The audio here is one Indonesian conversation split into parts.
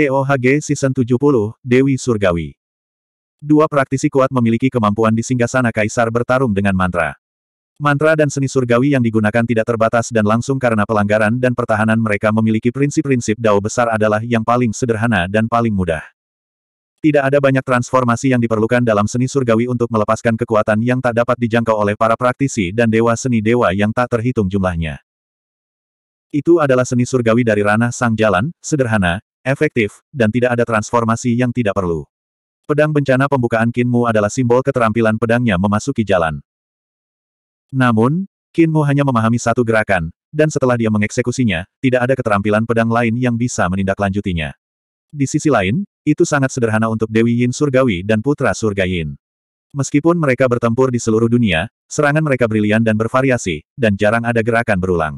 TOHG Season 70, Dewi Surgawi. Dua praktisi kuat memiliki kemampuan di singgah sana kaisar bertarung dengan mantra. Mantra dan seni surgawi yang digunakan tidak terbatas dan langsung karena pelanggaran dan pertahanan mereka memiliki prinsip-prinsip dao besar adalah yang paling sederhana dan paling mudah. Tidak ada banyak transformasi yang diperlukan dalam seni surgawi untuk melepaskan kekuatan yang tak dapat dijangkau oleh para praktisi dan dewa seni dewa yang tak terhitung jumlahnya. Itu adalah seni surgawi dari ranah sang jalan, sederhana, efektif, dan tidak ada transformasi yang tidak perlu. Pedang bencana pembukaan Kinmu adalah simbol keterampilan pedangnya memasuki jalan. Namun, Kinmu hanya memahami satu gerakan, dan setelah dia mengeksekusinya, tidak ada keterampilan pedang lain yang bisa menindaklanjutinya. Di sisi lain, itu sangat sederhana untuk Dewi Yin Surgawi dan Putra Surga Yin. Meskipun mereka bertempur di seluruh dunia, serangan mereka brilian dan bervariasi, dan jarang ada gerakan berulang.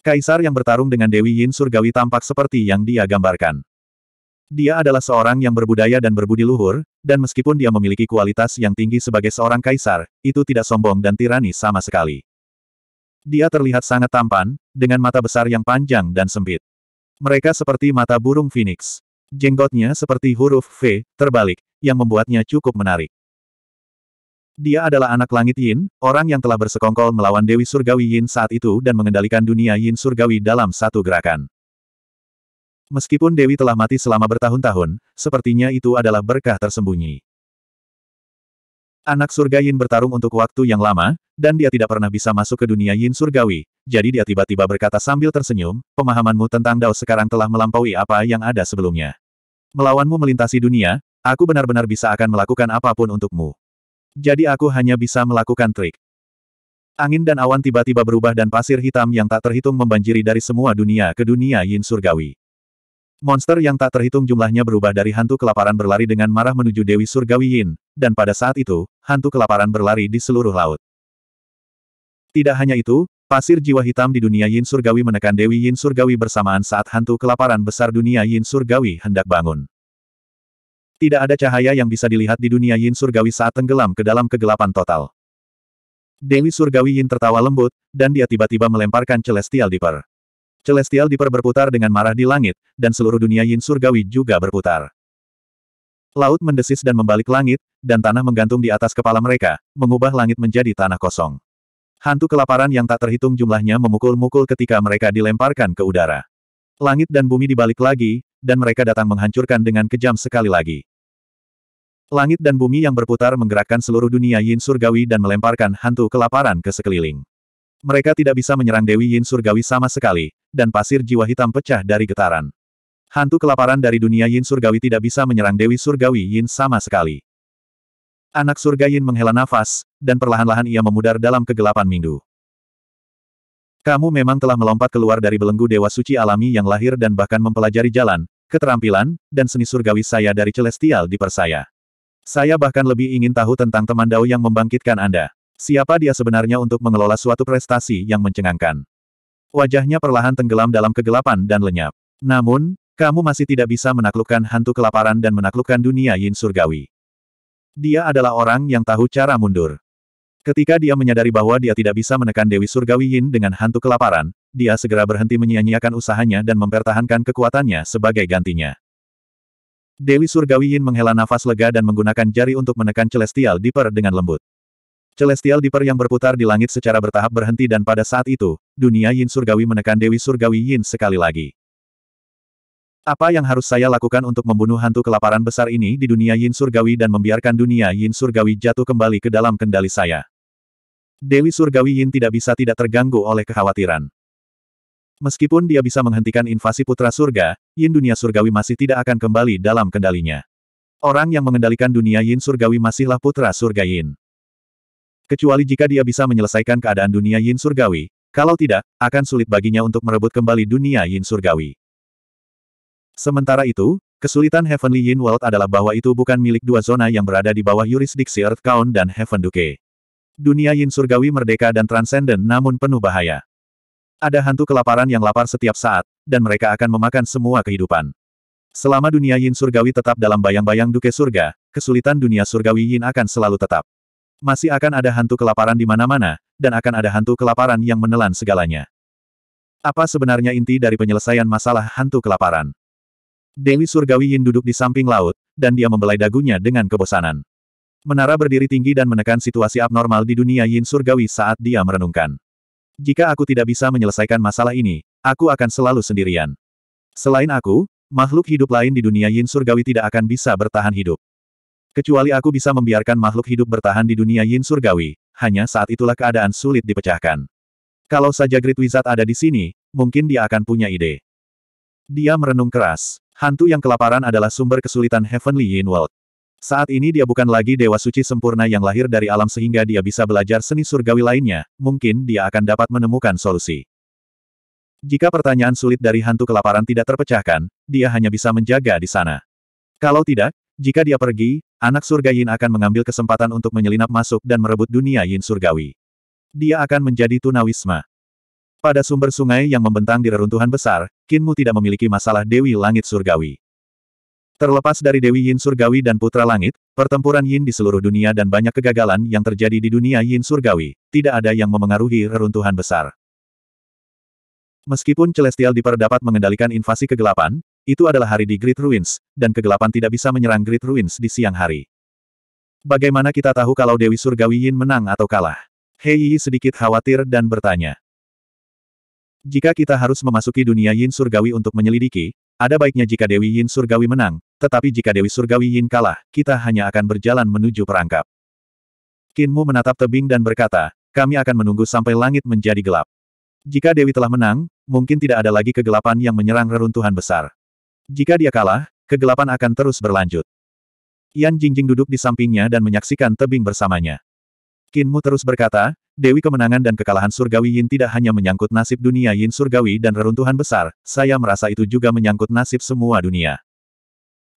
Kaisar yang bertarung dengan Dewi Yin surgawi tampak seperti yang dia gambarkan. Dia adalah seorang yang berbudaya dan berbudi luhur, dan meskipun dia memiliki kualitas yang tinggi sebagai seorang kaisar, itu tidak sombong dan tirani sama sekali. Dia terlihat sangat tampan, dengan mata besar yang panjang dan sempit. Mereka seperti mata burung phoenix. Jenggotnya seperti huruf V, terbalik, yang membuatnya cukup menarik. Dia adalah anak langit Yin, orang yang telah bersekongkol melawan Dewi Surgawi Yin saat itu dan mengendalikan dunia Yin Surgawi dalam satu gerakan. Meskipun Dewi telah mati selama bertahun-tahun, sepertinya itu adalah berkah tersembunyi. Anak surga Yin bertarung untuk waktu yang lama, dan dia tidak pernah bisa masuk ke dunia Yin surgawi, jadi dia tiba-tiba berkata sambil tersenyum, pemahamanmu tentang Dao sekarang telah melampaui apa yang ada sebelumnya. Melawanmu melintasi dunia, aku benar-benar bisa akan melakukan apapun untukmu. Jadi aku hanya bisa melakukan trik. Angin dan awan tiba-tiba berubah dan pasir hitam yang tak terhitung membanjiri dari semua dunia ke dunia yin surgawi. Monster yang tak terhitung jumlahnya berubah dari hantu kelaparan berlari dengan marah menuju Dewi Surgawi Yin, dan pada saat itu, hantu kelaparan berlari di seluruh laut. Tidak hanya itu, pasir jiwa hitam di dunia Yin Surgawi menekan Dewi Yin Surgawi bersamaan saat hantu kelaparan besar dunia Yin Surgawi hendak bangun. Tidak ada cahaya yang bisa dilihat di dunia Yin Surgawi saat tenggelam ke dalam kegelapan total. Dewi Surgawi Yin tertawa lembut, dan dia tiba-tiba melemparkan Celestial Dipper. Celestial Dipper berputar dengan marah di langit, dan seluruh dunia Yin Surgawi juga berputar. Laut mendesis dan membalik langit, dan tanah menggantung di atas kepala mereka, mengubah langit menjadi tanah kosong. Hantu kelaparan yang tak terhitung jumlahnya memukul-mukul ketika mereka dilemparkan ke udara. Langit dan bumi dibalik lagi, dan mereka datang menghancurkan dengan kejam sekali lagi. Langit dan bumi yang berputar menggerakkan seluruh dunia Yin Surgawi dan melemparkan hantu kelaparan ke sekeliling. Mereka tidak bisa menyerang Dewi Yin Surgawi sama sekali, dan pasir jiwa hitam pecah dari getaran. Hantu kelaparan dari dunia Yin Surgawi tidak bisa menyerang Dewi Surgawi Yin sama sekali. Anak surga Yin menghela nafas, dan perlahan-lahan ia memudar dalam kegelapan minggu. Kamu memang telah melompat keluar dari belenggu Dewa Suci Alami yang lahir dan bahkan mempelajari jalan, keterampilan, dan seni surgawi saya dari Celestial di Persaya. Saya bahkan lebih ingin tahu tentang teman Dao yang membangkitkan Anda. Siapa dia sebenarnya untuk mengelola suatu prestasi yang mencengangkan? Wajahnya perlahan tenggelam dalam kegelapan dan lenyap. Namun, kamu masih tidak bisa menaklukkan hantu kelaparan dan menaklukkan dunia yin surgawi. Dia adalah orang yang tahu cara mundur. Ketika dia menyadari bahwa dia tidak bisa menekan Dewi Surgawi Yin dengan hantu kelaparan, dia segera berhenti menyia-nyiakan usahanya dan mempertahankan kekuatannya sebagai gantinya. Dewi Surgawi Yin menghela nafas lega dan menggunakan jari untuk menekan Celestial Dipper dengan lembut. Celestial Dipper yang berputar di langit secara bertahap berhenti dan pada saat itu, dunia Yin Surgawi menekan Dewi Surgawi Yin sekali lagi. Apa yang harus saya lakukan untuk membunuh hantu kelaparan besar ini di dunia Yin Surgawi dan membiarkan dunia Yin Surgawi jatuh kembali ke dalam kendali saya? Dewi Surgawi Yin tidak bisa tidak terganggu oleh kekhawatiran. Meskipun dia bisa menghentikan invasi putra surga, yin dunia surgawi masih tidak akan kembali dalam kendalinya. Orang yang mengendalikan dunia yin surgawi masihlah putra surga yin. Kecuali jika dia bisa menyelesaikan keadaan dunia yin surgawi, kalau tidak, akan sulit baginya untuk merebut kembali dunia yin surgawi. Sementara itu, kesulitan Heavenly Yin World adalah bahwa itu bukan milik dua zona yang berada di bawah yurisdiksi Earth Count dan Heaven Duke. Dunia Yin Surgawi merdeka dan transenden namun penuh bahaya. Ada hantu kelaparan yang lapar setiap saat, dan mereka akan memakan semua kehidupan. Selama dunia Yin surgawi tetap dalam bayang-bayang Duke Surga, kesulitan dunia surgawi Yin akan selalu tetap. Masih akan ada hantu kelaparan di mana-mana, dan akan ada hantu kelaparan yang menelan segalanya. Apa sebenarnya inti dari penyelesaian masalah hantu kelaparan? Dewi Surgawi Yin duduk di samping laut, dan dia membelai dagunya dengan kebosanan. Menara berdiri tinggi dan menekan situasi abnormal di dunia Yin Surgawi saat dia merenungkan. Jika aku tidak bisa menyelesaikan masalah ini, aku akan selalu sendirian. Selain aku, makhluk hidup lain di dunia yin surgawi tidak akan bisa bertahan hidup. Kecuali aku bisa membiarkan makhluk hidup bertahan di dunia yin surgawi, hanya saat itulah keadaan sulit dipecahkan. Kalau saja Great Wizard ada di sini, mungkin dia akan punya ide. Dia merenung keras. Hantu yang kelaparan adalah sumber kesulitan Heavenly Yin World. Saat ini dia bukan lagi dewa suci sempurna yang lahir dari alam sehingga dia bisa belajar seni surgawi lainnya, mungkin dia akan dapat menemukan solusi. Jika pertanyaan sulit dari hantu kelaparan tidak terpecahkan, dia hanya bisa menjaga di sana. Kalau tidak, jika dia pergi, anak surga Yin akan mengambil kesempatan untuk menyelinap masuk dan merebut dunia Yin surgawi. Dia akan menjadi tunawisma. Pada sumber sungai yang membentang di reruntuhan besar, Kinmu tidak memiliki masalah Dewi Langit Surgawi. Terlepas dari Dewi Yin Surgawi dan Putra Langit, pertempuran Yin di seluruh dunia dan banyak kegagalan yang terjadi di dunia Yin Surgawi, tidak ada yang memengaruhi reruntuhan besar. Meskipun Celestial Deeper dapat mengendalikan invasi kegelapan, itu adalah hari di Great Ruins, dan kegelapan tidak bisa menyerang Great Ruins di siang hari. Bagaimana kita tahu kalau Dewi Surgawi Yin menang atau kalah? Hei sedikit khawatir dan bertanya. Jika kita harus memasuki dunia Yin Surgawi untuk menyelidiki, ada baiknya jika Dewi Yin Surgawi menang, tetapi jika Dewi Surgawi Yin kalah, kita hanya akan berjalan menuju perangkap. Kinmu menatap tebing dan berkata, kami akan menunggu sampai langit menjadi gelap. Jika Dewi telah menang, mungkin tidak ada lagi kegelapan yang menyerang reruntuhan besar. Jika dia kalah, kegelapan akan terus berlanjut. Yan Jingjing duduk di sampingnya dan menyaksikan tebing bersamanya. Kinmu terus berkata, Dewi kemenangan dan kekalahan surgawi Yin tidak hanya menyangkut nasib dunia Yin surgawi dan reruntuhan besar, saya merasa itu juga menyangkut nasib semua dunia.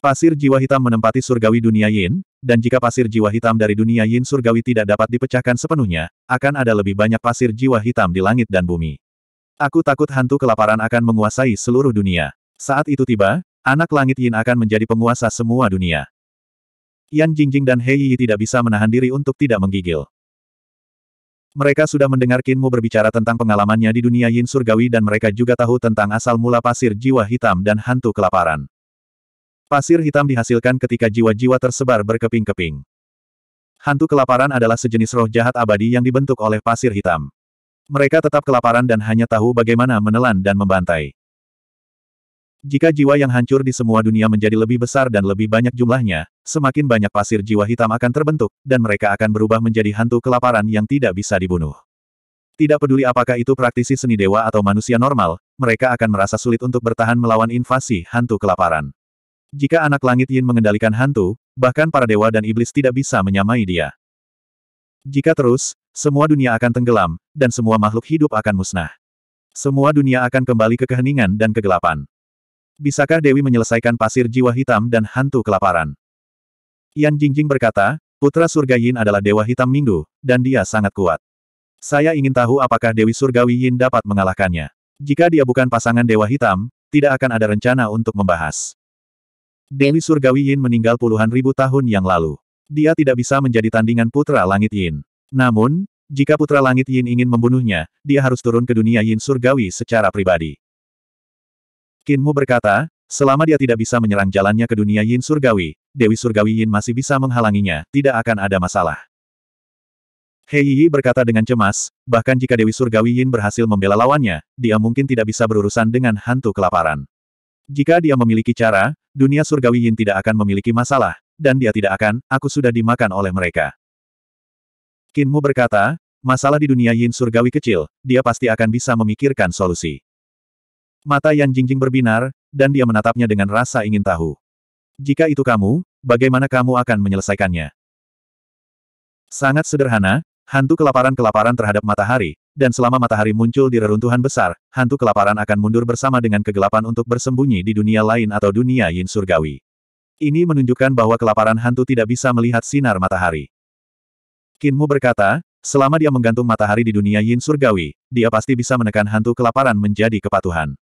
Pasir jiwa hitam menempati surgawi dunia Yin, dan jika pasir jiwa hitam dari dunia Yin surgawi tidak dapat dipecahkan sepenuhnya, akan ada lebih banyak pasir jiwa hitam di langit dan bumi. Aku takut hantu kelaparan akan menguasai seluruh dunia. Saat itu tiba, anak langit Yin akan menjadi penguasa semua dunia. Yan Jingjing dan Hei Yi tidak bisa menahan diri untuk tidak menggigil. Mereka sudah mendengarkanmu berbicara tentang pengalamannya di dunia Yin Surgawi dan mereka juga tahu tentang asal mula pasir jiwa hitam dan hantu kelaparan. Pasir hitam dihasilkan ketika jiwa-jiwa tersebar berkeping-keping. Hantu kelaparan adalah sejenis roh jahat abadi yang dibentuk oleh pasir hitam. Mereka tetap kelaparan dan hanya tahu bagaimana menelan dan membantai. Jika jiwa yang hancur di semua dunia menjadi lebih besar dan lebih banyak jumlahnya, semakin banyak pasir jiwa hitam akan terbentuk, dan mereka akan berubah menjadi hantu kelaparan yang tidak bisa dibunuh. Tidak peduli apakah itu praktisi seni dewa atau manusia normal, mereka akan merasa sulit untuk bertahan melawan invasi hantu kelaparan. Jika anak langit Yin mengendalikan hantu, bahkan para dewa dan iblis tidak bisa menyamai dia. Jika terus, semua dunia akan tenggelam, dan semua makhluk hidup akan musnah. Semua dunia akan kembali ke keheningan dan kegelapan. Bisakah Dewi menyelesaikan pasir jiwa hitam dan hantu kelaparan? Yan Jingjing berkata, Putra Surga Yin adalah Dewa Hitam Minggu, dan dia sangat kuat. Saya ingin tahu apakah Dewi Surgawi Yin dapat mengalahkannya. Jika dia bukan pasangan Dewa Hitam, tidak akan ada rencana untuk membahas. Dewi Surgawi Yin meninggal puluhan ribu tahun yang lalu. Dia tidak bisa menjadi tandingan Putra Langit Yin. Namun, jika Putra Langit Yin ingin membunuhnya, dia harus turun ke dunia Yin Surgawi secara pribadi. Kinmu berkata, selama dia tidak bisa menyerang jalannya ke dunia Yin Surgawi, Dewi Surgawi Yin masih bisa menghalanginya, tidak akan ada masalah. Hei Yi berkata dengan cemas, bahkan jika Dewi Surgawi Yin berhasil membela lawannya, dia mungkin tidak bisa berurusan dengan hantu kelaparan. Jika dia memiliki cara, dunia surgawi Yin tidak akan memiliki masalah, dan dia tidak akan, aku sudah dimakan oleh mereka. Kinmu berkata, masalah di dunia Yin surgawi kecil, dia pasti akan bisa memikirkan solusi. Mata Yan Jingjing berbinar, dan dia menatapnya dengan rasa ingin tahu. Jika itu kamu, bagaimana kamu akan menyelesaikannya? Sangat sederhana, hantu kelaparan-kelaparan terhadap matahari, dan selama matahari muncul di reruntuhan besar, hantu kelaparan akan mundur bersama dengan kegelapan untuk bersembunyi di dunia lain atau dunia yin surgawi. Ini menunjukkan bahwa kelaparan hantu tidak bisa melihat sinar matahari. Kinmu berkata, selama dia menggantung matahari di dunia yin surgawi, dia pasti bisa menekan hantu kelaparan menjadi kepatuhan.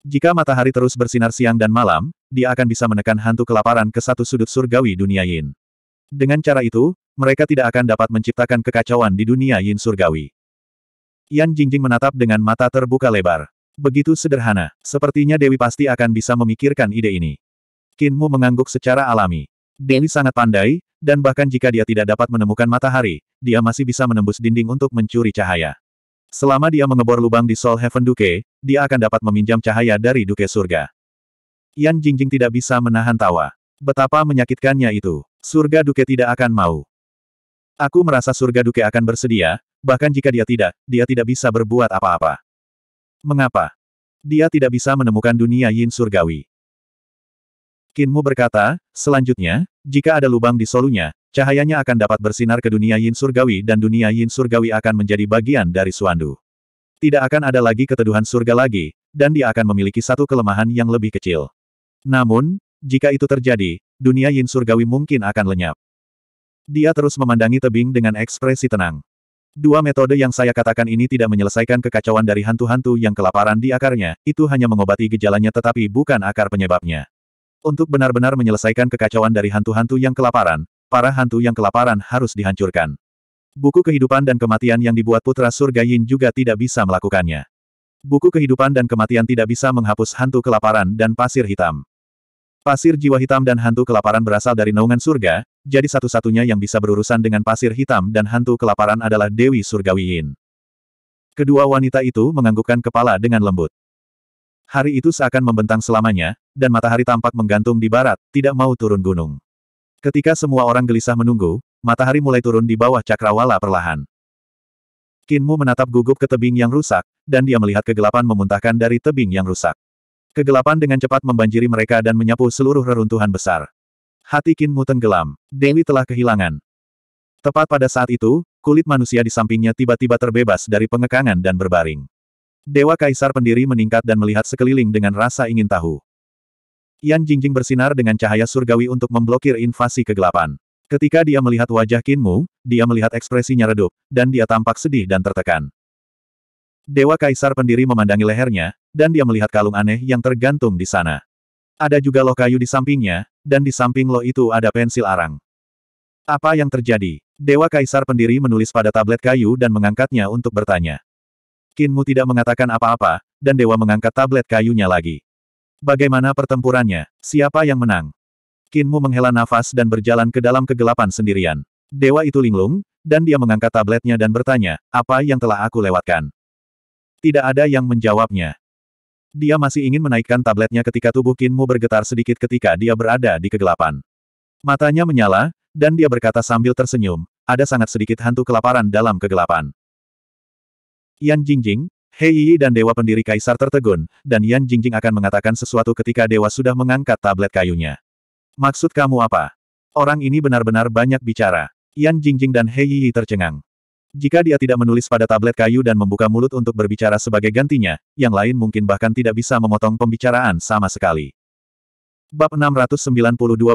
Jika matahari terus bersinar siang dan malam, dia akan bisa menekan hantu kelaparan ke satu sudut surgawi dunia yin. Dengan cara itu, mereka tidak akan dapat menciptakan kekacauan di dunia yin surgawi. Yan Jingjing menatap dengan mata terbuka lebar. Begitu sederhana, sepertinya Dewi pasti akan bisa memikirkan ide ini. Kinmu mengangguk secara alami. Dewi sangat pandai, dan bahkan jika dia tidak dapat menemukan matahari, dia masih bisa menembus dinding untuk mencuri cahaya. Selama dia mengebor lubang di Soul Heaven Duke, dia akan dapat meminjam cahaya dari Duke Surga. Yan Jingjing tidak bisa menahan tawa. Betapa menyakitkannya itu. Surga Duke tidak akan mau. Aku merasa surga Duke akan bersedia, Bahkan jika dia tidak, dia tidak bisa berbuat apa-apa. Mengapa? Dia tidak bisa menemukan dunia yin surgawi. Kinmu berkata, selanjutnya, jika ada lubang di solunya, cahayanya akan dapat bersinar ke dunia yin surgawi dan dunia yin surgawi akan menjadi bagian dari suandu. Tidak akan ada lagi keteduhan surga lagi, dan dia akan memiliki satu kelemahan yang lebih kecil. Namun, jika itu terjadi, dunia yin surgawi mungkin akan lenyap. Dia terus memandangi tebing dengan ekspresi tenang. Dua metode yang saya katakan ini tidak menyelesaikan kekacauan dari hantu-hantu yang kelaparan di akarnya, itu hanya mengobati gejalanya tetapi bukan akar penyebabnya. Untuk benar-benar menyelesaikan kekacauan dari hantu-hantu yang kelaparan, para hantu yang kelaparan harus dihancurkan. Buku kehidupan dan kematian yang dibuat putra surga Yin juga tidak bisa melakukannya. Buku kehidupan dan kematian tidak bisa menghapus hantu kelaparan dan pasir hitam. Pasir jiwa hitam dan hantu kelaparan berasal dari naungan surga, jadi satu-satunya yang bisa berurusan dengan pasir hitam dan hantu kelaparan adalah Dewi Surgawi Yin. Kedua wanita itu menganggukkan kepala dengan lembut. Hari itu seakan membentang selamanya, dan matahari tampak menggantung di barat, tidak mau turun gunung. Ketika semua orang gelisah menunggu, matahari mulai turun di bawah cakrawala perlahan. Kinmu menatap gugup ke tebing yang rusak, dan dia melihat kegelapan memuntahkan dari tebing yang rusak. Kegelapan dengan cepat membanjiri mereka dan menyapu seluruh reruntuhan besar. Hati Kinmu tenggelam. Dewi telah kehilangan. Tepat pada saat itu, kulit manusia di sampingnya tiba-tiba terbebas dari pengekangan dan berbaring. Dewa Kaisar pendiri meningkat dan melihat sekeliling dengan rasa ingin tahu. Yan Jingjing bersinar dengan cahaya surgawi untuk memblokir invasi kegelapan. Ketika dia melihat wajah Kinmu, dia melihat ekspresinya redup, dan dia tampak sedih dan tertekan. Dewa Kaisar pendiri memandangi lehernya, dan dia melihat kalung aneh yang tergantung di sana. Ada juga loh kayu di sampingnya, dan di samping loh itu ada pensil arang. Apa yang terjadi? Dewa Kaisar pendiri menulis pada tablet kayu dan mengangkatnya untuk bertanya. Kinmu tidak mengatakan apa-apa, dan Dewa mengangkat tablet kayunya lagi. Bagaimana pertempurannya? Siapa yang menang? Kinmu menghela nafas dan berjalan ke dalam kegelapan sendirian. Dewa itu linglung, dan dia mengangkat tabletnya dan bertanya, apa yang telah aku lewatkan? Tidak ada yang menjawabnya. Dia masih ingin menaikkan tabletnya ketika tubuh Kinmu bergetar sedikit ketika dia berada di kegelapan. Matanya menyala, dan dia berkata sambil tersenyum, ada sangat sedikit hantu kelaparan dalam kegelapan. Yan Jingjing, Hei Yi dan Dewa Pendiri Kaisar tertegun, dan Yan Jingjing akan mengatakan sesuatu ketika Dewa sudah mengangkat tablet kayunya. Maksud kamu apa? Orang ini benar-benar banyak bicara. Yan Jingjing dan Hei Yi tercengang. Jika dia tidak menulis pada tablet kayu dan membuka mulut untuk berbicara sebagai gantinya, yang lain mungkin bahkan tidak bisa memotong pembicaraan sama sekali. Bab 692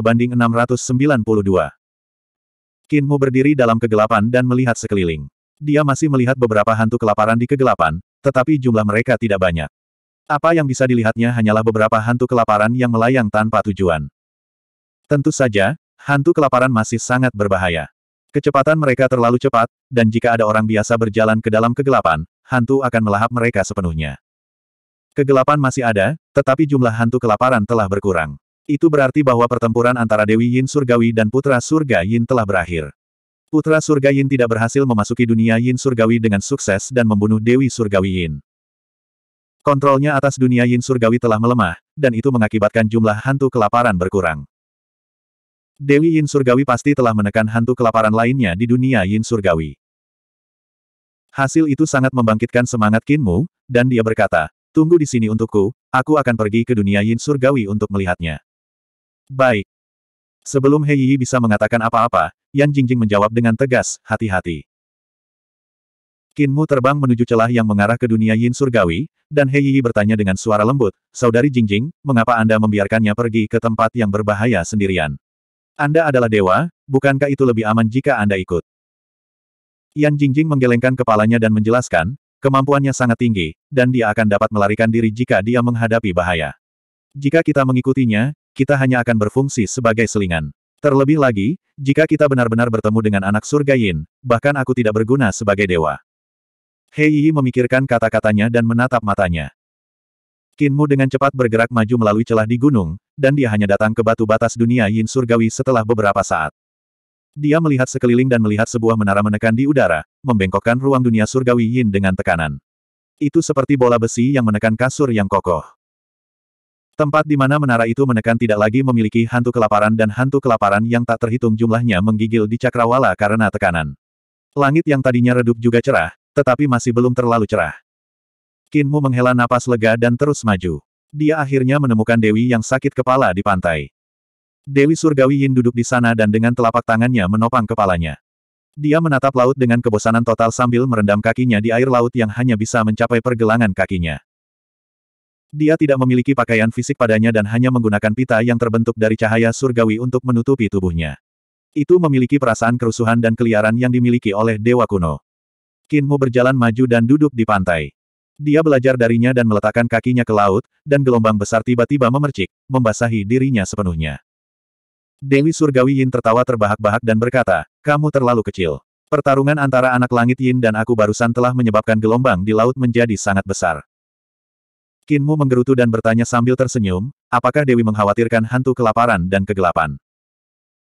banding 692 Kinmu berdiri dalam kegelapan dan melihat sekeliling. Dia masih melihat beberapa hantu kelaparan di kegelapan, tetapi jumlah mereka tidak banyak. Apa yang bisa dilihatnya hanyalah beberapa hantu kelaparan yang melayang tanpa tujuan. Tentu saja, hantu kelaparan masih sangat berbahaya. Kecepatan mereka terlalu cepat, dan jika ada orang biasa berjalan ke dalam kegelapan, hantu akan melahap mereka sepenuhnya. Kegelapan masih ada, tetapi jumlah hantu kelaparan telah berkurang. Itu berarti bahwa pertempuran antara Dewi Yin Surgawi dan Putra Surga Yin telah berakhir. Putra Surga Yin tidak berhasil memasuki dunia Yin Surgawi dengan sukses dan membunuh Dewi Surgawi Yin. Kontrolnya atas dunia Yin Surgawi telah melemah, dan itu mengakibatkan jumlah hantu kelaparan berkurang. Dewi Yin Surgawi pasti telah menekan hantu kelaparan lainnya di dunia Yin Surgawi. Hasil itu sangat membangkitkan semangat Kinmu, dan dia berkata, Tunggu di sini untukku, aku akan pergi ke dunia Yin Surgawi untuk melihatnya. Baik. Sebelum Hei Yi bisa mengatakan apa-apa, Yan Jingjing menjawab dengan tegas, hati-hati. Kinmu terbang menuju celah yang mengarah ke dunia Yin Surgawi, dan Hei Yi bertanya dengan suara lembut, Saudari Jingjing, mengapa Anda membiarkannya pergi ke tempat yang berbahaya sendirian? Anda adalah dewa, bukankah itu lebih aman jika Anda ikut? Yan Jingjing menggelengkan kepalanya dan menjelaskan, kemampuannya sangat tinggi, dan dia akan dapat melarikan diri jika dia menghadapi bahaya. Jika kita mengikutinya, kita hanya akan berfungsi sebagai selingan. Terlebih lagi, jika kita benar-benar bertemu dengan anak surga Yin, bahkan aku tidak berguna sebagai dewa. Hei Yi memikirkan kata-katanya dan menatap matanya. Kinmu dengan cepat bergerak maju melalui celah di gunung, dan dia hanya datang ke batu batas dunia Yin Surgawi setelah beberapa saat. Dia melihat sekeliling dan melihat sebuah menara menekan di udara, membengkokkan ruang dunia surgawi Yin dengan tekanan. Itu seperti bola besi yang menekan kasur yang kokoh. Tempat di mana menara itu menekan tidak lagi memiliki hantu kelaparan dan hantu kelaparan yang tak terhitung jumlahnya menggigil di cakrawala karena tekanan. Langit yang tadinya redup juga cerah, tetapi masih belum terlalu cerah. Kinmu menghela napas lega dan terus maju. Dia akhirnya menemukan Dewi yang sakit kepala di pantai. Dewi Surgawi Yin duduk di sana dan dengan telapak tangannya menopang kepalanya. Dia menatap laut dengan kebosanan total sambil merendam kakinya di air laut yang hanya bisa mencapai pergelangan kakinya. Dia tidak memiliki pakaian fisik padanya dan hanya menggunakan pita yang terbentuk dari cahaya surgawi untuk menutupi tubuhnya. Itu memiliki perasaan kerusuhan dan keliaran yang dimiliki oleh dewa kuno. Kinmu berjalan maju dan duduk di pantai. Dia belajar darinya dan meletakkan kakinya ke laut, dan gelombang besar tiba-tiba memercik, membasahi dirinya sepenuhnya. Dewi Surgawi Yin tertawa terbahak-bahak dan berkata, kamu terlalu kecil. Pertarungan antara anak langit Yin dan aku barusan telah menyebabkan gelombang di laut menjadi sangat besar. Kinmu menggerutu dan bertanya sambil tersenyum, apakah Dewi mengkhawatirkan hantu kelaparan dan kegelapan?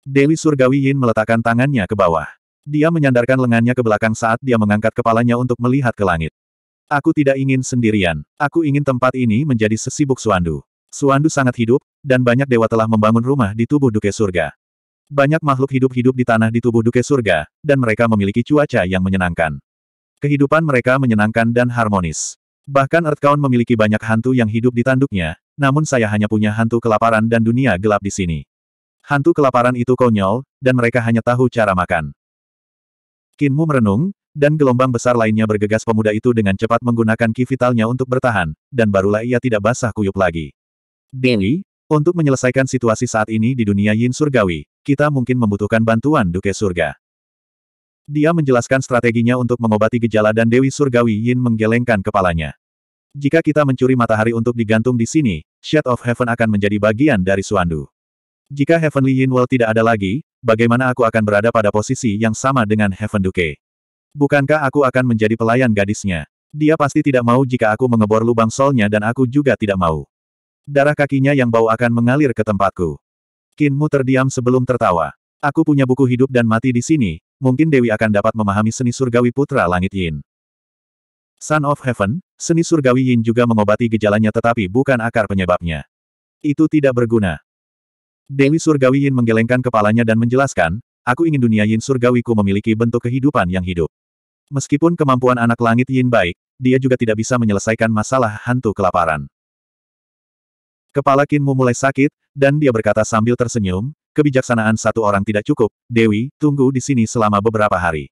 Dewi Surgawi Yin meletakkan tangannya ke bawah. Dia menyandarkan lengannya ke belakang saat dia mengangkat kepalanya untuk melihat ke langit. Aku tidak ingin sendirian. Aku ingin tempat ini menjadi sesibuk Suandu. Suandu sangat hidup, dan banyak dewa telah membangun rumah di tubuh Duke Surga. Banyak makhluk hidup-hidup di tanah di tubuh Duke Surga, dan mereka memiliki cuaca yang menyenangkan. Kehidupan mereka menyenangkan dan harmonis. Bahkan Earthcount memiliki banyak hantu yang hidup di tanduknya, namun saya hanya punya hantu kelaparan dan dunia gelap di sini. Hantu kelaparan itu konyol, dan mereka hanya tahu cara makan. Kinmu merenung, dan gelombang besar lainnya bergegas pemuda itu dengan cepat menggunakan ki vitalnya untuk bertahan, dan barulah ia tidak basah kuyup lagi. Dewi, untuk menyelesaikan situasi saat ini di dunia Yin Surgawi, kita mungkin membutuhkan bantuan Duke Surga. Dia menjelaskan strateginya untuk mengobati gejala dan Dewi Surgawi Yin menggelengkan kepalanya. Jika kita mencuri matahari untuk digantung di sini, Shad of Heaven akan menjadi bagian dari Suandu. Jika Heavenly Yin World tidak ada lagi, bagaimana aku akan berada pada posisi yang sama dengan Heaven Duke? Bukankah aku akan menjadi pelayan gadisnya? Dia pasti tidak mau jika aku mengebor lubang solnya dan aku juga tidak mau. Darah kakinya yang bau akan mengalir ke tempatku. Kinmu terdiam sebelum tertawa. Aku punya buku hidup dan mati di sini, mungkin Dewi akan dapat memahami seni surgawi putra langit Yin. Son of Heaven, seni surgawi Yin juga mengobati gejalanya tetapi bukan akar penyebabnya. Itu tidak berguna. Dewi surgawi Yin menggelengkan kepalanya dan menjelaskan, aku ingin dunia Yin surgawiku memiliki bentuk kehidupan yang hidup. Meskipun kemampuan anak langit Yin baik, dia juga tidak bisa menyelesaikan masalah hantu kelaparan. Kepala Kinmu mulai sakit, dan dia berkata sambil tersenyum, kebijaksanaan satu orang tidak cukup, Dewi, tunggu di sini selama beberapa hari.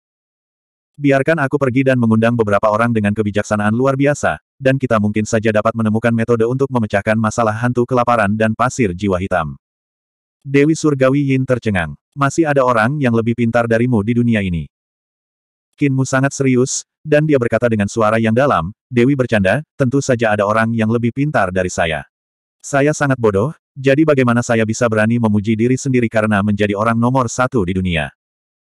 Biarkan aku pergi dan mengundang beberapa orang dengan kebijaksanaan luar biasa, dan kita mungkin saja dapat menemukan metode untuk memecahkan masalah hantu kelaparan dan pasir jiwa hitam. Dewi Surgawi Yin tercengang. Masih ada orang yang lebih pintar darimu di dunia ini. Kinmu sangat serius, dan dia berkata dengan suara yang dalam, Dewi bercanda, tentu saja ada orang yang lebih pintar dari saya. Saya sangat bodoh, jadi bagaimana saya bisa berani memuji diri sendiri karena menjadi orang nomor satu di dunia?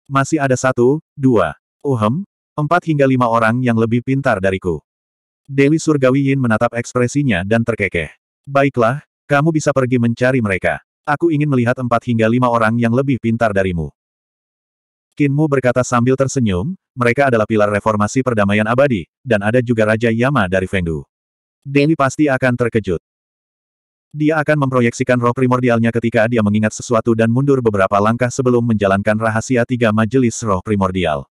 Masih ada satu, dua, uhem, empat hingga lima orang yang lebih pintar dariku. Dewi Surgawi Yin menatap ekspresinya dan terkekeh. Baiklah, kamu bisa pergi mencari mereka. Aku ingin melihat empat hingga lima orang yang lebih pintar darimu. Kinmu berkata sambil tersenyum, mereka adalah pilar reformasi perdamaian abadi, dan ada juga Raja Yama dari Fengdu. Dewi pasti akan terkejut. Dia akan memproyeksikan roh primordialnya ketika dia mengingat sesuatu dan mundur beberapa langkah sebelum menjalankan rahasia tiga majelis roh primordial.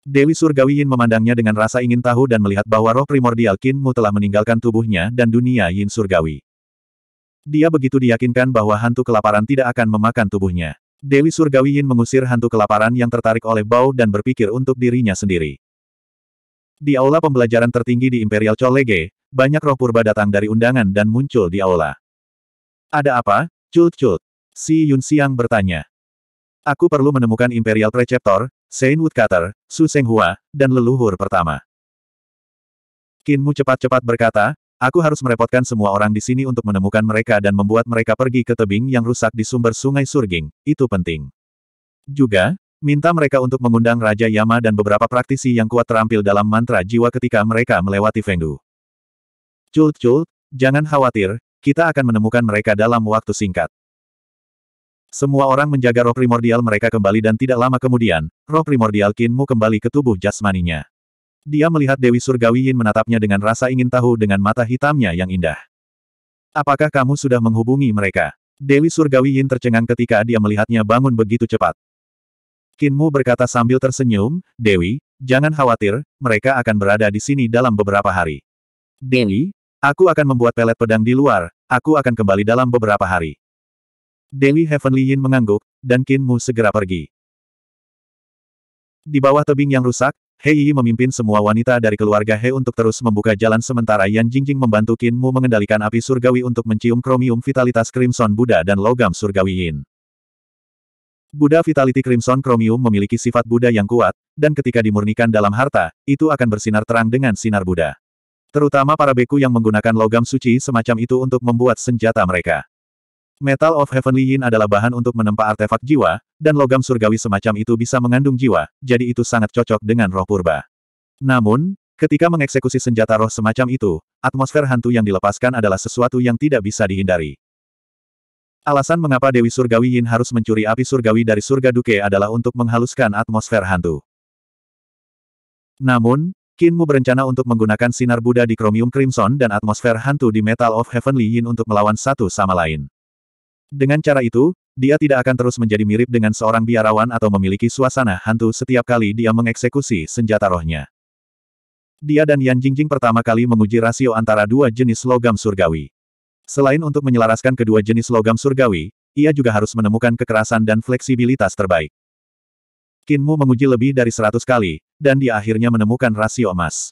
Dewi Surgawiin memandangnya dengan rasa ingin tahu dan melihat bahwa roh primordial Kinmu telah meninggalkan tubuhnya dan dunia Yin Surgawi. Dia begitu diyakinkan bahwa hantu kelaparan tidak akan memakan tubuhnya. Dewi Surgawi Yin mengusir hantu kelaparan yang tertarik oleh bau dan berpikir untuk dirinya sendiri. Di aula pembelajaran tertinggi di Imperial Cholege, banyak roh purba datang dari undangan dan muncul di aula. Ada apa, Cult-cult? Si Yun Xiang bertanya. Aku perlu menemukan Imperial Preceptor, Saint Woodcutter, Su Seng Hua, dan leluhur pertama. Kinmu cepat-cepat berkata, Aku harus merepotkan semua orang di sini untuk menemukan mereka dan membuat mereka pergi ke tebing yang rusak di sumber sungai Surging, itu penting. Juga, minta mereka untuk mengundang Raja Yama dan beberapa praktisi yang kuat terampil dalam mantra jiwa ketika mereka melewati Fengdu. Cult-cult, jangan khawatir, kita akan menemukan mereka dalam waktu singkat. Semua orang menjaga roh primordial mereka kembali dan tidak lama kemudian, roh primordial Kinmu kembali ke tubuh jasmaninya. Dia melihat Dewi Surgawi Yin menatapnya dengan rasa ingin tahu dengan mata hitamnya yang indah. Apakah kamu sudah menghubungi mereka? Dewi Surgawi Yin tercengang ketika dia melihatnya bangun begitu cepat. Kinmu berkata sambil tersenyum, Dewi, jangan khawatir, mereka akan berada di sini dalam beberapa hari. Dewi, aku akan membuat pelet pedang di luar, aku akan kembali dalam beberapa hari. Dewi Heavenly Yin mengangguk, dan Kinmu segera pergi. Di bawah tebing yang rusak, Hei Yi memimpin semua wanita dari keluarga He untuk terus membuka jalan sementara Yan Jingjing membantu Qin Mu mengendalikan api surgawi untuk mencium kromium vitalitas Crimson Buddha dan logam surgawi Yin. Buddha Vitality Crimson Chromium memiliki sifat Buddha yang kuat, dan ketika dimurnikan dalam harta, itu akan bersinar terang dengan sinar Buddha. Terutama para beku yang menggunakan logam suci semacam itu untuk membuat senjata mereka. Metal of Heavenly Yin adalah bahan untuk menempa artefak jiwa, dan logam surgawi semacam itu bisa mengandung jiwa, jadi itu sangat cocok dengan roh purba. Namun, ketika mengeksekusi senjata roh semacam itu, atmosfer hantu yang dilepaskan adalah sesuatu yang tidak bisa dihindari. Alasan mengapa Dewi Surgawi Yin harus mencuri api surgawi dari surga Duke adalah untuk menghaluskan atmosfer hantu. Namun, Kinmu berencana untuk menggunakan sinar Buddha di Chromium Crimson dan atmosfer hantu di Metal of Heavenly Yin untuk melawan satu sama lain. Dengan cara itu, dia tidak akan terus menjadi mirip dengan seorang biarawan atau memiliki suasana hantu setiap kali dia mengeksekusi senjata rohnya. Dia dan Yan Jingjing pertama kali menguji rasio antara dua jenis logam surgawi. Selain untuk menyelaraskan kedua jenis logam surgawi, ia juga harus menemukan kekerasan dan fleksibilitas terbaik. Kinmu menguji lebih dari seratus kali, dan dia akhirnya menemukan rasio emas.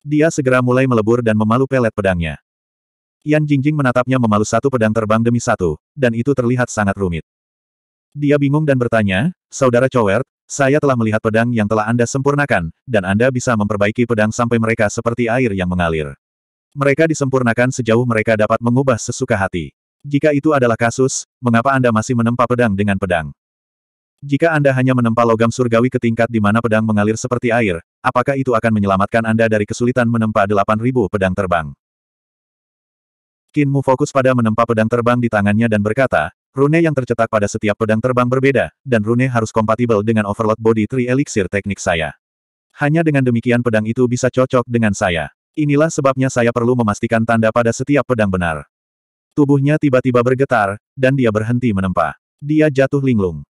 Dia segera mulai melebur dan memalu pelet pedangnya. Yan Jingjing menatapnya memalu satu pedang terbang demi satu, dan itu terlihat sangat rumit. Dia bingung dan bertanya, Saudara Chowert, saya telah melihat pedang yang telah Anda sempurnakan, dan Anda bisa memperbaiki pedang sampai mereka seperti air yang mengalir. Mereka disempurnakan sejauh mereka dapat mengubah sesuka hati. Jika itu adalah kasus, mengapa Anda masih menempa pedang dengan pedang? Jika Anda hanya menempa logam surgawi ke tingkat di mana pedang mengalir seperti air, apakah itu akan menyelamatkan Anda dari kesulitan menempa 8000 pedang terbang? Kinmu fokus pada menempa pedang terbang di tangannya dan berkata, rune yang tercetak pada setiap pedang terbang berbeda, dan rune harus kompatibel dengan overload body tree elixir teknik saya. Hanya dengan demikian pedang itu bisa cocok dengan saya. Inilah sebabnya saya perlu memastikan tanda pada setiap pedang benar. Tubuhnya tiba-tiba bergetar, dan dia berhenti menempa. Dia jatuh linglung.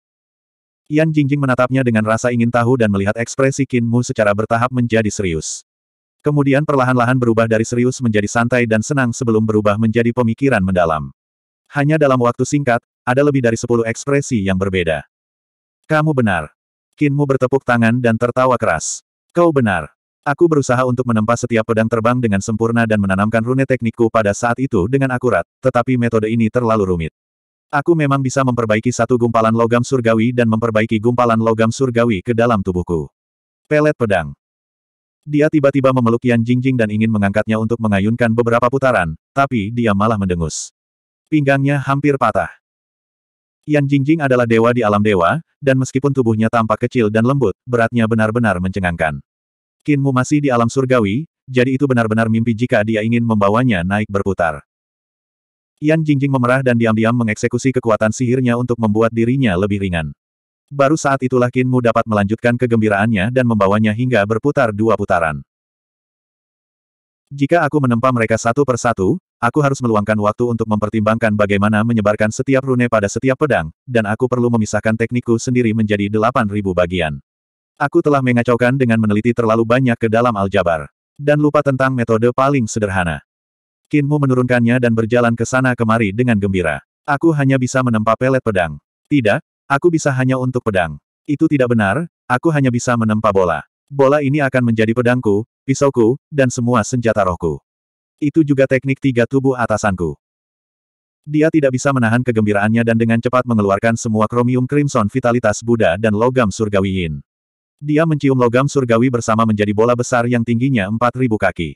Yan Jingjing menatapnya dengan rasa ingin tahu dan melihat ekspresi Kinmu secara bertahap menjadi serius. Kemudian perlahan-lahan berubah dari serius menjadi santai dan senang sebelum berubah menjadi pemikiran mendalam. Hanya dalam waktu singkat, ada lebih dari sepuluh ekspresi yang berbeda. Kamu benar. Kinmu bertepuk tangan dan tertawa keras. Kau benar. Aku berusaha untuk menempa setiap pedang terbang dengan sempurna dan menanamkan rune teknikku pada saat itu dengan akurat, tetapi metode ini terlalu rumit. Aku memang bisa memperbaiki satu gumpalan logam surgawi dan memperbaiki gumpalan logam surgawi ke dalam tubuhku. Pelet pedang. Dia tiba-tiba memeluk Yan Jingjing dan ingin mengangkatnya untuk mengayunkan beberapa putaran, tapi dia malah mendengus. Pinggangnya hampir patah. Yan Jingjing adalah dewa di alam dewa, dan meskipun tubuhnya tampak kecil dan lembut, beratnya benar-benar mencengangkan. Kinmu masih di alam surgawi, jadi itu benar-benar mimpi jika dia ingin membawanya naik berputar. Yan Jingjing memerah dan diam-diam mengeksekusi kekuatan sihirnya untuk membuat dirinya lebih ringan. Baru saat itulah Kinmu dapat melanjutkan kegembiraannya dan membawanya hingga berputar dua putaran. Jika aku menempa mereka satu per satu, aku harus meluangkan waktu untuk mempertimbangkan bagaimana menyebarkan setiap rune pada setiap pedang, dan aku perlu memisahkan teknikku sendiri menjadi delapan ribu bagian. Aku telah mengacaukan dengan meneliti terlalu banyak ke dalam aljabar. Dan lupa tentang metode paling sederhana. Kinmu menurunkannya dan berjalan ke sana kemari dengan gembira. Aku hanya bisa menempa pelet pedang. Tidak, Aku bisa hanya untuk pedang. Itu tidak benar, aku hanya bisa menempa bola. Bola ini akan menjadi pedangku, pisauku, dan semua senjata rohku. Itu juga teknik tiga tubuh atasanku. Dia tidak bisa menahan kegembiraannya dan dengan cepat mengeluarkan semua kromium crimson vitalitas Buddha dan logam surgawi Yin. Dia mencium logam surgawi bersama menjadi bola besar yang tingginya 4.000 kaki.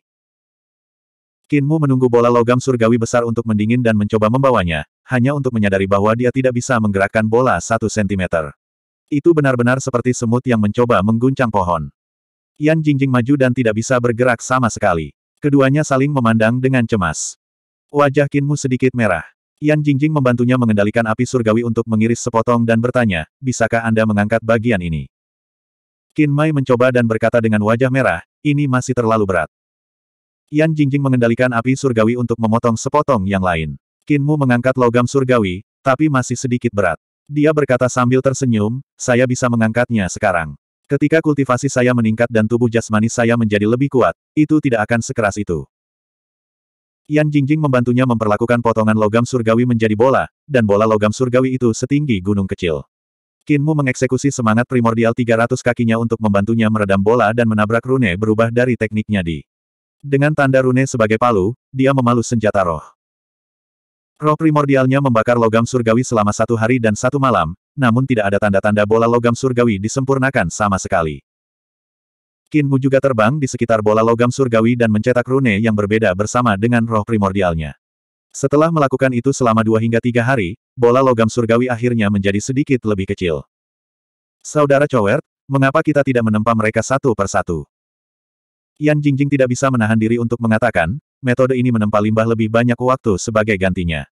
Kinmu menunggu bola logam surgawi besar untuk mendingin dan mencoba membawanya, hanya untuk menyadari bahwa dia tidak bisa menggerakkan bola satu sentimeter. Itu benar-benar seperti semut yang mencoba mengguncang pohon. Yan Jingjing maju dan tidak bisa bergerak sama sekali. Keduanya saling memandang dengan cemas. Wajah Kinmu sedikit merah. Yan Jingjing membantunya mengendalikan api surgawi untuk mengiris sepotong dan bertanya, bisakah Anda mengangkat bagian ini? Kin Mai mencoba dan berkata dengan wajah merah, ini masih terlalu berat. Yan Jingjing mengendalikan api surgawi untuk memotong sepotong yang lain. Kinmu mengangkat logam surgawi, tapi masih sedikit berat. Dia berkata sambil tersenyum, saya bisa mengangkatnya sekarang. Ketika kultivasi saya meningkat dan tubuh jasmani saya menjadi lebih kuat, itu tidak akan sekeras itu. Yan Jingjing membantunya memperlakukan potongan logam surgawi menjadi bola, dan bola logam surgawi itu setinggi gunung kecil. Kinmu mengeksekusi semangat primordial 300 kakinya untuk membantunya meredam bola dan menabrak rune berubah dari tekniknya di dengan tanda rune sebagai palu, dia memalu senjata roh. Roh primordialnya membakar logam surgawi selama satu hari dan satu malam, namun tidak ada tanda-tanda bola logam surgawi disempurnakan sama sekali. Kinmu juga terbang di sekitar bola logam surgawi dan mencetak rune yang berbeda bersama dengan roh primordialnya. Setelah melakukan itu selama dua hingga tiga hari, bola logam surgawi akhirnya menjadi sedikit lebih kecil. Saudara Cowert, mengapa kita tidak menempa mereka satu persatu? Yan Jingjing tidak bisa menahan diri untuk mengatakan, metode ini menempa limbah lebih banyak waktu sebagai gantinya.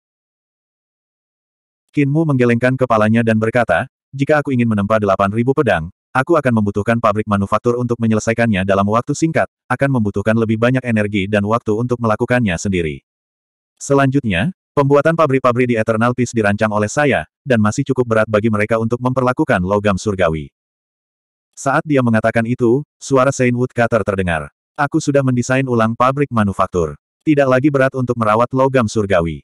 Kinmu menggelengkan kepalanya dan berkata, jika aku ingin menempa 8.000 pedang, aku akan membutuhkan pabrik manufaktur untuk menyelesaikannya dalam waktu singkat, akan membutuhkan lebih banyak energi dan waktu untuk melakukannya sendiri. Selanjutnya, pembuatan pabrik-pabrik di Eternal Peace dirancang oleh saya, dan masih cukup berat bagi mereka untuk memperlakukan logam surgawi. Saat dia mengatakan itu, suara Saint Woodcutter terdengar. Aku sudah mendesain ulang pabrik manufaktur. Tidak lagi berat untuk merawat logam surgawi.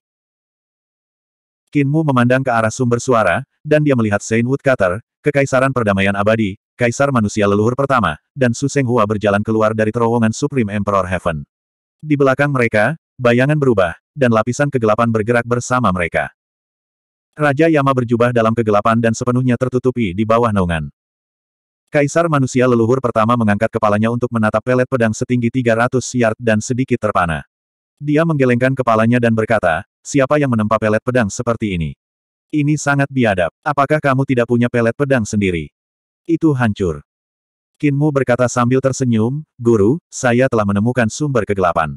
Kinmu memandang ke arah sumber suara, dan dia melihat Saint Woodcutter, Kekaisaran Perdamaian Abadi, Kaisar Manusia Leluhur Pertama, dan Su Seng Hua berjalan keluar dari terowongan Supreme Emperor Heaven. Di belakang mereka, bayangan berubah, dan lapisan kegelapan bergerak bersama mereka. Raja Yama berjubah dalam kegelapan dan sepenuhnya tertutupi di bawah naungan. Kaisar manusia leluhur pertama mengangkat kepalanya untuk menatap pelet pedang setinggi 300 yard dan sedikit terpana. Dia menggelengkan kepalanya dan berkata, siapa yang menempa pelet pedang seperti ini? Ini sangat biadab. Apakah kamu tidak punya pelet pedang sendiri? Itu hancur. Kinmu berkata sambil tersenyum, Guru, saya telah menemukan sumber kegelapan.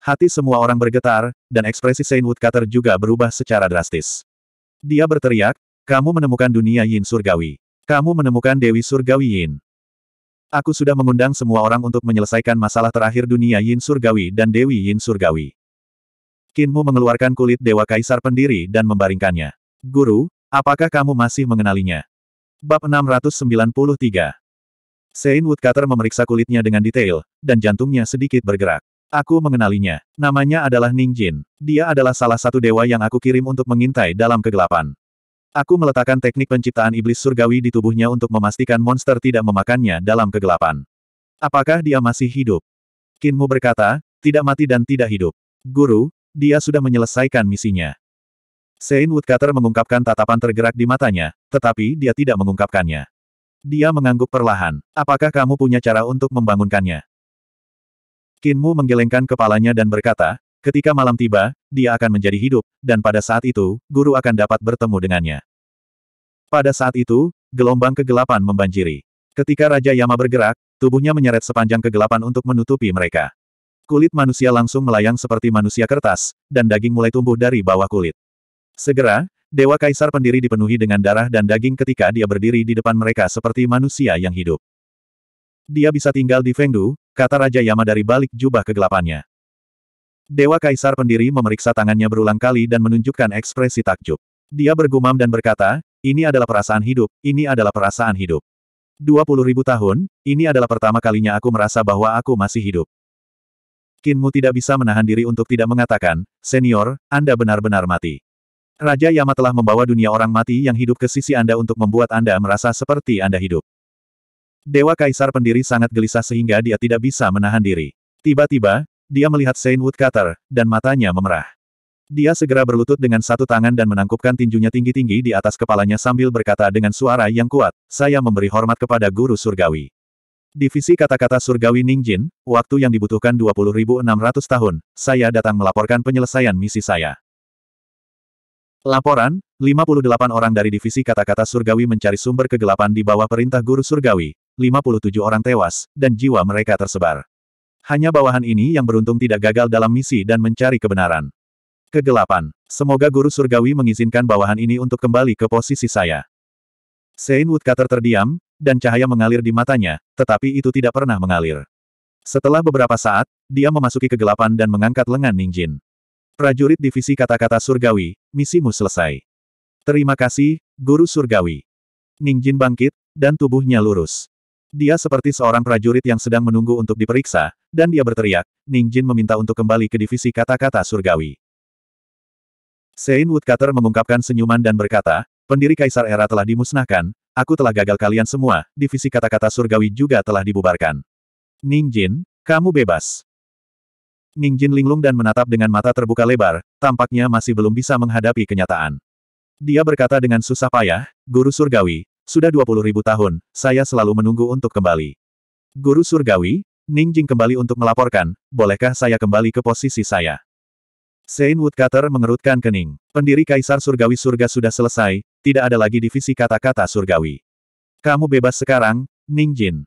Hati semua orang bergetar, dan ekspresi Saint Woodcutter juga berubah secara drastis. Dia berteriak, kamu menemukan dunia Yin Surgawi. Kamu menemukan Dewi Surgawi Yin. Aku sudah mengundang semua orang untuk menyelesaikan masalah terakhir dunia Yin Surgawi dan Dewi Yin Surgawi. Kinmu mengeluarkan kulit Dewa Kaisar pendiri dan membaringkannya. Guru, apakah kamu masih mengenalinya? Bab 693 Sein Woodcutter memeriksa kulitnya dengan detail, dan jantungnya sedikit bergerak. Aku mengenalinya. Namanya adalah Ning Jin. Dia adalah salah satu dewa yang aku kirim untuk mengintai dalam kegelapan. Aku meletakkan teknik penciptaan iblis surgawi di tubuhnya untuk memastikan monster tidak memakannya dalam kegelapan. Apakah dia masih hidup? Kinmu berkata, tidak mati dan tidak hidup. Guru, dia sudah menyelesaikan misinya. Sein Woodcutter mengungkapkan tatapan tergerak di matanya, tetapi dia tidak mengungkapkannya. Dia mengangguk perlahan. Apakah kamu punya cara untuk membangunkannya? Kinmu menggelengkan kepalanya dan berkata, Ketika malam tiba, dia akan menjadi hidup, dan pada saat itu, guru akan dapat bertemu dengannya. Pada saat itu, gelombang kegelapan membanjiri. Ketika Raja Yama bergerak, tubuhnya menyeret sepanjang kegelapan untuk menutupi mereka. Kulit manusia langsung melayang seperti manusia kertas, dan daging mulai tumbuh dari bawah kulit. Segera, Dewa Kaisar Pendiri dipenuhi dengan darah dan daging ketika dia berdiri di depan mereka seperti manusia yang hidup. Dia bisa tinggal di Fengdu, kata Raja Yama dari balik jubah kegelapannya. Dewa Kaisar Pendiri memeriksa tangannya berulang kali dan menunjukkan ekspresi takjub. Dia bergumam dan berkata, ini adalah perasaan hidup, ini adalah perasaan hidup. 20 ribu tahun, ini adalah pertama kalinya aku merasa bahwa aku masih hidup. Kinmu tidak bisa menahan diri untuk tidak mengatakan, senior, Anda benar-benar mati. Raja Yama telah membawa dunia orang mati yang hidup ke sisi Anda untuk membuat Anda merasa seperti Anda hidup. Dewa Kaisar Pendiri sangat gelisah sehingga dia tidak bisa menahan diri. Tiba-tiba, dia melihat Saint Woodcutter, dan matanya memerah. Dia segera berlutut dengan satu tangan dan menangkupkan tinjunya tinggi-tinggi di atas kepalanya sambil berkata dengan suara yang kuat, saya memberi hormat kepada guru surgawi. Divisi kata-kata surgawi Ningjin, waktu yang dibutuhkan 20.600 tahun, saya datang melaporkan penyelesaian misi saya. Laporan, 58 orang dari divisi kata-kata surgawi mencari sumber kegelapan di bawah perintah guru surgawi, 57 orang tewas, dan jiwa mereka tersebar. Hanya bawahan ini yang beruntung tidak gagal dalam misi dan mencari kebenaran. Kegelapan. Semoga Guru Surgawi mengizinkan bawahan ini untuk kembali ke posisi saya. Sein Woodcutter terdiam, dan cahaya mengalir di matanya, tetapi itu tidak pernah mengalir. Setelah beberapa saat, dia memasuki kegelapan dan mengangkat lengan Ningjin. Prajurit divisi kata-kata surgawi, misimu selesai. Terima kasih, Guru Surgawi. Ningjin bangkit, dan tubuhnya lurus. Dia seperti seorang prajurit yang sedang menunggu untuk diperiksa, dan dia berteriak, Ning Jin meminta untuk kembali ke divisi kata-kata surgawi. Sein Woodcutter mengungkapkan senyuman dan berkata, pendiri Kaisar Era telah dimusnahkan, aku telah gagal kalian semua, divisi kata-kata surgawi juga telah dibubarkan. Ning Jin, kamu bebas. Ning Jin linglung dan menatap dengan mata terbuka lebar, tampaknya masih belum bisa menghadapi kenyataan. Dia berkata dengan susah payah, Guru Surgawi, sudah puluh ribu tahun, saya selalu menunggu untuk kembali. Guru Surgawi, Ning Jing kembali untuk melaporkan, bolehkah saya kembali ke posisi saya? Saint Woodcutter mengerutkan kening. Pendiri Kaisar Surgawi Surga sudah selesai, tidak ada lagi divisi kata-kata Surgawi. Kamu bebas sekarang, Ning Jin.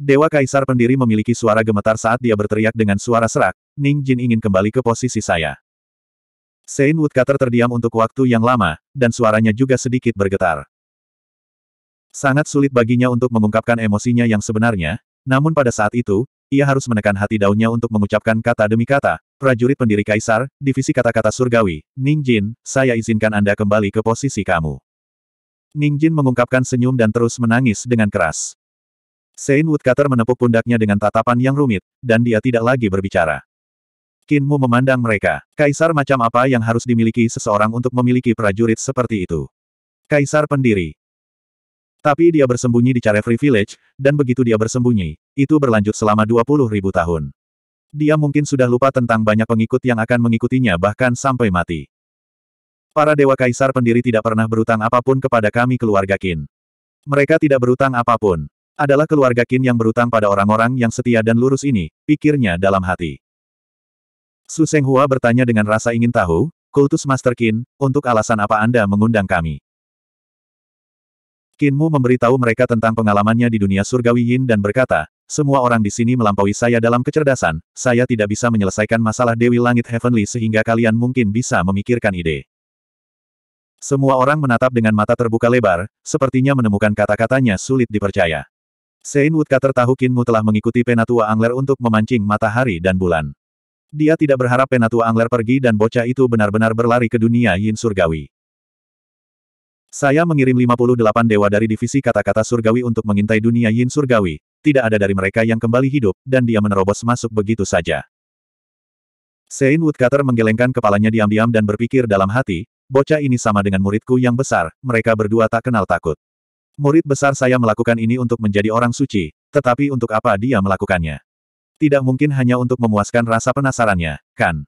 Dewa Kaisar pendiri memiliki suara gemetar saat dia berteriak dengan suara serak, Ning Jin ingin kembali ke posisi saya. Sein Woodcutter terdiam untuk waktu yang lama, dan suaranya juga sedikit bergetar. Sangat sulit baginya untuk mengungkapkan emosinya yang sebenarnya, namun pada saat itu, ia harus menekan hati daunnya untuk mengucapkan kata demi kata, prajurit pendiri kaisar, divisi kata-kata surgawi, Ning Jin, saya izinkan Anda kembali ke posisi kamu. Ning Jin mengungkapkan senyum dan terus menangis dengan keras. Sein Woodcutter menepuk pundaknya dengan tatapan yang rumit, dan dia tidak lagi berbicara. Kinmu memandang mereka. Kaisar macam apa yang harus dimiliki seseorang untuk memiliki prajurit seperti itu? Kaisar pendiri. Tapi dia bersembunyi di Carefree Village, dan begitu dia bersembunyi, itu berlanjut selama 20 ribu tahun. Dia mungkin sudah lupa tentang banyak pengikut yang akan mengikutinya bahkan sampai mati. Para Dewa Kaisar pendiri tidak pernah berutang apapun kepada kami keluarga Qin. Mereka tidak berutang apapun. Adalah keluarga Qin yang berutang pada orang-orang yang setia dan lurus ini, pikirnya dalam hati. Su Seng Hua bertanya dengan rasa ingin tahu, kultus Master Qin, untuk alasan apa Anda mengundang kami? Kinmu memberitahu mereka tentang pengalamannya di dunia surgawi Yin dan berkata, semua orang di sini melampaui saya dalam kecerdasan, saya tidak bisa menyelesaikan masalah Dewi Langit Heavenly sehingga kalian mungkin bisa memikirkan ide. Semua orang menatap dengan mata terbuka lebar, sepertinya menemukan kata-katanya sulit dipercaya. Sein Woodcutter tahu Kinmu telah mengikuti Penatua Angler untuk memancing matahari dan bulan. Dia tidak berharap Penatua Angler pergi dan bocah itu benar-benar berlari ke dunia Yin Surgawi. Saya mengirim 58 dewa dari divisi kata-kata surgawi untuk mengintai dunia yin surgawi, tidak ada dari mereka yang kembali hidup, dan dia menerobos masuk begitu saja. Sein Woodcutter menggelengkan kepalanya diam-diam dan berpikir dalam hati, bocah ini sama dengan muridku yang besar, mereka berdua tak kenal takut. Murid besar saya melakukan ini untuk menjadi orang suci, tetapi untuk apa dia melakukannya? Tidak mungkin hanya untuk memuaskan rasa penasarannya, kan?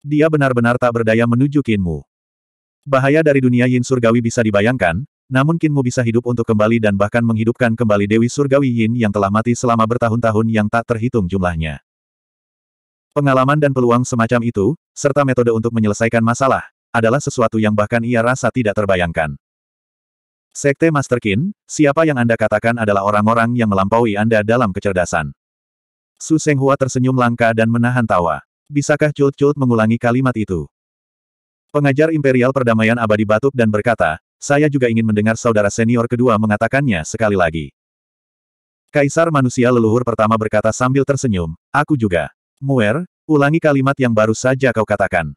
Dia benar-benar tak berdaya menuju kinmu. Bahaya dari dunia Yin Surgawi bisa dibayangkan, namun Kinmu bisa hidup untuk kembali dan bahkan menghidupkan kembali Dewi Surgawi Yin yang telah mati selama bertahun-tahun yang tak terhitung jumlahnya. Pengalaman dan peluang semacam itu, serta metode untuk menyelesaikan masalah, adalah sesuatu yang bahkan ia rasa tidak terbayangkan. Sekte Master Kin, siapa yang Anda katakan adalah orang-orang yang melampaui Anda dalam kecerdasan? Su Hua tersenyum langka dan menahan tawa. Bisakah Chult Chult mengulangi kalimat itu? Pengajar Imperial Perdamaian Abadi batuk dan berkata, saya juga ingin mendengar saudara senior kedua mengatakannya sekali lagi. Kaisar manusia leluhur pertama berkata sambil tersenyum, aku juga. Muer, ulangi kalimat yang baru saja kau katakan.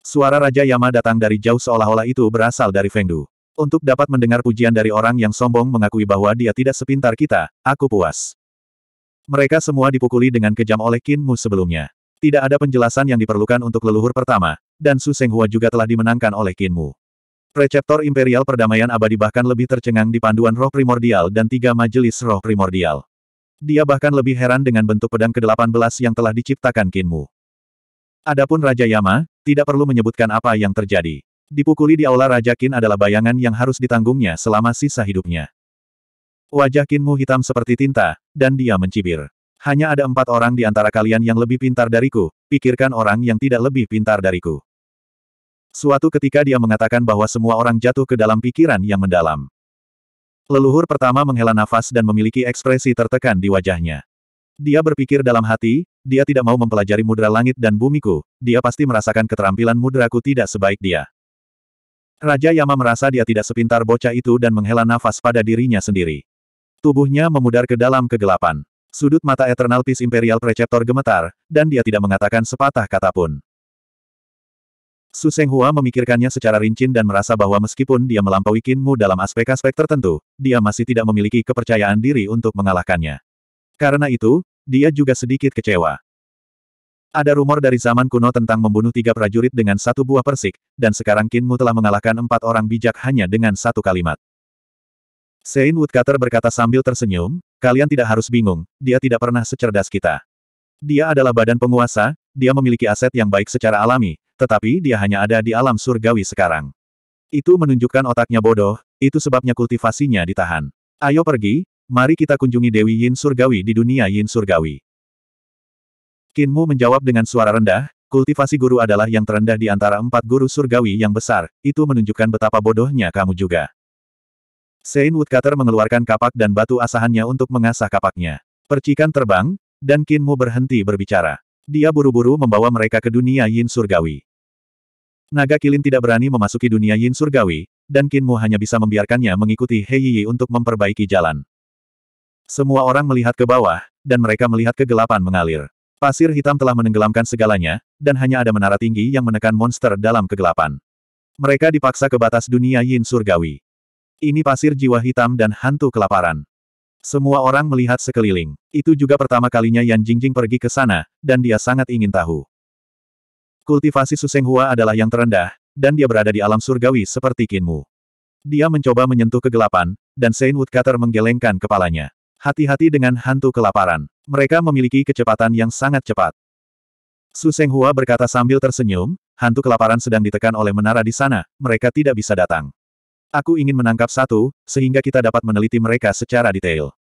Suara Raja Yama datang dari jauh seolah-olah itu berasal dari Fengdu. Untuk dapat mendengar pujian dari orang yang sombong mengakui bahwa dia tidak sepintar kita, aku puas. Mereka semua dipukuli dengan kejam oleh Kinmu sebelumnya. Tidak ada penjelasan yang diperlukan untuk leluhur pertama, dan Su Senghua juga telah dimenangkan oleh Qin Mu. Preceptor Imperial Perdamaian Abadi bahkan lebih tercengang di panduan roh primordial dan tiga majelis roh primordial. Dia bahkan lebih heran dengan bentuk pedang ke-18 yang telah diciptakan Qin Mu. Adapun Raja Yama, tidak perlu menyebutkan apa yang terjadi. Dipukuli di aula Raja Qin adalah bayangan yang harus ditanggungnya selama sisa hidupnya. Wajah Qin Mu hitam seperti tinta, dan dia mencibir. Hanya ada empat orang di antara kalian yang lebih pintar dariku, pikirkan orang yang tidak lebih pintar dariku. Suatu ketika dia mengatakan bahwa semua orang jatuh ke dalam pikiran yang mendalam. Leluhur pertama menghela nafas dan memiliki ekspresi tertekan di wajahnya. Dia berpikir dalam hati, dia tidak mau mempelajari mudra langit dan bumiku, dia pasti merasakan keterampilan mudraku tidak sebaik dia. Raja Yama merasa dia tidak sepintar bocah itu dan menghela nafas pada dirinya sendiri. Tubuhnya memudar ke dalam kegelapan. Sudut mata Eternal Peace Imperial Preceptor gemetar, dan dia tidak mengatakan sepatah kata pun. Su Seng Hua memikirkannya secara rinci dan merasa bahwa meskipun dia melampaui Kinmu dalam aspek-aspek tertentu, dia masih tidak memiliki kepercayaan diri untuk mengalahkannya. Karena itu, dia juga sedikit kecewa. Ada rumor dari zaman kuno tentang membunuh tiga prajurit dengan satu buah persik, dan sekarang Kinmu telah mengalahkan empat orang bijak hanya dengan satu kalimat. Sein Woodcutter berkata sambil tersenyum, kalian tidak harus bingung, dia tidak pernah secerdas kita. Dia adalah badan penguasa, dia memiliki aset yang baik secara alami, tetapi dia hanya ada di alam surgawi sekarang. Itu menunjukkan otaknya bodoh, itu sebabnya kultivasinya ditahan. Ayo pergi, mari kita kunjungi Dewi Yin Surgawi di dunia Yin Surgawi. Kinmu menjawab dengan suara rendah, kultivasi guru adalah yang terendah di antara empat guru surgawi yang besar, itu menunjukkan betapa bodohnya kamu juga. Sein Woodcutter mengeluarkan kapak dan batu asahannya untuk mengasah kapaknya. Percikan terbang, dan Kinmu berhenti berbicara. Dia buru-buru membawa mereka ke dunia Yin Surgawi. Naga Kilin tidak berani memasuki dunia Yin Surgawi, dan Kinmu hanya bisa membiarkannya mengikuti He Yi untuk memperbaiki jalan. Semua orang melihat ke bawah, dan mereka melihat kegelapan mengalir. Pasir hitam telah menenggelamkan segalanya, dan hanya ada menara tinggi yang menekan monster dalam kegelapan. Mereka dipaksa ke batas dunia Yin Surgawi. Ini pasir jiwa hitam dan hantu kelaparan. Semua orang melihat sekeliling. Itu juga pertama kalinya Yan Jingjing pergi ke sana, dan dia sangat ingin tahu. Kultivasi Suseng Hua adalah yang terendah, dan dia berada di alam surgawi seperti Kinmu. Dia mencoba menyentuh kegelapan, dan Saint Woodcutter menggelengkan kepalanya. Hati-hati dengan hantu kelaparan. Mereka memiliki kecepatan yang sangat cepat. Hua berkata sambil tersenyum, hantu kelaparan sedang ditekan oleh menara di sana, mereka tidak bisa datang. Aku ingin menangkap satu, sehingga kita dapat meneliti mereka secara detail.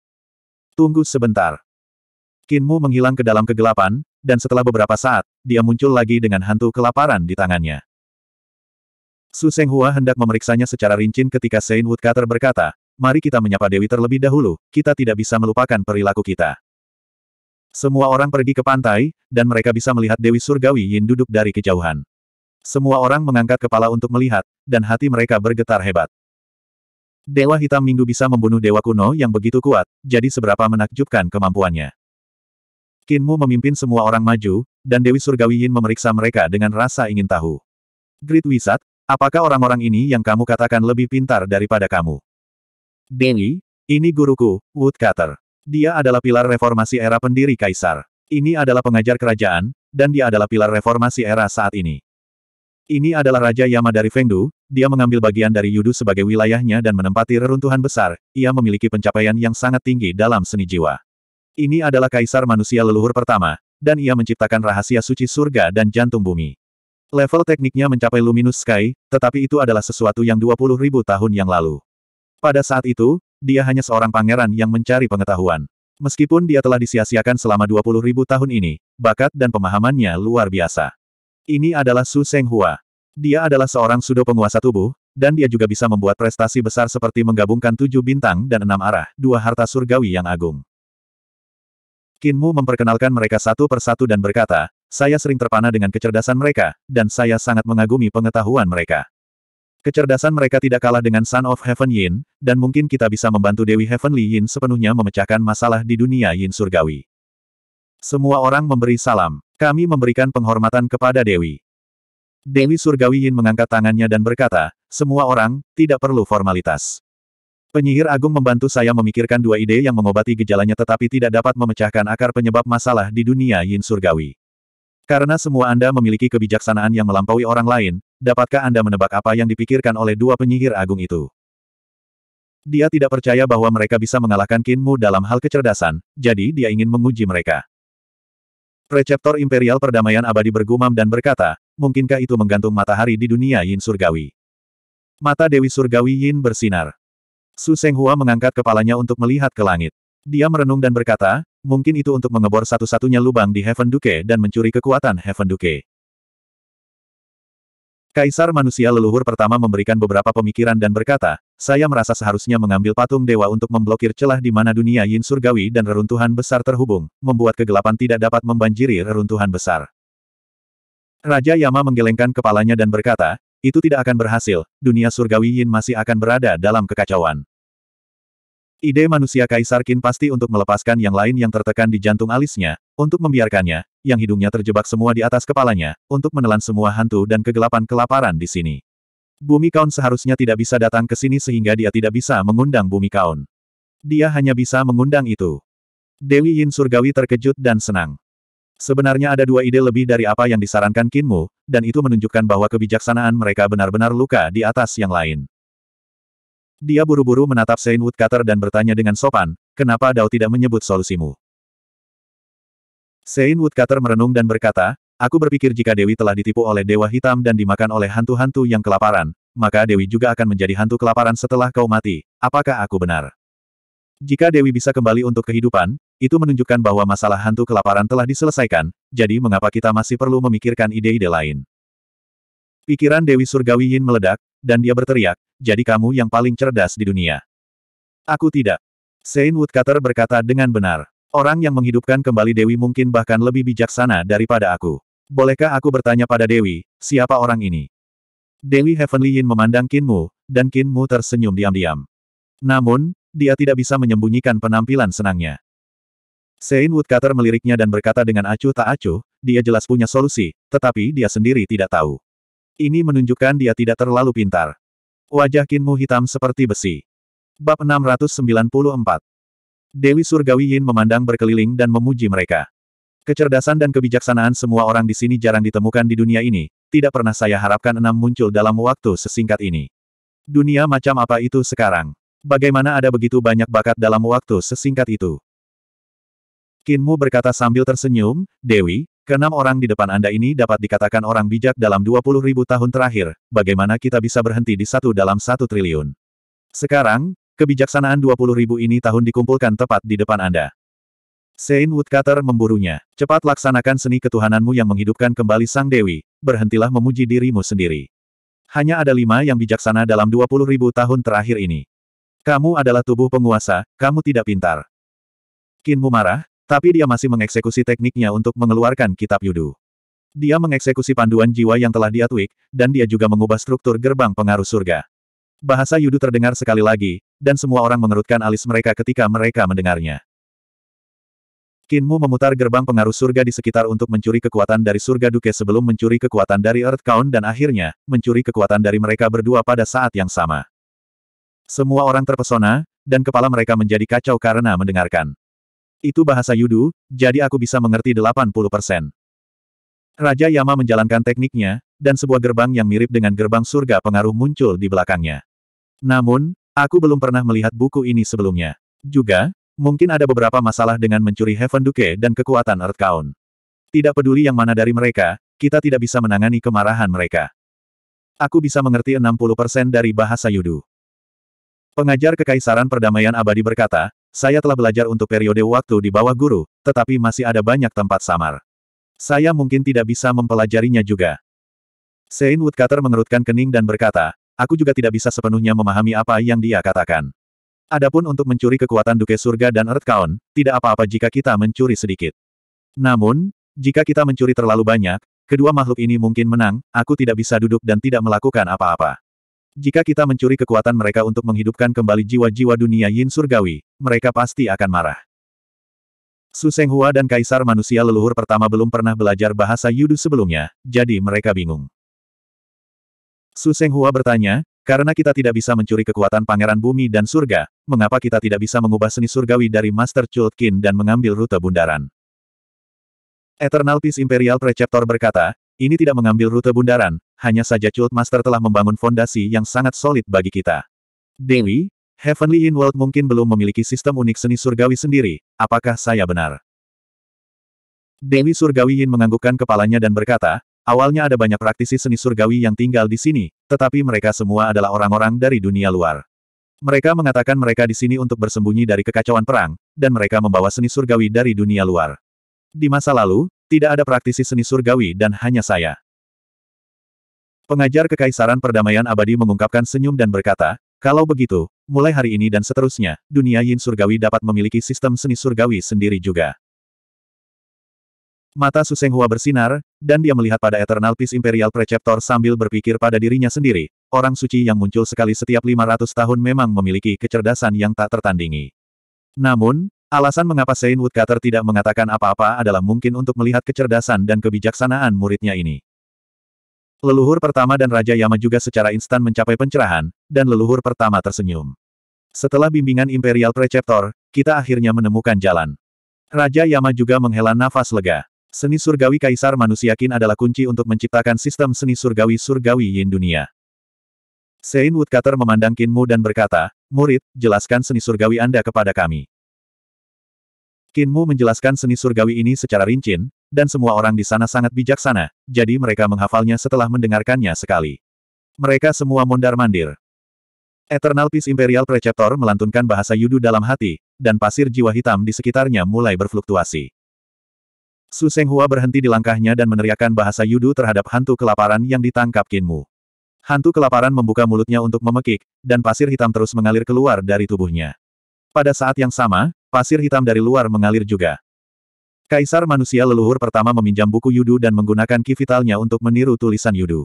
Tunggu sebentar. Kinmu menghilang ke dalam kegelapan, dan setelah beberapa saat, dia muncul lagi dengan hantu kelaparan di tangannya. Su Hua hendak memeriksanya secara rinci ketika Saint Woodcutter berkata, mari kita menyapa Dewi terlebih dahulu, kita tidak bisa melupakan perilaku kita. Semua orang pergi ke pantai, dan mereka bisa melihat Dewi Surgawi Yin duduk dari kejauhan. Semua orang mengangkat kepala untuk melihat, dan hati mereka bergetar hebat. Dewa Hitam Minggu bisa membunuh Dewa Kuno yang begitu kuat, jadi seberapa menakjubkan kemampuannya. Kinmu memimpin semua orang maju, dan Dewi Surgawi Yin memeriksa mereka dengan rasa ingin tahu. Grid Wisat, apakah orang-orang ini yang kamu katakan lebih pintar daripada kamu? Dewi, ini guruku, Woodcutter. Dia adalah pilar reformasi era pendiri Kaisar. Ini adalah pengajar kerajaan, dan dia adalah pilar reformasi era saat ini. Ini adalah Raja Yama dari Fengdu, dia mengambil bagian dari Yudu sebagai wilayahnya dan menempati reruntuhan besar, ia memiliki pencapaian yang sangat tinggi dalam seni jiwa. Ini adalah kaisar manusia leluhur pertama, dan ia menciptakan rahasia suci surga dan jantung bumi. Level tekniknya mencapai Luminous Sky, tetapi itu adalah sesuatu yang 20 ribu tahun yang lalu. Pada saat itu, dia hanya seorang pangeran yang mencari pengetahuan. Meskipun dia telah disia-siakan selama 20 ribu tahun ini, bakat dan pemahamannya luar biasa. Ini adalah Su Seng Hua. Dia adalah seorang sudo penguasa tubuh, dan dia juga bisa membuat prestasi besar seperti menggabungkan tujuh bintang dan enam arah, dua harta surgawi yang agung. Kinmu memperkenalkan mereka satu persatu dan berkata, saya sering terpana dengan kecerdasan mereka, dan saya sangat mengagumi pengetahuan mereka. Kecerdasan mereka tidak kalah dengan Son of Heaven Yin, dan mungkin kita bisa membantu Dewi Heavenly Yin sepenuhnya memecahkan masalah di dunia Yin surgawi. Semua orang memberi salam. Kami memberikan penghormatan kepada Dewi. Dewi Surgawi Yin mengangkat tangannya dan berkata, semua orang, tidak perlu formalitas. Penyihir agung membantu saya memikirkan dua ide yang mengobati gejalanya tetapi tidak dapat memecahkan akar penyebab masalah di dunia yin surgawi. Karena semua Anda memiliki kebijaksanaan yang melampaui orang lain, dapatkah Anda menebak apa yang dipikirkan oleh dua penyihir agung itu? Dia tidak percaya bahwa mereka bisa mengalahkan Kinmu dalam hal kecerdasan, jadi dia ingin menguji mereka. Preceptor Imperial Perdamaian Abadi bergumam dan berkata, mungkinkah itu menggantung matahari di dunia yin surgawi? Mata Dewi Surgawi Yin bersinar. Su Senghua mengangkat kepalanya untuk melihat ke langit. Dia merenung dan berkata, mungkin itu untuk mengebor satu-satunya lubang di Heaven Duke dan mencuri kekuatan Heaven Duke. Kaisar manusia leluhur pertama memberikan beberapa pemikiran dan berkata, saya merasa seharusnya mengambil patung dewa untuk memblokir celah di mana dunia yin surgawi dan reruntuhan besar terhubung, membuat kegelapan tidak dapat membanjiri reruntuhan besar. Raja Yama menggelengkan kepalanya dan berkata, itu tidak akan berhasil, dunia surgawi Yin masih akan berada dalam kekacauan. Ide manusia Kaisar Qin pasti untuk melepaskan yang lain yang tertekan di jantung alisnya, untuk membiarkannya, yang hidungnya terjebak semua di atas kepalanya, untuk menelan semua hantu dan kegelapan kelaparan di sini. Bumi Kaun seharusnya tidak bisa datang ke sini sehingga dia tidak bisa mengundang Bumi Kaun. Dia hanya bisa mengundang itu. Dewi Yin Surgawi terkejut dan senang. Sebenarnya ada dua ide lebih dari apa yang disarankan Kinmu, dan itu menunjukkan bahwa kebijaksanaan mereka benar-benar luka di atas yang lain. Dia buru-buru menatap Saint Woodcutter dan bertanya dengan sopan, kenapa Dao tidak menyebut solusimu? Saint Woodcutter merenung dan berkata, aku berpikir jika Dewi telah ditipu oleh Dewa Hitam dan dimakan oleh hantu-hantu yang kelaparan, maka Dewi juga akan menjadi hantu kelaparan setelah kau mati, apakah aku benar? Jika Dewi bisa kembali untuk kehidupan, itu menunjukkan bahwa masalah hantu kelaparan telah diselesaikan, jadi mengapa kita masih perlu memikirkan ide-ide lain? Pikiran Dewi Surgawi Yin meledak, dan dia berteriak, jadi kamu yang paling cerdas di dunia. Aku tidak. Sein Woodcutter berkata dengan benar. Orang yang menghidupkan kembali Dewi mungkin bahkan lebih bijaksana daripada aku. Bolehkah aku bertanya pada Dewi, siapa orang ini? Dewi Heavenly Yin memandang Kinmu, dan Kinmu tersenyum diam-diam. Namun, dia tidak bisa menyembunyikan penampilan senangnya. Sein Woodcutter meliriknya dan berkata dengan acuh tak acuh, dia jelas punya solusi, tetapi dia sendiri tidak tahu. Ini menunjukkan dia tidak terlalu pintar. Wajah Kinmu hitam seperti besi. Bab 694 Dewi Surgawi Yin memandang berkeliling dan memuji mereka. Kecerdasan dan kebijaksanaan semua orang di sini jarang ditemukan di dunia ini, tidak pernah saya harapkan enam muncul dalam waktu sesingkat ini. Dunia macam apa itu sekarang? Bagaimana ada begitu banyak bakat dalam waktu sesingkat itu? Kinmu berkata sambil tersenyum, Dewi, keenam orang di depan Anda ini dapat dikatakan orang bijak dalam 20 ribu tahun terakhir, bagaimana kita bisa berhenti di satu dalam satu triliun. Sekarang, kebijaksanaan 20 ribu ini tahun dikumpulkan tepat di depan Anda. Sein Woodcutter memburunya. Cepat laksanakan seni ketuhananmu yang menghidupkan kembali Sang Dewi, berhentilah memuji dirimu sendiri. Hanya ada lima yang bijaksana dalam 20 ribu tahun terakhir ini. Kamu adalah tubuh penguasa, kamu tidak pintar. Kinmu marah, tapi dia masih mengeksekusi tekniknya untuk mengeluarkan kitab Yudu. Dia mengeksekusi panduan jiwa yang telah dia tweak, dan dia juga mengubah struktur gerbang pengaruh surga. Bahasa Yudu terdengar sekali lagi, dan semua orang mengerutkan alis mereka ketika mereka mendengarnya. Kinmu memutar gerbang pengaruh surga di sekitar untuk mencuri kekuatan dari surga Duke sebelum mencuri kekuatan dari Earth Count dan akhirnya, mencuri kekuatan dari mereka berdua pada saat yang sama. Semua orang terpesona, dan kepala mereka menjadi kacau karena mendengarkan. Itu bahasa Yudu, jadi aku bisa mengerti 80%. Raja Yama menjalankan tekniknya, dan sebuah gerbang yang mirip dengan gerbang surga pengaruh muncul di belakangnya. Namun, aku belum pernah melihat buku ini sebelumnya. Juga, mungkin ada beberapa masalah dengan mencuri Heaven Duke dan kekuatan Earth Count. Tidak peduli yang mana dari mereka, kita tidak bisa menangani kemarahan mereka. Aku bisa mengerti 60% dari bahasa Yudu. Pengajar Kekaisaran Perdamaian Abadi berkata, saya telah belajar untuk periode waktu di bawah guru, tetapi masih ada banyak tempat samar. Saya mungkin tidak bisa mempelajarinya juga. Sein Woodcutter mengerutkan kening dan berkata, aku juga tidak bisa sepenuhnya memahami apa yang dia katakan. Adapun untuk mencuri kekuatan Duke Surga dan Earth Count, tidak apa-apa jika kita mencuri sedikit. Namun, jika kita mencuri terlalu banyak, kedua makhluk ini mungkin menang, aku tidak bisa duduk dan tidak melakukan apa-apa. Jika kita mencuri kekuatan mereka untuk menghidupkan kembali jiwa-jiwa dunia yin surgawi, mereka pasti akan marah. Su Senghua dan Kaisar manusia leluhur pertama belum pernah belajar bahasa Yudu sebelumnya, jadi mereka bingung. Su Senghua bertanya, karena kita tidak bisa mencuri kekuatan pangeran bumi dan surga, mengapa kita tidak bisa mengubah seni surgawi dari Master Chultkin dan mengambil rute bundaran? Eternal Peace Imperial Preceptor berkata, ini tidak mengambil rute bundaran, hanya saja Cult Master telah membangun fondasi yang sangat solid bagi kita. Dewi, Heavenly In World mungkin belum memiliki sistem unik seni surgawi sendiri, apakah saya benar? Dewi Surgawi Yin menganggukkan kepalanya dan berkata, awalnya ada banyak praktisi seni surgawi yang tinggal di sini, tetapi mereka semua adalah orang-orang dari dunia luar. Mereka mengatakan mereka di sini untuk bersembunyi dari kekacauan perang, dan mereka membawa seni surgawi dari dunia luar. Di masa lalu, tidak ada praktisi seni surgawi dan hanya saya. Pengajar Kekaisaran Perdamaian Abadi mengungkapkan senyum dan berkata, kalau begitu, mulai hari ini dan seterusnya, dunia Yin Surgawi dapat memiliki sistem seni surgawi sendiri juga. Mata Susenghua bersinar, dan dia melihat pada Eternal Peace Imperial Preceptor sambil berpikir pada dirinya sendiri, orang suci yang muncul sekali setiap 500 tahun memang memiliki kecerdasan yang tak tertandingi. Namun, alasan mengapa Saint Woodcutter tidak mengatakan apa-apa adalah mungkin untuk melihat kecerdasan dan kebijaksanaan muridnya ini. Leluhur pertama dan Raja Yama juga secara instan mencapai pencerahan, dan leluhur pertama tersenyum. Setelah bimbingan Imperial Preceptor, kita akhirnya menemukan jalan. Raja Yama juga menghela nafas lega. Seni surgawi Kaisar Manusiakin adalah kunci untuk menciptakan sistem seni surgawi-surgawi Yin dunia. Sein Woodcutter memandang Kinmu dan berkata, Murid, jelaskan seni surgawi Anda kepada kami. Kinmu menjelaskan seni surgawi ini secara rinci dan semua orang di sana sangat bijaksana, jadi mereka menghafalnya setelah mendengarkannya sekali. Mereka semua mondar-mandir. Eternal Peace Imperial Preceptor melantunkan bahasa Yudu dalam hati, dan pasir jiwa hitam di sekitarnya mulai berfluktuasi. Su Hua berhenti di langkahnya dan meneriakkan bahasa Yudu terhadap hantu kelaparan yang ditangkap Kinmu. Hantu kelaparan membuka mulutnya untuk memekik, dan pasir hitam terus mengalir keluar dari tubuhnya. Pada saat yang sama, pasir hitam dari luar mengalir juga. Kaisar manusia leluhur pertama meminjam buku Yudu dan menggunakan ki untuk meniru tulisan Yudu.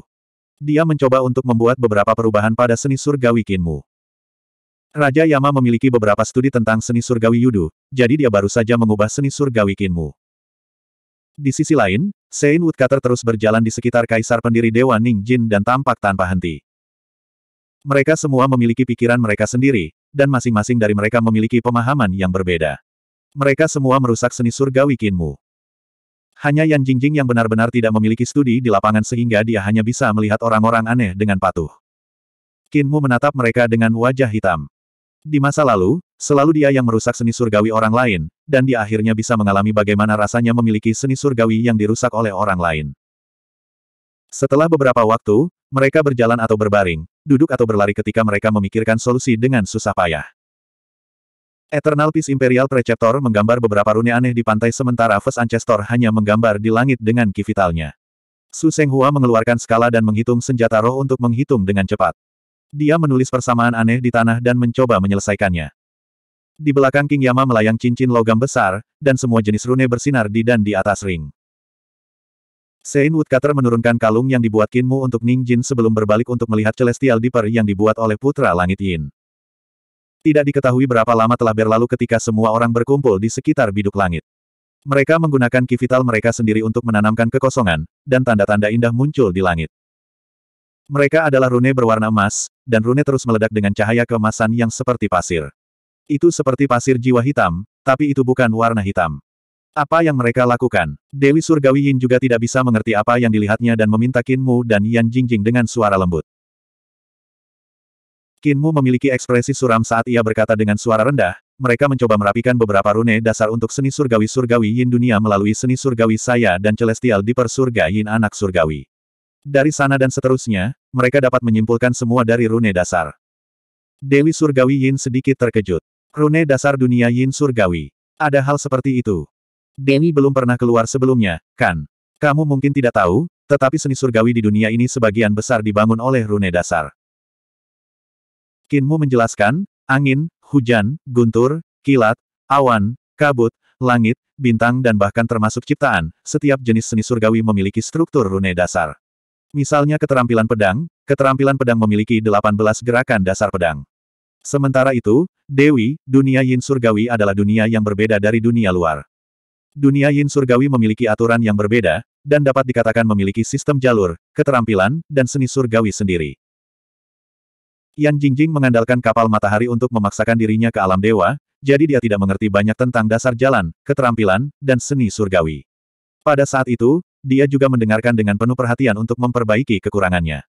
Dia mencoba untuk membuat beberapa perubahan pada seni surgawi Kinmu. Raja Yama memiliki beberapa studi tentang seni surgawi Yudu, jadi dia baru saja mengubah seni surgawi Kinmu. Di sisi lain, Sein Woodcutter terus berjalan di sekitar kaisar pendiri Dewa Ning Jin dan tampak tanpa henti. Mereka semua memiliki pikiran mereka sendiri, dan masing-masing dari mereka memiliki pemahaman yang berbeda. Mereka semua merusak seni surgawi Kinmu. Hanya Yan Jingjing yang benar-benar tidak memiliki studi di lapangan sehingga dia hanya bisa melihat orang-orang aneh dengan patuh. Kinmu menatap mereka dengan wajah hitam. Di masa lalu, selalu dia yang merusak seni surgawi orang lain, dan dia akhirnya bisa mengalami bagaimana rasanya memiliki seni surgawi yang dirusak oleh orang lain. Setelah beberapa waktu, mereka berjalan atau berbaring, duduk atau berlari ketika mereka memikirkan solusi dengan susah payah. Eternal Peace Imperial Preceptor menggambar beberapa rune aneh di pantai sementara Ves Ancestor hanya menggambar di langit dengan kivitalnya. Su Su Senghua mengeluarkan skala dan menghitung senjata roh untuk menghitung dengan cepat. Dia menulis persamaan aneh di tanah dan mencoba menyelesaikannya. Di belakang King Yama melayang cincin logam besar, dan semua jenis rune bersinar di dan di atas ring. Sein Woodcutter menurunkan kalung yang dibuat Kinmu untuk Ning Jin sebelum berbalik untuk melihat Celestial Dipper yang dibuat oleh Putra Langit Yin. Tidak diketahui berapa lama telah berlalu ketika semua orang berkumpul di sekitar biduk langit. Mereka menggunakan ki mereka sendiri untuk menanamkan kekosongan, dan tanda-tanda indah muncul di langit. Mereka adalah rune berwarna emas, dan rune terus meledak dengan cahaya keemasan yang seperti pasir. Itu seperti pasir jiwa hitam, tapi itu bukan warna hitam. Apa yang mereka lakukan? Dewi Surgawi Yin juga tidak bisa mengerti apa yang dilihatnya dan meminta Kinmu Mu dan Yan Jingjing dengan suara lembut. Kinmu memiliki ekspresi suram saat ia berkata dengan suara rendah, mereka mencoba merapikan beberapa rune dasar untuk seni surgawi-surgawi yin dunia melalui seni surgawi saya dan celestial di persurga yin anak surgawi. Dari sana dan seterusnya, mereka dapat menyimpulkan semua dari rune dasar. Dewi surgawi yin sedikit terkejut. Rune dasar dunia yin surgawi. Ada hal seperti itu. Dewi belum pernah keluar sebelumnya, kan? Kamu mungkin tidak tahu, tetapi seni surgawi di dunia ini sebagian besar dibangun oleh rune dasar. Kinmu menjelaskan, angin, hujan, guntur, kilat, awan, kabut, langit, bintang dan bahkan termasuk ciptaan, setiap jenis seni surgawi memiliki struktur rune dasar. Misalnya keterampilan pedang, keterampilan pedang memiliki 18 gerakan dasar pedang. Sementara itu, Dewi, dunia yin surgawi adalah dunia yang berbeda dari dunia luar. Dunia yin surgawi memiliki aturan yang berbeda, dan dapat dikatakan memiliki sistem jalur, keterampilan, dan seni surgawi sendiri. Yan Jingjing mengandalkan kapal matahari untuk memaksakan dirinya ke alam dewa, jadi dia tidak mengerti banyak tentang dasar jalan, keterampilan, dan seni surgawi. Pada saat itu, dia juga mendengarkan dengan penuh perhatian untuk memperbaiki kekurangannya.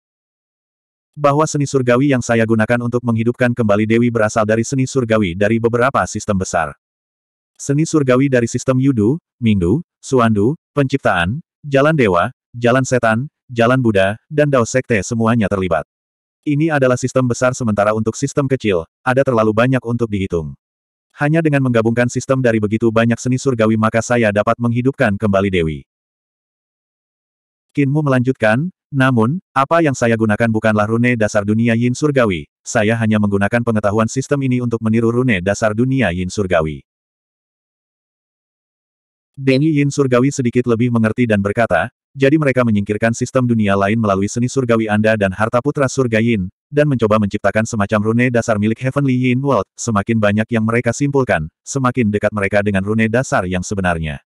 Bahwa seni surgawi yang saya gunakan untuk menghidupkan kembali Dewi berasal dari seni surgawi dari beberapa sistem besar. Seni surgawi dari sistem Yudu, Mingdu, Suandu, Penciptaan, Jalan Dewa, Jalan Setan, Jalan Buddha, dan Dao Sekte semuanya terlibat. Ini adalah sistem besar sementara untuk sistem kecil, ada terlalu banyak untuk dihitung. Hanya dengan menggabungkan sistem dari begitu banyak seni surgawi maka saya dapat menghidupkan kembali Dewi. Kinmu melanjutkan, namun, apa yang saya gunakan bukanlah rune dasar dunia yin surgawi, saya hanya menggunakan pengetahuan sistem ini untuk meniru rune dasar dunia yin surgawi. Dewi Yin Surgawi sedikit lebih mengerti dan berkata, jadi mereka menyingkirkan sistem dunia lain melalui seni surgawi Anda dan harta putra surga Yin, dan mencoba menciptakan semacam rune dasar milik Heavenly Yin World. Semakin banyak yang mereka simpulkan, semakin dekat mereka dengan rune dasar yang sebenarnya.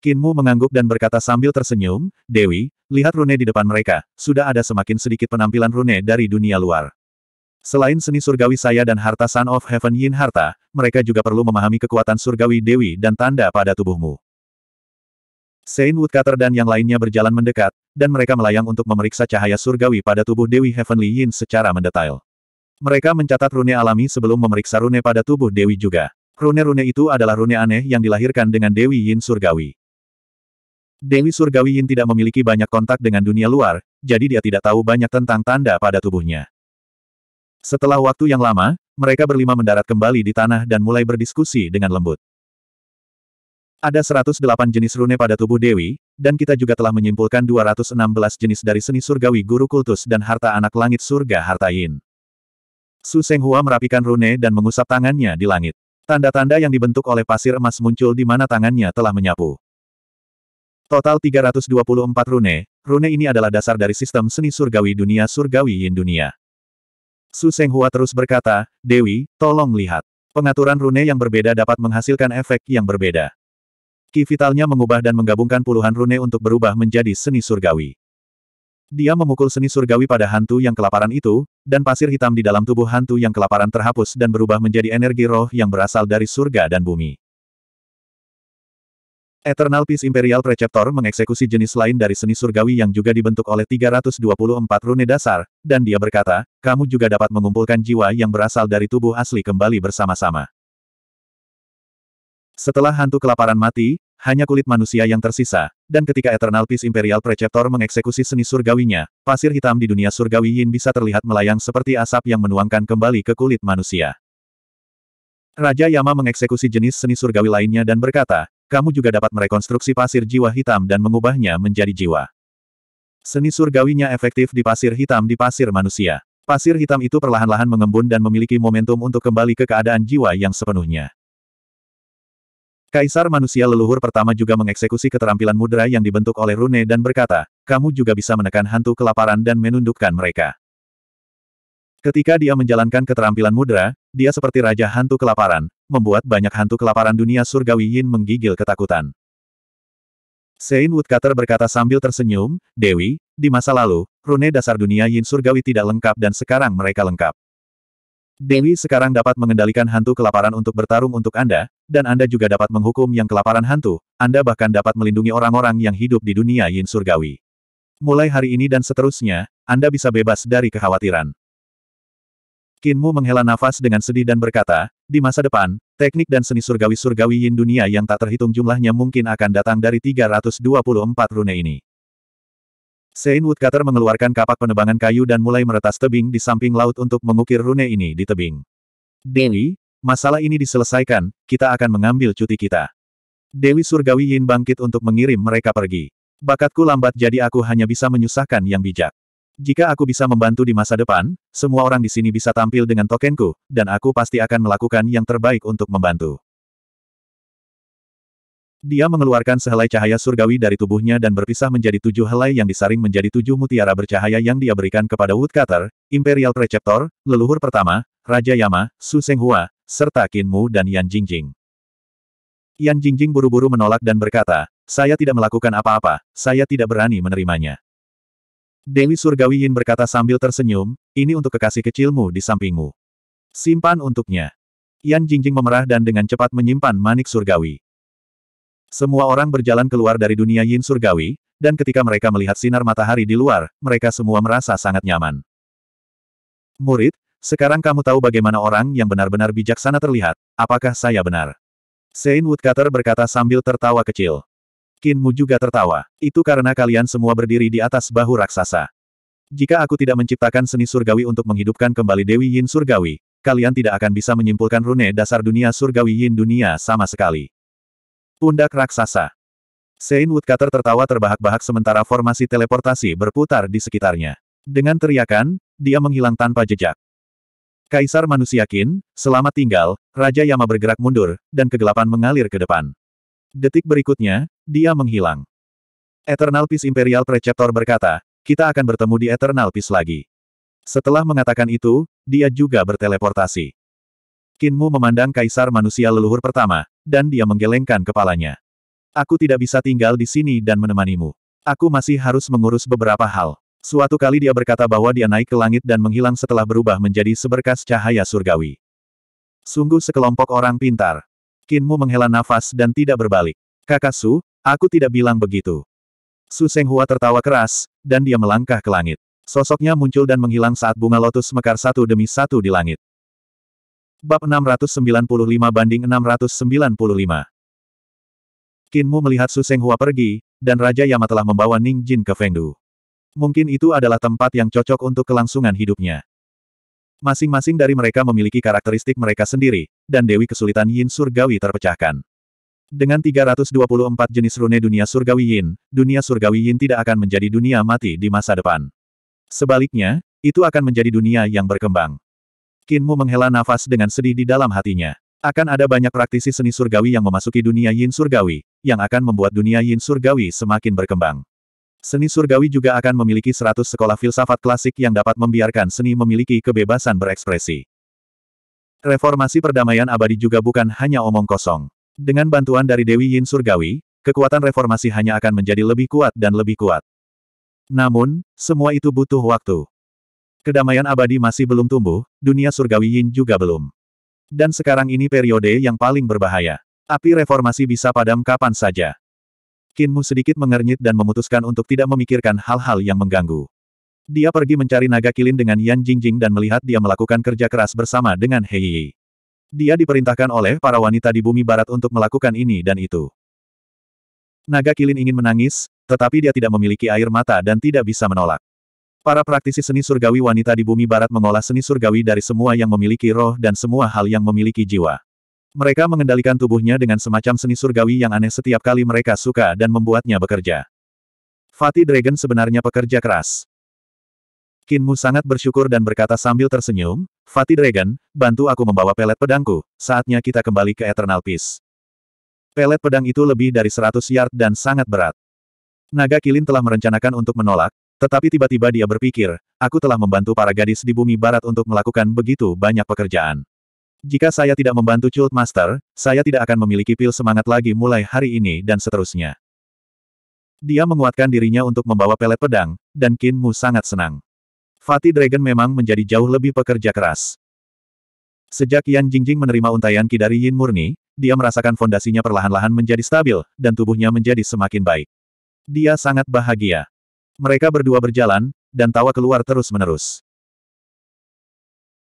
Kinmu mengangguk dan berkata sambil tersenyum, Dewi, lihat rune di depan mereka, sudah ada semakin sedikit penampilan rune dari dunia luar. Selain seni surgawi saya dan harta Sun of Heaven Yin Harta, mereka juga perlu memahami kekuatan surgawi Dewi dan tanda pada tubuhmu. Saint Woodcutter dan yang lainnya berjalan mendekat, dan mereka melayang untuk memeriksa cahaya surgawi pada tubuh Dewi Heavenly Yin secara mendetail. Mereka mencatat rune alami sebelum memeriksa rune pada tubuh Dewi juga. Rune-rune itu adalah rune aneh yang dilahirkan dengan Dewi Yin surgawi. Dewi surgawi Yin tidak memiliki banyak kontak dengan dunia luar, jadi dia tidak tahu banyak tentang tanda pada tubuhnya. Setelah waktu yang lama, mereka berlima mendarat kembali di tanah dan mulai berdiskusi dengan lembut. Ada 108 jenis rune pada tubuh Dewi, dan kita juga telah menyimpulkan 216 jenis dari seni surgawi guru kultus dan harta anak langit surga harta Yin. Su Senghua merapikan rune dan mengusap tangannya di langit. Tanda-tanda yang dibentuk oleh pasir emas muncul di mana tangannya telah menyapu. Total 324 rune, rune ini adalah dasar dari sistem seni surgawi dunia surgawi yin dunia. Su Senghua terus berkata, Dewi, tolong lihat. Pengaturan rune yang berbeda dapat menghasilkan efek yang berbeda. Ki vitalnya mengubah dan menggabungkan puluhan rune untuk berubah menjadi seni surgawi. Dia memukul seni surgawi pada hantu yang kelaparan itu, dan pasir hitam di dalam tubuh hantu yang kelaparan terhapus dan berubah menjadi energi roh yang berasal dari surga dan bumi. Eternal Peace Imperial Preceptor mengeksekusi jenis lain dari seni surgawi yang juga dibentuk oleh 324 rune dasar, dan dia berkata, kamu juga dapat mengumpulkan jiwa yang berasal dari tubuh asli kembali bersama-sama. Setelah hantu kelaparan mati, hanya kulit manusia yang tersisa, dan ketika Eternal Peace Imperial Preceptor mengeksekusi seni surgawinya, pasir hitam di dunia surgawi Yin bisa terlihat melayang seperti asap yang menuangkan kembali ke kulit manusia. Raja Yama mengeksekusi jenis seni surgawi lainnya dan berkata, kamu juga dapat merekonstruksi pasir jiwa hitam dan mengubahnya menjadi jiwa. Seni surgawinya efektif di pasir hitam di pasir manusia. Pasir hitam itu perlahan-lahan mengembun dan memiliki momentum untuk kembali ke keadaan jiwa yang sepenuhnya. Kaisar manusia leluhur pertama juga mengeksekusi keterampilan mudra yang dibentuk oleh Rune dan berkata, kamu juga bisa menekan hantu kelaparan dan menundukkan mereka. Ketika dia menjalankan keterampilan mudra, dia seperti raja hantu kelaparan, membuat banyak hantu kelaparan dunia surgawi Yin menggigil ketakutan. Sein Woodcutter berkata sambil tersenyum, Dewi, di masa lalu, rune dasar dunia Yin surgawi tidak lengkap dan sekarang mereka lengkap. Dewi sekarang dapat mengendalikan hantu kelaparan untuk bertarung untuk Anda, dan Anda juga dapat menghukum yang kelaparan hantu, Anda bahkan dapat melindungi orang-orang yang hidup di dunia yin surgawi. Mulai hari ini dan seterusnya, Anda bisa bebas dari kekhawatiran. Kinmu menghela nafas dengan sedih dan berkata, di masa depan, teknik dan seni surgawi-surgawi yin dunia yang tak terhitung jumlahnya mungkin akan datang dari 324 rune ini. Sein Woodcutter mengeluarkan kapak penebangan kayu dan mulai meretas tebing di samping laut untuk mengukir rune ini di tebing. Dewi, masalah ini diselesaikan, kita akan mengambil cuti kita. Dewi Surgawi Yin bangkit untuk mengirim mereka pergi. Bakatku lambat jadi aku hanya bisa menyusahkan yang bijak. Jika aku bisa membantu di masa depan, semua orang di sini bisa tampil dengan tokenku, dan aku pasti akan melakukan yang terbaik untuk membantu. Dia mengeluarkan sehelai cahaya surgawi dari tubuhnya dan berpisah menjadi tujuh helai yang disaring menjadi tujuh mutiara bercahaya yang dia berikan kepada Woodcutter, Imperial Preceptor, Leluhur Pertama, Raja Yama, Su Senghua, serta Qin Mu dan Yan Jingjing. Yan Jingjing buru-buru menolak dan berkata, saya tidak melakukan apa-apa, saya tidak berani menerimanya. Dewi Surgawi Yin berkata sambil tersenyum, ini untuk kekasih kecilmu di sampingmu. Simpan untuknya. Yan Jingjing memerah dan dengan cepat menyimpan manik surgawi. Semua orang berjalan keluar dari dunia yin surgawi, dan ketika mereka melihat sinar matahari di luar, mereka semua merasa sangat nyaman. Murid, sekarang kamu tahu bagaimana orang yang benar-benar bijaksana terlihat, apakah saya benar? Sein Woodcutter berkata sambil tertawa kecil. Kinmu juga tertawa. Itu karena kalian semua berdiri di atas bahu raksasa. Jika aku tidak menciptakan seni surgawi untuk menghidupkan kembali Dewi Yin surgawi, kalian tidak akan bisa menyimpulkan rune dasar dunia surgawi Yin dunia sama sekali. Pundak raksasa. Sein Woodcutter tertawa terbahak-bahak sementara formasi teleportasi berputar di sekitarnya. Dengan teriakan, dia menghilang tanpa jejak. Kaisar manusia Qin, selamat tinggal, Raja Yama bergerak mundur, dan kegelapan mengalir ke depan. Detik berikutnya, dia menghilang. Eternal Peace Imperial Preceptor berkata, kita akan bertemu di Eternal Peace lagi. Setelah mengatakan itu, dia juga berteleportasi. Kinmu memandang kaisar manusia leluhur pertama, dan dia menggelengkan kepalanya. Aku tidak bisa tinggal di sini dan menemanimu. Aku masih harus mengurus beberapa hal. Suatu kali dia berkata bahwa dia naik ke langit dan menghilang setelah berubah menjadi seberkas cahaya surgawi. Sungguh sekelompok orang pintar. Kinmu menghela nafas dan tidak berbalik. Kakak Su, aku tidak bilang begitu. Su Senghua tertawa keras, dan dia melangkah ke langit. Sosoknya muncul dan menghilang saat bunga lotus mekar satu demi satu di langit. Bab 695 banding 695. Kinmu melihat Su Hua pergi, dan Raja Yama telah membawa Ning Jin ke Fengdu. Mungkin itu adalah tempat yang cocok untuk kelangsungan hidupnya. Masing-masing dari mereka memiliki karakteristik mereka sendiri, dan Dewi Kesulitan Yin Surgawi terpecahkan. Dengan 324 jenis rune dunia surgawi Yin, dunia surgawi Yin tidak akan menjadi dunia mati di masa depan. Sebaliknya, itu akan menjadi dunia yang berkembang. Kinmu menghela nafas dengan sedih di dalam hatinya. Akan ada banyak praktisi seni surgawi yang memasuki dunia yin surgawi, yang akan membuat dunia yin surgawi semakin berkembang. Seni surgawi juga akan memiliki 100 sekolah filsafat klasik yang dapat membiarkan seni memiliki kebebasan berekspresi. Reformasi perdamaian abadi juga bukan hanya omong kosong. Dengan bantuan dari Dewi Yin Surgawi, kekuatan reformasi hanya akan menjadi lebih kuat dan lebih kuat. Namun, semua itu butuh waktu. Kedamaian abadi masih belum tumbuh, dunia surgawi Yin juga belum. Dan sekarang ini periode yang paling berbahaya. Api reformasi bisa padam kapan saja. Kinmu sedikit mengernyit dan memutuskan untuk tidak memikirkan hal-hal yang mengganggu. Dia pergi mencari naga kilin dengan Yan Jingjing dan melihat dia melakukan kerja keras bersama dengan Hei Yi. Dia diperintahkan oleh para wanita di bumi barat untuk melakukan ini dan itu. Naga kilin ingin menangis, tetapi dia tidak memiliki air mata dan tidak bisa menolak. Para praktisi seni surgawi wanita di bumi barat mengolah seni surgawi dari semua yang memiliki roh dan semua hal yang memiliki jiwa. Mereka mengendalikan tubuhnya dengan semacam seni surgawi yang aneh setiap kali mereka suka dan membuatnya bekerja. Fatih Dragon sebenarnya pekerja keras. Kinmu sangat bersyukur dan berkata sambil tersenyum, Fatih Dragon, bantu aku membawa pelet pedangku, saatnya kita kembali ke Eternal Peace. Pelet pedang itu lebih dari 100 yard dan sangat berat. Naga Kilin telah merencanakan untuk menolak, tetapi tiba-tiba dia berpikir, aku telah membantu para gadis di bumi barat untuk melakukan begitu banyak pekerjaan. Jika saya tidak membantu Chult Master, saya tidak akan memiliki pil semangat lagi mulai hari ini dan seterusnya. Dia menguatkan dirinya untuk membawa pelet pedang, dan Qin Mu sangat senang. Fatih Dragon memang menjadi jauh lebih pekerja keras. Sejak Yan Jingjing menerima untayan Ki dari Yin Murni, dia merasakan fondasinya perlahan-lahan menjadi stabil, dan tubuhnya menjadi semakin baik. Dia sangat bahagia. Mereka berdua berjalan, dan tawa keluar terus-menerus.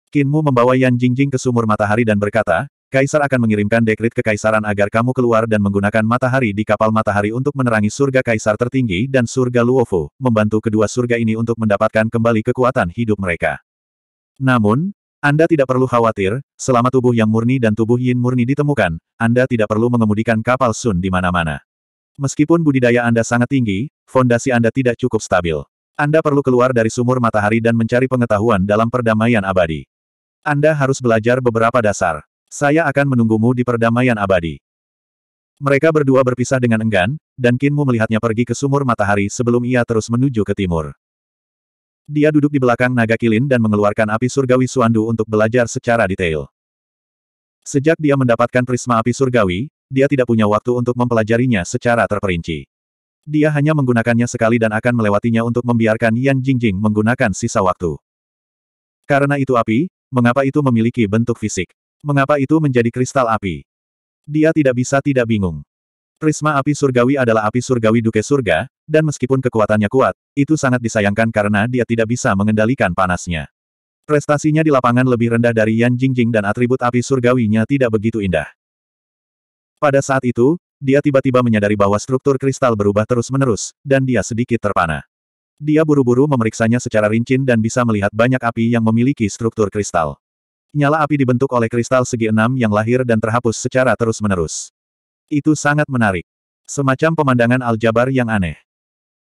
Kinmu membawa Yan Jingjing ke sumur matahari dan berkata, Kaisar akan mengirimkan dekrit kekaisaran agar kamu keluar dan menggunakan matahari di kapal matahari untuk menerangi surga kaisar tertinggi dan surga Luofu, membantu kedua surga ini untuk mendapatkan kembali kekuatan hidup mereka. Namun, Anda tidak perlu khawatir, selama tubuh yang murni dan tubuh yin murni ditemukan, Anda tidak perlu mengemudikan kapal Sun di mana-mana. Meskipun budidaya Anda sangat tinggi, fondasi Anda tidak cukup stabil. Anda perlu keluar dari sumur matahari dan mencari pengetahuan dalam perdamaian abadi. Anda harus belajar beberapa dasar. Saya akan menunggumu di perdamaian abadi. Mereka berdua berpisah dengan enggan, dan Kinmu melihatnya pergi ke sumur matahari sebelum ia terus menuju ke timur. Dia duduk di belakang naga kilin dan mengeluarkan api surgawi Suandu untuk belajar secara detail. Sejak dia mendapatkan prisma api surgawi, dia tidak punya waktu untuk mempelajarinya secara terperinci. Dia hanya menggunakannya sekali dan akan melewatinya untuk membiarkan Yan Jingjing menggunakan sisa waktu. Karena itu api, mengapa itu memiliki bentuk fisik? Mengapa itu menjadi kristal api? Dia tidak bisa tidak bingung. Prisma api surgawi adalah api surgawi Duke Surga, dan meskipun kekuatannya kuat, itu sangat disayangkan karena dia tidak bisa mengendalikan panasnya. Prestasinya di lapangan lebih rendah dari Yan Jingjing dan atribut api surgawinya tidak begitu indah. Pada saat itu, dia tiba-tiba menyadari bahwa struktur kristal berubah terus-menerus, dan dia sedikit terpana. Dia buru-buru memeriksanya secara rincin dan bisa melihat banyak api yang memiliki struktur kristal. Nyala api dibentuk oleh kristal segi enam yang lahir dan terhapus secara terus-menerus. Itu sangat menarik. Semacam pemandangan aljabar yang aneh.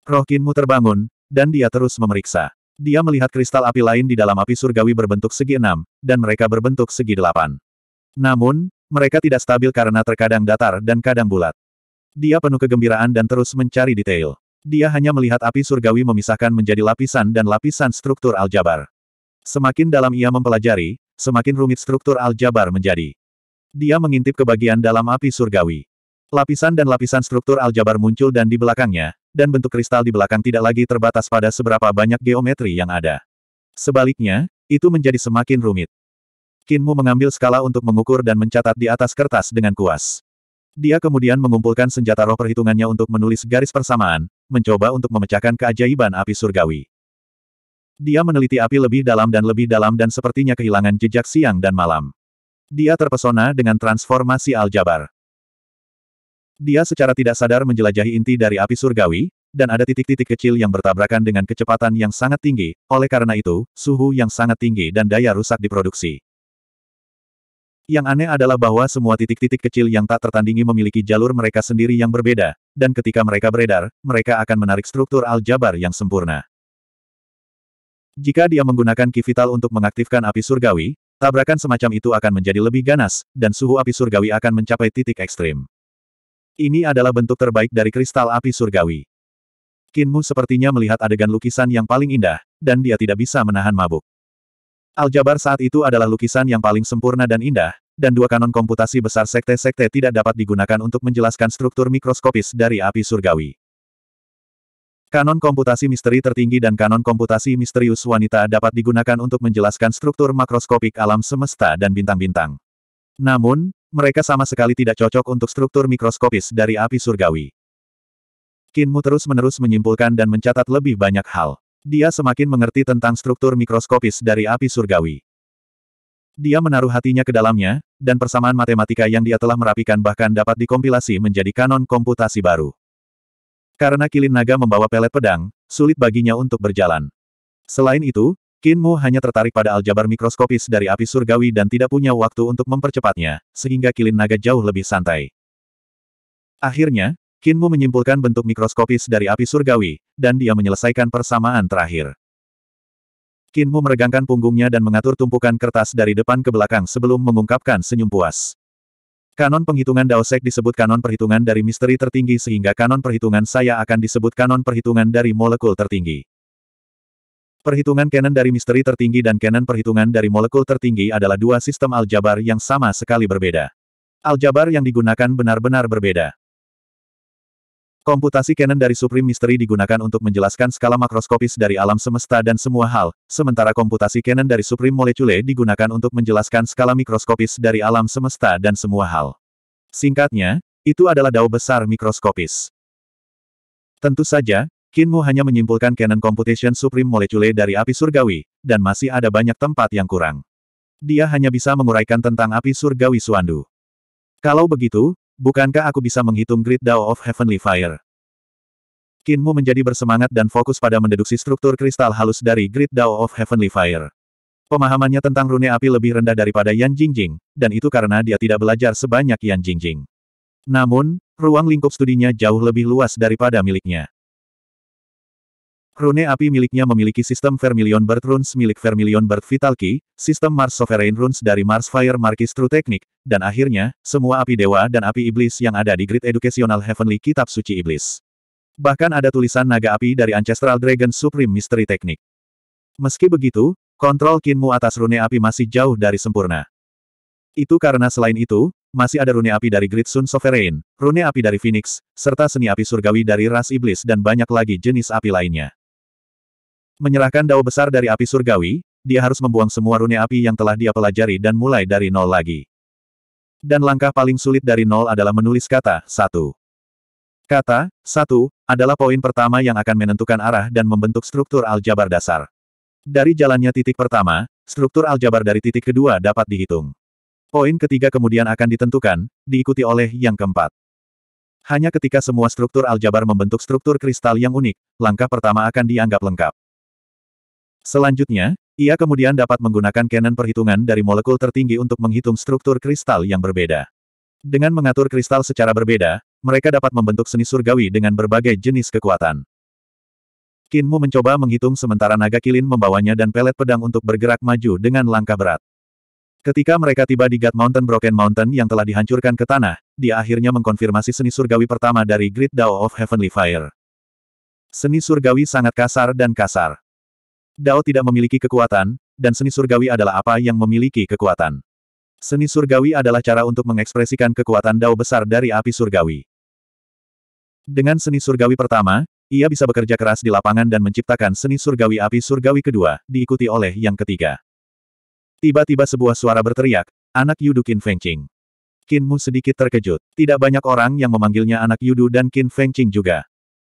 Roh Kinmu terbangun, dan dia terus memeriksa. Dia melihat kristal api lain di dalam api surgawi berbentuk segi enam, dan mereka berbentuk segi delapan. Namun, mereka tidak stabil karena terkadang datar dan kadang bulat. Dia penuh kegembiraan dan terus mencari detail. Dia hanya melihat api surgawi memisahkan menjadi lapisan dan lapisan struktur aljabar. Semakin dalam ia mempelajari, semakin rumit struktur aljabar menjadi. Dia mengintip ke bagian dalam api surgawi. Lapisan dan lapisan struktur aljabar muncul dan di belakangnya, dan bentuk kristal di belakang tidak lagi terbatas pada seberapa banyak geometri yang ada. Sebaliknya, itu menjadi semakin rumit. Kinmu mengambil skala untuk mengukur dan mencatat di atas kertas dengan kuas. Dia kemudian mengumpulkan senjata roh perhitungannya untuk menulis garis persamaan, mencoba untuk memecahkan keajaiban api surgawi. Dia meneliti api lebih dalam dan lebih dalam dan sepertinya kehilangan jejak siang dan malam. Dia terpesona dengan transformasi aljabar. Dia secara tidak sadar menjelajahi inti dari api surgawi, dan ada titik-titik kecil yang bertabrakan dengan kecepatan yang sangat tinggi, oleh karena itu, suhu yang sangat tinggi dan daya rusak diproduksi. Yang aneh adalah bahwa semua titik-titik kecil yang tak tertandingi memiliki jalur mereka sendiri yang berbeda, dan ketika mereka beredar, mereka akan menarik struktur aljabar yang sempurna. Jika dia menggunakan ki vital untuk mengaktifkan api surgawi, tabrakan semacam itu akan menjadi lebih ganas, dan suhu api surgawi akan mencapai titik ekstrim. Ini adalah bentuk terbaik dari kristal api surgawi. Kinmu sepertinya melihat adegan lukisan yang paling indah, dan dia tidak bisa menahan mabuk. Aljabar saat itu adalah lukisan yang paling sempurna dan indah, dan dua kanon komputasi besar sekte-sekte tidak dapat digunakan untuk menjelaskan struktur mikroskopis dari api surgawi. Kanon komputasi misteri tertinggi dan kanon komputasi misterius wanita dapat digunakan untuk menjelaskan struktur makroskopik alam semesta dan bintang-bintang. Namun, mereka sama sekali tidak cocok untuk struktur mikroskopis dari api surgawi. Kinmu terus-menerus menyimpulkan dan mencatat lebih banyak hal. Dia semakin mengerti tentang struktur mikroskopis dari api surgawi. Dia menaruh hatinya ke dalamnya, dan persamaan matematika yang dia telah merapikan bahkan dapat dikompilasi menjadi kanon komputasi baru. Karena kilin naga membawa pelet pedang, sulit baginya untuk berjalan. Selain itu, Qin Mu hanya tertarik pada aljabar mikroskopis dari api surgawi dan tidak punya waktu untuk mempercepatnya, sehingga kilin naga jauh lebih santai. Akhirnya, Kinmu menyimpulkan bentuk mikroskopis dari api surgawi, dan dia menyelesaikan persamaan terakhir. Kinmu meregangkan punggungnya dan mengatur tumpukan kertas dari depan ke belakang sebelum mengungkapkan senyum puas. Kanon penghitungan Daosek disebut kanon perhitungan dari misteri tertinggi sehingga kanon perhitungan saya akan disebut kanon perhitungan dari molekul tertinggi. Perhitungan kanon dari misteri tertinggi dan kanon perhitungan dari molekul tertinggi adalah dua sistem aljabar yang sama sekali berbeda. Aljabar yang digunakan benar-benar berbeda. Komputasi Canon dari Supreme Mystery digunakan untuk menjelaskan skala makroskopis dari alam semesta dan semua hal, sementara komputasi Canon dari Supreme Molecule digunakan untuk menjelaskan skala mikroskopis dari alam semesta dan semua hal. Singkatnya, itu adalah dao besar mikroskopis. Tentu saja, Kinmu hanya menyimpulkan Canon Computation Supreme Molecule dari api surgawi, dan masih ada banyak tempat yang kurang. Dia hanya bisa menguraikan tentang api surgawi Suandu. Kalau begitu, Bukankah aku bisa menghitung Great Dao of Heavenly Fire? Kinmu menjadi bersemangat dan fokus pada mendeduksi struktur kristal halus dari Great Dao of Heavenly Fire. Pemahamannya tentang rune api lebih rendah daripada Yan Jingjing, dan itu karena dia tidak belajar sebanyak Yan Jingjing. Namun, ruang lingkup studinya jauh lebih luas daripada miliknya. Rune api miliknya memiliki sistem Vermilion Bird Runes milik Vermilion Bird Key, sistem Mars Sovereign Runes dari Mars Fire Marquis True Technique, dan akhirnya, semua api dewa dan api iblis yang ada di grid educational Heavenly Kitab Suci Iblis. Bahkan ada tulisan naga api dari Ancestral Dragon Supreme Mystery Technique. Meski begitu, kontrol kinmu atas rune api masih jauh dari sempurna. Itu karena selain itu, masih ada rune api dari Grid Sun Sovereign, rune api dari Phoenix, serta seni api surgawi dari ras iblis dan banyak lagi jenis api lainnya. Menyerahkan dao besar dari api surgawi, dia harus membuang semua rune api yang telah dia pelajari dan mulai dari nol lagi. Dan langkah paling sulit dari nol adalah menulis kata, satu. Kata, satu, adalah poin pertama yang akan menentukan arah dan membentuk struktur aljabar dasar. Dari jalannya titik pertama, struktur aljabar dari titik kedua dapat dihitung. Poin ketiga kemudian akan ditentukan, diikuti oleh yang keempat. Hanya ketika semua struktur aljabar membentuk struktur kristal yang unik, langkah pertama akan dianggap lengkap. Selanjutnya, ia kemudian dapat menggunakan canon perhitungan dari molekul tertinggi untuk menghitung struktur kristal yang berbeda. Dengan mengatur kristal secara berbeda, mereka dapat membentuk seni surgawi dengan berbagai jenis kekuatan. Kinmu mencoba menghitung sementara naga kilin membawanya dan pelet pedang untuk bergerak maju dengan langkah berat. Ketika mereka tiba di God Mountain Broken Mountain yang telah dihancurkan ke tanah, dia akhirnya mengkonfirmasi seni surgawi pertama dari Great Dao of Heavenly Fire. Seni surgawi sangat kasar dan kasar. Dao tidak memiliki kekuatan, dan seni surgawi adalah apa yang memiliki kekuatan. Seni surgawi adalah cara untuk mengekspresikan kekuatan Dao besar dari api surgawi. Dengan seni surgawi pertama, ia bisa bekerja keras di lapangan dan menciptakan seni surgawi api surgawi kedua, diikuti oleh yang ketiga. Tiba-tiba sebuah suara berteriak, anak Yudu Qin Fengqing. Qinmu sedikit terkejut. Tidak banyak orang yang memanggilnya anak Yudu dan Qin Fengqing juga.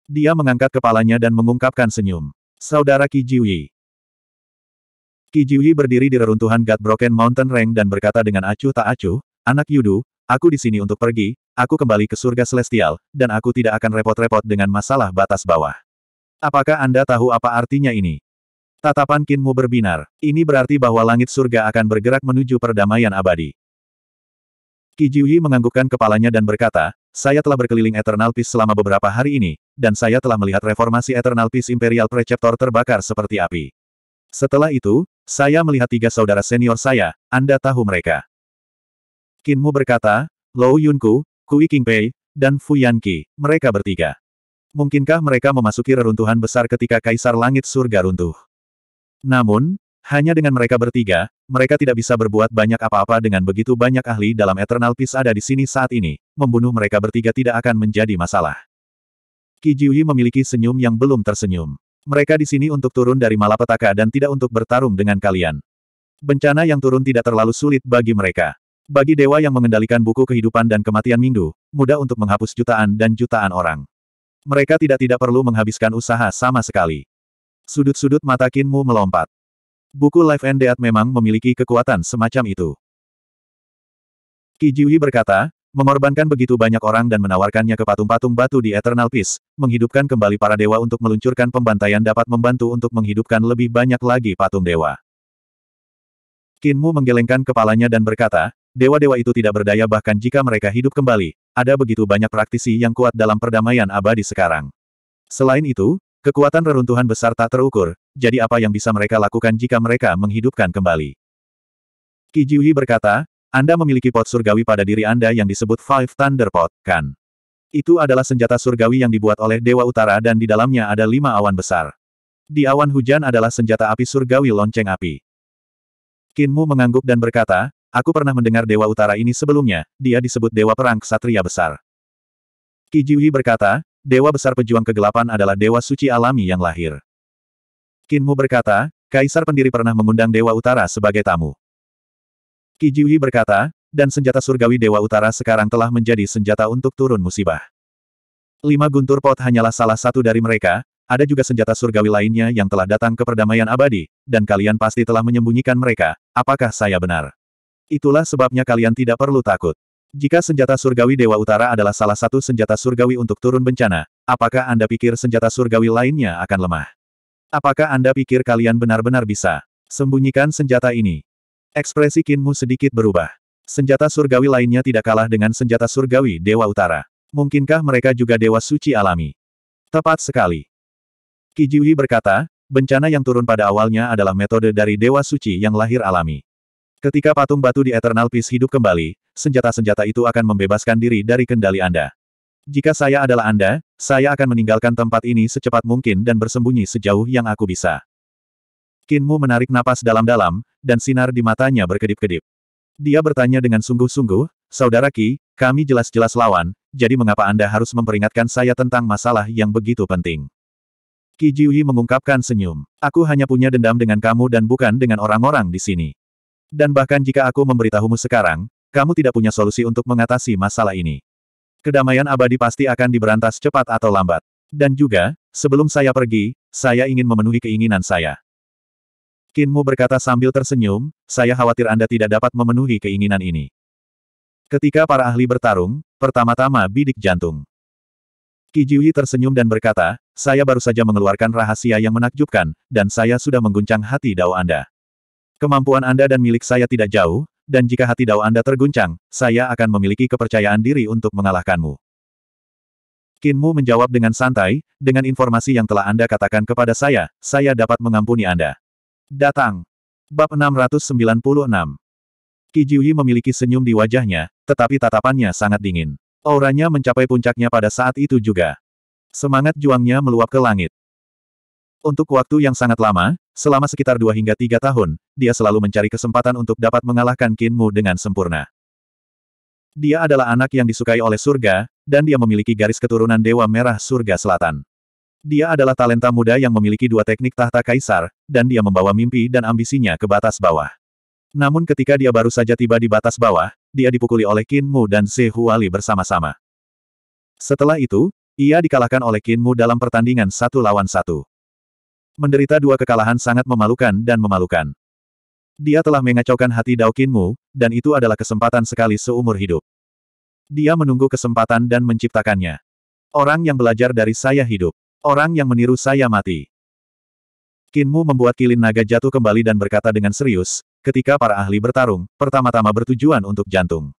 Dia mengangkat kepalanya dan mengungkapkan senyum. Saudara Kijiwi. Kijiwi berdiri di reruntuhan God Broken Mountain Range dan berkata dengan acuh tak acuh, Anak Yudu, aku di sini untuk pergi, aku kembali ke surga celestial, dan aku tidak akan repot-repot dengan masalah batas bawah. Apakah Anda tahu apa artinya ini? Tatapan Kinmu berbinar. Ini berarti bahwa langit surga akan bergerak menuju perdamaian abadi. Jiuyi menganggukkan kepalanya dan berkata, saya telah berkeliling Eternal Peace selama beberapa hari ini, dan saya telah melihat reformasi Eternal Peace Imperial Preceptor terbakar seperti api. Setelah itu, saya melihat tiga saudara senior saya, Anda tahu mereka. Kinmu berkata, Lou Yunku, Kui Qingpei, dan Fu Yanqi, mereka bertiga. Mungkinkah mereka memasuki reruntuhan besar ketika Kaisar Langit Surga runtuh? Namun, hanya dengan mereka bertiga, mereka tidak bisa berbuat banyak apa-apa dengan begitu banyak ahli dalam Eternal Peace ada di sini saat ini, membunuh mereka bertiga tidak akan menjadi masalah. Qi memiliki senyum yang belum tersenyum. Mereka di sini untuk turun dari malapetaka dan tidak untuk bertarung dengan kalian. Bencana yang turun tidak terlalu sulit bagi mereka. Bagi dewa yang mengendalikan buku kehidupan dan kematian minggu, mudah untuk menghapus jutaan dan jutaan orang. Mereka tidak tidak perlu menghabiskan usaha sama sekali. Sudut-sudut mata Kinmu melompat. Buku Life and Death memang memiliki kekuatan semacam itu. Kijiwi berkata, mengorbankan begitu banyak orang dan menawarkannya ke patung-patung batu di Eternal Peace, menghidupkan kembali para dewa untuk meluncurkan pembantaian dapat membantu untuk menghidupkan lebih banyak lagi patung dewa. Kinmu menggelengkan kepalanya dan berkata, dewa-dewa itu tidak berdaya bahkan jika mereka hidup kembali, ada begitu banyak praktisi yang kuat dalam perdamaian abadi sekarang. Selain itu, Kekuatan reruntuhan besar tak terukur, jadi apa yang bisa mereka lakukan jika mereka menghidupkan kembali? Ki Jiuyi berkata, Anda memiliki pot surgawi pada diri Anda yang disebut Five Thunder Pot, kan? Itu adalah senjata surgawi yang dibuat oleh Dewa Utara dan di dalamnya ada lima awan besar. Di awan hujan adalah senjata api surgawi lonceng api. Kinmu mengangguk dan berkata, Aku pernah mendengar Dewa Utara ini sebelumnya, dia disebut Dewa Perang Ksatria Besar. Ki Jiuyi berkata, Dewa Besar Pejuang Kegelapan adalah Dewa Suci Alami yang lahir. Kinmu berkata, Kaisar Pendiri pernah mengundang Dewa Utara sebagai tamu. Kijiwi berkata, dan senjata surgawi Dewa Utara sekarang telah menjadi senjata untuk turun musibah. Lima guntur pot hanyalah salah satu dari mereka, ada juga senjata surgawi lainnya yang telah datang ke perdamaian abadi, dan kalian pasti telah menyembunyikan mereka, apakah saya benar? Itulah sebabnya kalian tidak perlu takut. Jika senjata surgawi Dewa Utara adalah salah satu senjata surgawi untuk turun bencana, apakah Anda pikir senjata surgawi lainnya akan lemah? Apakah Anda pikir kalian benar-benar bisa sembunyikan senjata ini? Ekspresi Kinmu sedikit berubah. Senjata surgawi lainnya tidak kalah dengan senjata surgawi Dewa Utara. Mungkinkah mereka juga Dewa Suci Alami? Tepat sekali. Kijiwi berkata, bencana yang turun pada awalnya adalah metode dari Dewa Suci yang lahir alami. Ketika patung batu di Eternal Peace hidup kembali, senjata-senjata itu akan membebaskan diri dari kendali Anda. Jika saya adalah Anda, saya akan meninggalkan tempat ini secepat mungkin dan bersembunyi sejauh yang aku bisa. Kinmu menarik napas dalam-dalam, dan sinar di matanya berkedip-kedip. Dia bertanya dengan sungguh-sungguh, Saudara Ki, kami jelas-jelas lawan, jadi mengapa Anda harus memperingatkan saya tentang masalah yang begitu penting? Ki Jiuyi mengungkapkan senyum. Aku hanya punya dendam dengan kamu dan bukan dengan orang-orang di sini. Dan bahkan jika aku memberitahumu sekarang, kamu tidak punya solusi untuk mengatasi masalah ini. Kedamaian abadi pasti akan diberantas cepat atau lambat. Dan juga, sebelum saya pergi, saya ingin memenuhi keinginan saya. Kinmu berkata sambil tersenyum, saya khawatir Anda tidak dapat memenuhi keinginan ini. Ketika para ahli bertarung, pertama-tama bidik jantung. Kijiwi tersenyum dan berkata, saya baru saja mengeluarkan rahasia yang menakjubkan, dan saya sudah mengguncang hati Dao Anda. Kemampuan Anda dan milik saya tidak jauh, dan jika hati dao Anda terguncang, saya akan memiliki kepercayaan diri untuk mengalahkanmu. Kinmu menjawab dengan santai, dengan informasi yang telah Anda katakan kepada saya, saya dapat mengampuni Anda. Datang. Bab 696 Qi Jiuyi memiliki senyum di wajahnya, tetapi tatapannya sangat dingin. Auranya mencapai puncaknya pada saat itu juga. Semangat juangnya meluap ke langit. Untuk waktu yang sangat lama, selama sekitar dua hingga tiga tahun, dia selalu mencari kesempatan untuk dapat mengalahkan Qin Mu dengan sempurna. Dia adalah anak yang disukai oleh surga, dan dia memiliki garis keturunan Dewa Merah Surga Selatan. Dia adalah talenta muda yang memiliki dua teknik tahta kaisar, dan dia membawa mimpi dan ambisinya ke batas bawah. Namun ketika dia baru saja tiba di batas bawah, dia dipukuli oleh Qin Mu dan Huali bersama-sama. Setelah itu, ia dikalahkan oleh Qin Mu dalam pertandingan satu lawan satu. Menderita dua kekalahan sangat memalukan dan memalukan. Dia telah mengacaukan hati Daukinmu, dan itu adalah kesempatan sekali seumur hidup. Dia menunggu kesempatan dan menciptakannya. Orang yang belajar dari saya hidup. Orang yang meniru saya mati. Kinmu membuat kilin naga jatuh kembali dan berkata dengan serius, ketika para ahli bertarung, pertama-tama bertujuan untuk jantung.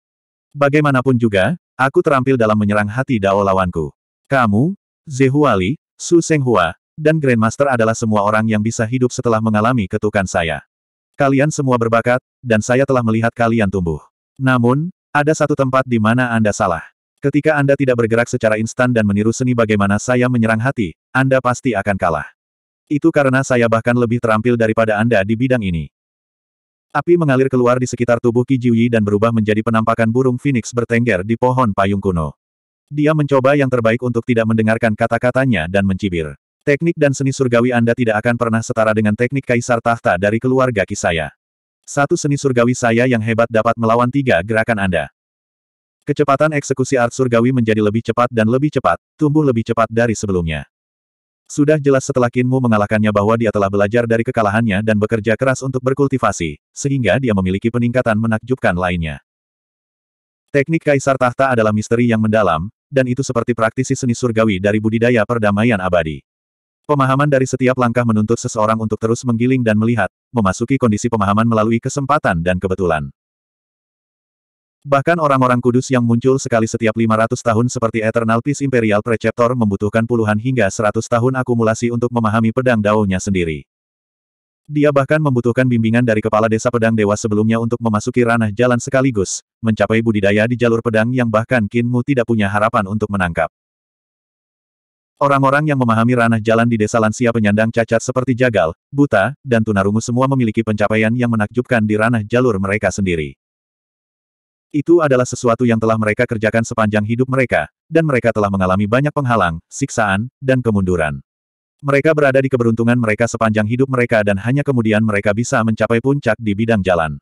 Bagaimanapun juga, aku terampil dalam menyerang hati dao lawanku. Kamu, Zehuali, Su Senghua, dan Grandmaster adalah semua orang yang bisa hidup setelah mengalami ketukan saya. Kalian semua berbakat, dan saya telah melihat kalian tumbuh. Namun, ada satu tempat di mana Anda salah. Ketika Anda tidak bergerak secara instan dan meniru seni bagaimana saya menyerang hati, Anda pasti akan kalah. Itu karena saya bahkan lebih terampil daripada Anda di bidang ini. Api mengalir keluar di sekitar tubuh Qi Jiuyi dan berubah menjadi penampakan burung phoenix bertengger di pohon payung kuno. Dia mencoba yang terbaik untuk tidak mendengarkan kata-katanya dan mencibir. Teknik dan seni surgawi Anda tidak akan pernah setara dengan teknik kaisar tahta dari keluarga Kisaya. Satu seni surgawi saya yang hebat dapat melawan tiga gerakan Anda. Kecepatan eksekusi art surgawi menjadi lebih cepat dan lebih cepat, tumbuh lebih cepat dari sebelumnya. Sudah jelas setelah Kinmu mengalahkannya bahwa dia telah belajar dari kekalahannya dan bekerja keras untuk berkultivasi, sehingga dia memiliki peningkatan menakjubkan lainnya. Teknik kaisar tahta adalah misteri yang mendalam, dan itu seperti praktisi seni surgawi dari budidaya perdamaian abadi. Pemahaman dari setiap langkah menuntut seseorang untuk terus menggiling dan melihat, memasuki kondisi pemahaman melalui kesempatan dan kebetulan. Bahkan orang-orang kudus yang muncul sekali setiap 500 tahun seperti Eternal Peace Imperial Preceptor membutuhkan puluhan hingga 100 tahun akumulasi untuk memahami pedang daunnya sendiri. Dia bahkan membutuhkan bimbingan dari kepala desa pedang dewa sebelumnya untuk memasuki ranah jalan sekaligus, mencapai budidaya di jalur pedang yang bahkan Kinmu tidak punya harapan untuk menangkap. Orang-orang yang memahami ranah jalan di desa lansia penyandang cacat seperti Jagal, Buta, dan Tunarungu semua memiliki pencapaian yang menakjubkan di ranah jalur mereka sendiri. Itu adalah sesuatu yang telah mereka kerjakan sepanjang hidup mereka, dan mereka telah mengalami banyak penghalang, siksaan, dan kemunduran. Mereka berada di keberuntungan mereka sepanjang hidup mereka dan hanya kemudian mereka bisa mencapai puncak di bidang jalan.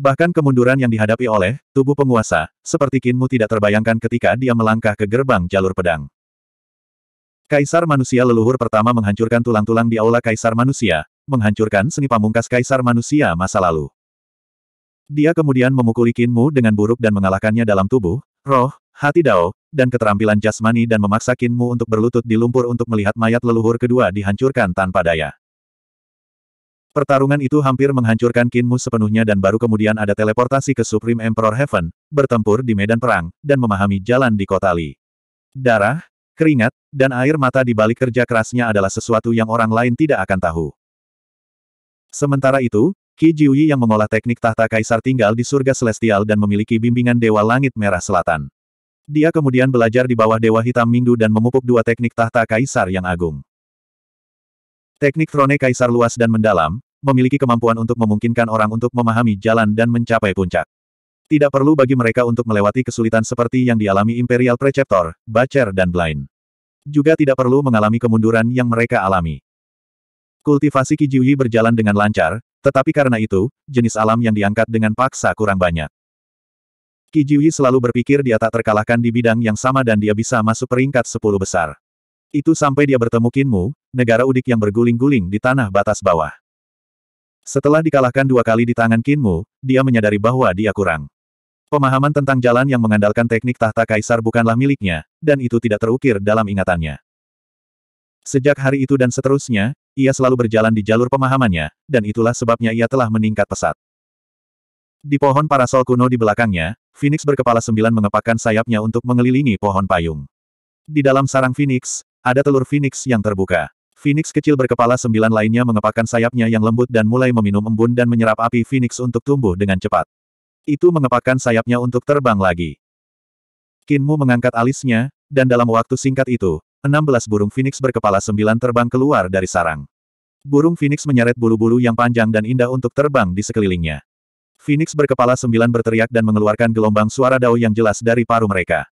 Bahkan kemunduran yang dihadapi oleh tubuh penguasa, seperti Kinmu tidak terbayangkan ketika dia melangkah ke gerbang jalur pedang. Kaisar manusia leluhur pertama menghancurkan tulang-tulang di aula kaisar manusia, menghancurkan seni pamungkas kaisar manusia masa lalu. Dia kemudian memukuli Kinmu dengan buruk dan mengalahkannya dalam tubuh, roh, hati dao, dan keterampilan jasmani dan memaksa Kinmu untuk berlutut di lumpur untuk melihat mayat leluhur kedua dihancurkan tanpa daya. Pertarungan itu hampir menghancurkan Kinmu sepenuhnya dan baru kemudian ada teleportasi ke Supreme Emperor Heaven, bertempur di medan perang, dan memahami jalan di kota Li. Darah, keringat, dan air mata di balik kerja kerasnya adalah sesuatu yang orang lain tidak akan tahu. Sementara itu, Ki Jiuyi yang mengolah teknik tahta kaisar tinggal di surga celestial dan memiliki bimbingan Dewa Langit Merah Selatan. Dia kemudian belajar di bawah Dewa Hitam Minggu dan memupuk dua teknik tahta kaisar yang agung. Teknik Throne Kaisar luas dan mendalam, memiliki kemampuan untuk memungkinkan orang untuk memahami jalan dan mencapai puncak. Tidak perlu bagi mereka untuk melewati kesulitan seperti yang dialami Imperial Preceptor, Bacher, dan Blind. Juga tidak perlu mengalami kemunduran yang mereka alami. Kultivasi Kijiwi berjalan dengan lancar, tetapi karena itu, jenis alam yang diangkat dengan paksa kurang banyak. Kijiwi selalu berpikir dia tak terkalahkan di bidang yang sama dan dia bisa masuk peringkat 10 besar. Itu sampai dia bertemu Kinmu, negara udik yang berguling-guling di tanah batas bawah. Setelah dikalahkan dua kali di tangan Kinmu, dia menyadari bahwa dia kurang. Pemahaman tentang jalan yang mengandalkan teknik tahta kaisar bukanlah miliknya, dan itu tidak terukir dalam ingatannya. Sejak hari itu dan seterusnya, ia selalu berjalan di jalur pemahamannya, dan itulah sebabnya ia telah meningkat pesat. Di pohon parasol kuno di belakangnya, Phoenix berkepala sembilan mengepakkan sayapnya untuk mengelilingi pohon payung. Di dalam sarang Phoenix, ada telur Phoenix yang terbuka. Phoenix kecil berkepala sembilan lainnya mengepakkan sayapnya yang lembut dan mulai meminum embun dan menyerap api Phoenix untuk tumbuh dengan cepat itu mengepakkan sayapnya untuk terbang lagi. Kinmu mengangkat alisnya, dan dalam waktu singkat itu, 16 burung Phoenix berkepala sembilan terbang keluar dari sarang. Burung Phoenix menyeret bulu-bulu yang panjang dan indah untuk terbang di sekelilingnya. Phoenix berkepala sembilan berteriak dan mengeluarkan gelombang suara dao yang jelas dari paru mereka.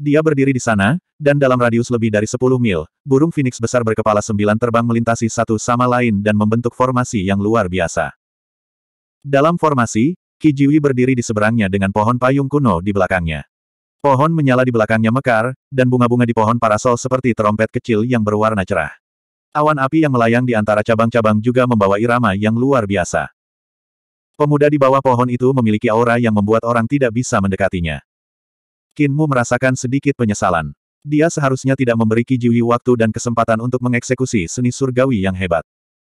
Dia berdiri di sana, dan dalam radius lebih dari 10 mil, burung Phoenix besar berkepala sembilan terbang melintasi satu sama lain dan membentuk formasi yang luar biasa. Dalam formasi, Kijiwi berdiri di seberangnya dengan pohon payung kuno di belakangnya. Pohon menyala di belakangnya mekar, dan bunga-bunga di pohon parasol seperti terompet kecil yang berwarna cerah. Awan api yang melayang di antara cabang-cabang juga membawa irama yang luar biasa. Pemuda di bawah pohon itu memiliki aura yang membuat orang tidak bisa mendekatinya. Kinmu merasakan sedikit penyesalan. Dia seharusnya tidak memberi Kijiwi waktu dan kesempatan untuk mengeksekusi seni surgawi yang hebat.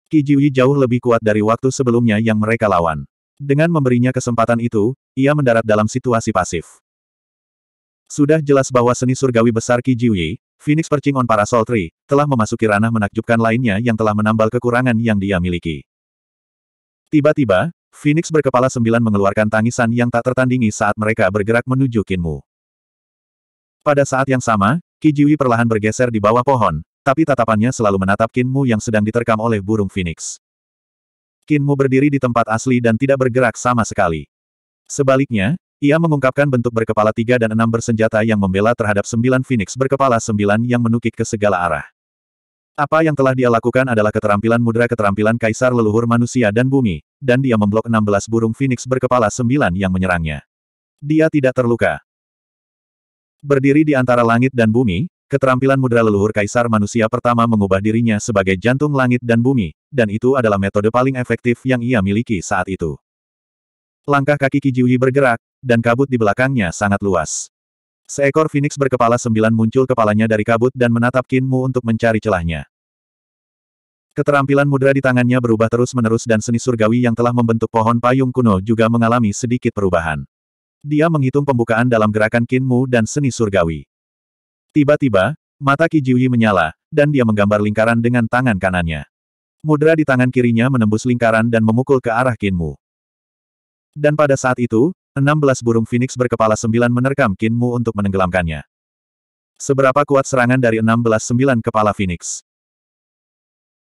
Ki Jiwi jauh lebih kuat dari waktu sebelumnya yang mereka lawan. Dengan memberinya kesempatan itu, ia mendarat dalam situasi pasif. Sudah jelas bahwa seni surgawi besar Ki Jiwi, Phoenix Percing on Parasol Tree, telah memasuki ranah menakjubkan lainnya yang telah menambal kekurangan yang dia miliki. Tiba-tiba, Phoenix berkepala sembilan mengeluarkan tangisan yang tak tertandingi saat mereka bergerak menuju Kinmu. Pada saat yang sama, Ki Jiwi perlahan bergeser di bawah pohon, tapi tatapannya selalu menatap Kinmu yang sedang diterkam oleh burung Phoenix. Kinmu berdiri di tempat asli dan tidak bergerak sama sekali. Sebaliknya, ia mengungkapkan bentuk berkepala tiga dan enam bersenjata yang membela terhadap sembilan Phoenix berkepala sembilan yang menukik ke segala arah. Apa yang telah dia lakukan adalah keterampilan mudra keterampilan kaisar leluhur manusia dan bumi, dan dia memblok enam belas burung Phoenix berkepala sembilan yang menyerangnya. Dia tidak terluka. Berdiri di antara langit dan bumi, Keterampilan mudra leluhur kaisar manusia pertama mengubah dirinya sebagai jantung langit dan bumi, dan itu adalah metode paling efektif yang ia miliki saat itu. Langkah kaki Kijiwi bergerak, dan kabut di belakangnya sangat luas. Seekor Phoenix berkepala sembilan muncul kepalanya dari kabut dan menatap Kinmu untuk mencari celahnya. Keterampilan mudra di tangannya berubah terus-menerus dan seni surgawi yang telah membentuk pohon payung kuno juga mengalami sedikit perubahan. Dia menghitung pembukaan dalam gerakan Kinmu dan seni surgawi. Tiba-tiba, mata Kijiwi menyala, dan dia menggambar lingkaran dengan tangan kanannya. Mudra di tangan kirinya menembus lingkaran dan memukul ke arah Kinmu. Dan pada saat itu, 16 burung Phoenix berkepala sembilan menerkam Kinmu untuk menenggelamkannya. Seberapa kuat serangan dari 16 sembilan kepala Phoenix?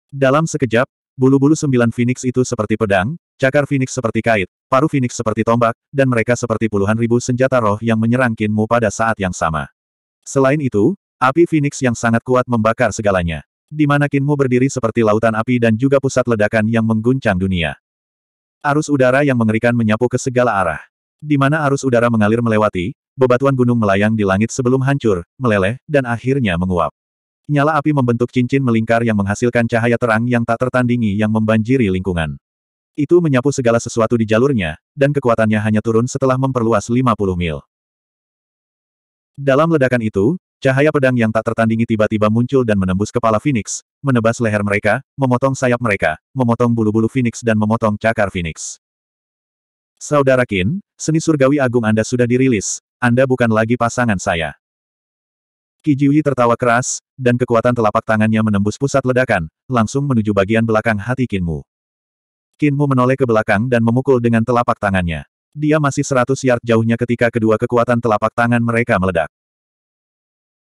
Dalam sekejap, bulu-bulu sembilan Phoenix itu seperti pedang, cakar Phoenix seperti kait, paru Phoenix seperti tombak, dan mereka seperti puluhan ribu senjata roh yang menyerang Kinmu pada saat yang sama. Selain itu, api Phoenix yang sangat kuat membakar segalanya. Di mana Kinmu berdiri seperti lautan api dan juga pusat ledakan yang mengguncang dunia. Arus udara yang mengerikan menyapu ke segala arah. Di mana arus udara mengalir melewati, bebatuan gunung melayang di langit sebelum hancur, meleleh, dan akhirnya menguap. Nyala api membentuk cincin melingkar yang menghasilkan cahaya terang yang tak tertandingi yang membanjiri lingkungan. Itu menyapu segala sesuatu di jalurnya, dan kekuatannya hanya turun setelah memperluas 50 mil. Dalam ledakan itu, cahaya pedang yang tak tertandingi tiba-tiba muncul dan menembus kepala Phoenix, menebas leher mereka, memotong sayap mereka, memotong bulu-bulu Phoenix dan memotong cakar Phoenix. Saudara Qin, seni surgawi agung Anda sudah dirilis, Anda bukan lagi pasangan saya. Kijiwi tertawa keras, dan kekuatan telapak tangannya menembus pusat ledakan, langsung menuju bagian belakang hati Kinmu. Kinmu menoleh ke belakang dan memukul dengan telapak tangannya. Dia masih seratus yard jauhnya ketika kedua kekuatan telapak tangan mereka meledak.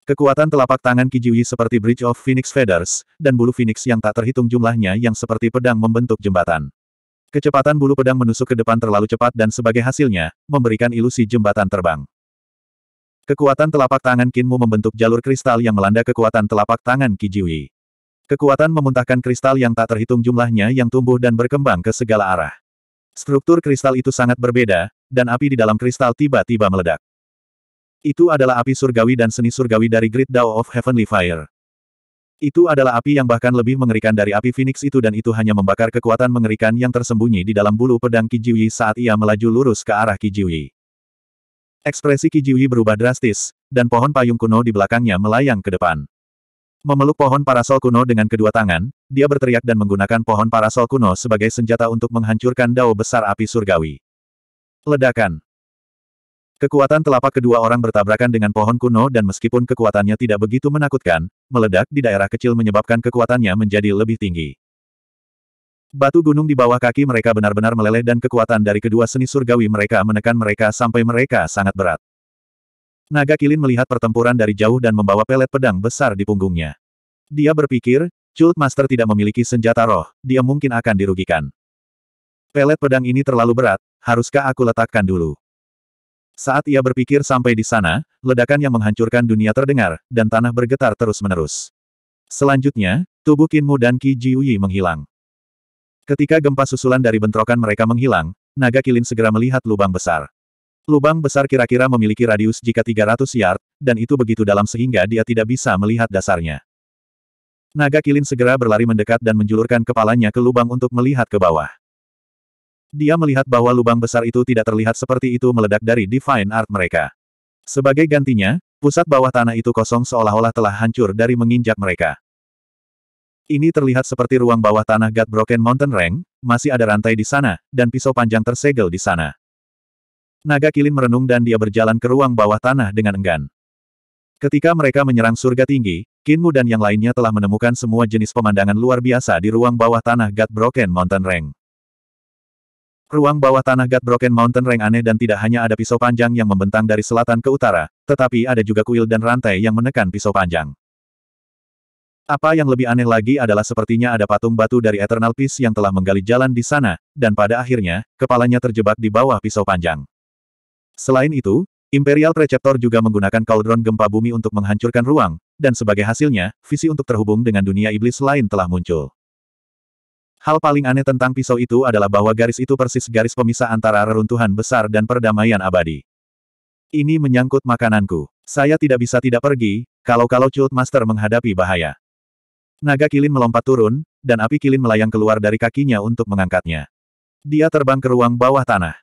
Kekuatan telapak tangan Kijiwi seperti Bridge of Phoenix Feathers, dan bulu Phoenix yang tak terhitung jumlahnya yang seperti pedang membentuk jembatan. Kecepatan bulu pedang menusuk ke depan terlalu cepat dan sebagai hasilnya, memberikan ilusi jembatan terbang. Kekuatan telapak tangan Kinmu membentuk jalur kristal yang melanda kekuatan telapak tangan Kijiwi. Kekuatan memuntahkan kristal yang tak terhitung jumlahnya yang tumbuh dan berkembang ke segala arah. Struktur kristal itu sangat berbeda, dan api di dalam kristal tiba-tiba meledak. Itu adalah api surgawi dan seni surgawi dari Great Dao of Heavenly Fire. Itu adalah api yang bahkan lebih mengerikan dari api Phoenix itu dan itu hanya membakar kekuatan mengerikan yang tersembunyi di dalam bulu pedang Kijiwi saat ia melaju lurus ke arah Kijiwi. Ekspresi Kijiwi berubah drastis, dan pohon payung kuno di belakangnya melayang ke depan. Memeluk pohon parasol kuno dengan kedua tangan, dia berteriak dan menggunakan pohon parasol kuno sebagai senjata untuk menghancurkan dao besar api surgawi. Ledakan. Kekuatan telapak kedua orang bertabrakan dengan pohon kuno dan meskipun kekuatannya tidak begitu menakutkan, meledak di daerah kecil menyebabkan kekuatannya menjadi lebih tinggi. Batu gunung di bawah kaki mereka benar-benar meleleh dan kekuatan dari kedua seni surgawi mereka menekan mereka sampai mereka sangat berat. Naga Kilin melihat pertempuran dari jauh dan membawa pelet pedang besar di punggungnya. Dia berpikir, Cult Master tidak memiliki senjata roh, dia mungkin akan dirugikan. Pelet pedang ini terlalu berat, haruskah aku letakkan dulu? Saat ia berpikir sampai di sana, ledakan yang menghancurkan dunia terdengar, dan tanah bergetar terus-menerus. Selanjutnya, tubuh Kinmu dan Ki Jiuyi menghilang. Ketika gempa susulan dari bentrokan mereka menghilang, naga kilin segera melihat lubang besar. Lubang besar kira-kira memiliki radius jika 300 yard, dan itu begitu dalam sehingga dia tidak bisa melihat dasarnya. Naga kilin segera berlari mendekat dan menjulurkan kepalanya ke lubang untuk melihat ke bawah. Dia melihat bahwa lubang besar itu tidak terlihat seperti itu meledak dari Divine Art mereka. Sebagai gantinya, pusat bawah tanah itu kosong seolah-olah telah hancur dari menginjak mereka. Ini terlihat seperti ruang bawah tanah God Broken Mountain Range, masih ada rantai di sana, dan pisau panjang tersegel di sana. Naga Kilin merenung dan dia berjalan ke ruang bawah tanah dengan enggan. Ketika mereka menyerang surga tinggi, Kinmu dan yang lainnya telah menemukan semua jenis pemandangan luar biasa di ruang bawah tanah Broken Mountain Range. Ruang bawah tanah Broken Mountain Range aneh dan tidak hanya ada pisau panjang yang membentang dari selatan ke utara, tetapi ada juga kuil dan rantai yang menekan pisau panjang. Apa yang lebih aneh lagi adalah sepertinya ada patung batu dari Eternal Peace yang telah menggali jalan di sana, dan pada akhirnya, kepalanya terjebak di bawah pisau panjang. Selain itu, Imperial Preceptor juga menggunakan Cauldron Gempa Bumi untuk menghancurkan ruang, dan sebagai hasilnya, visi untuk terhubung dengan dunia iblis lain telah muncul. Hal paling aneh tentang pisau itu adalah bahwa garis itu persis garis pemisah antara reruntuhan besar dan perdamaian abadi. Ini menyangkut makananku. Saya tidak bisa tidak pergi, kalau-kalau Cult Master menghadapi bahaya. Naga kilin melompat turun, dan api kilin melayang keluar dari kakinya untuk mengangkatnya. Dia terbang ke ruang bawah tanah.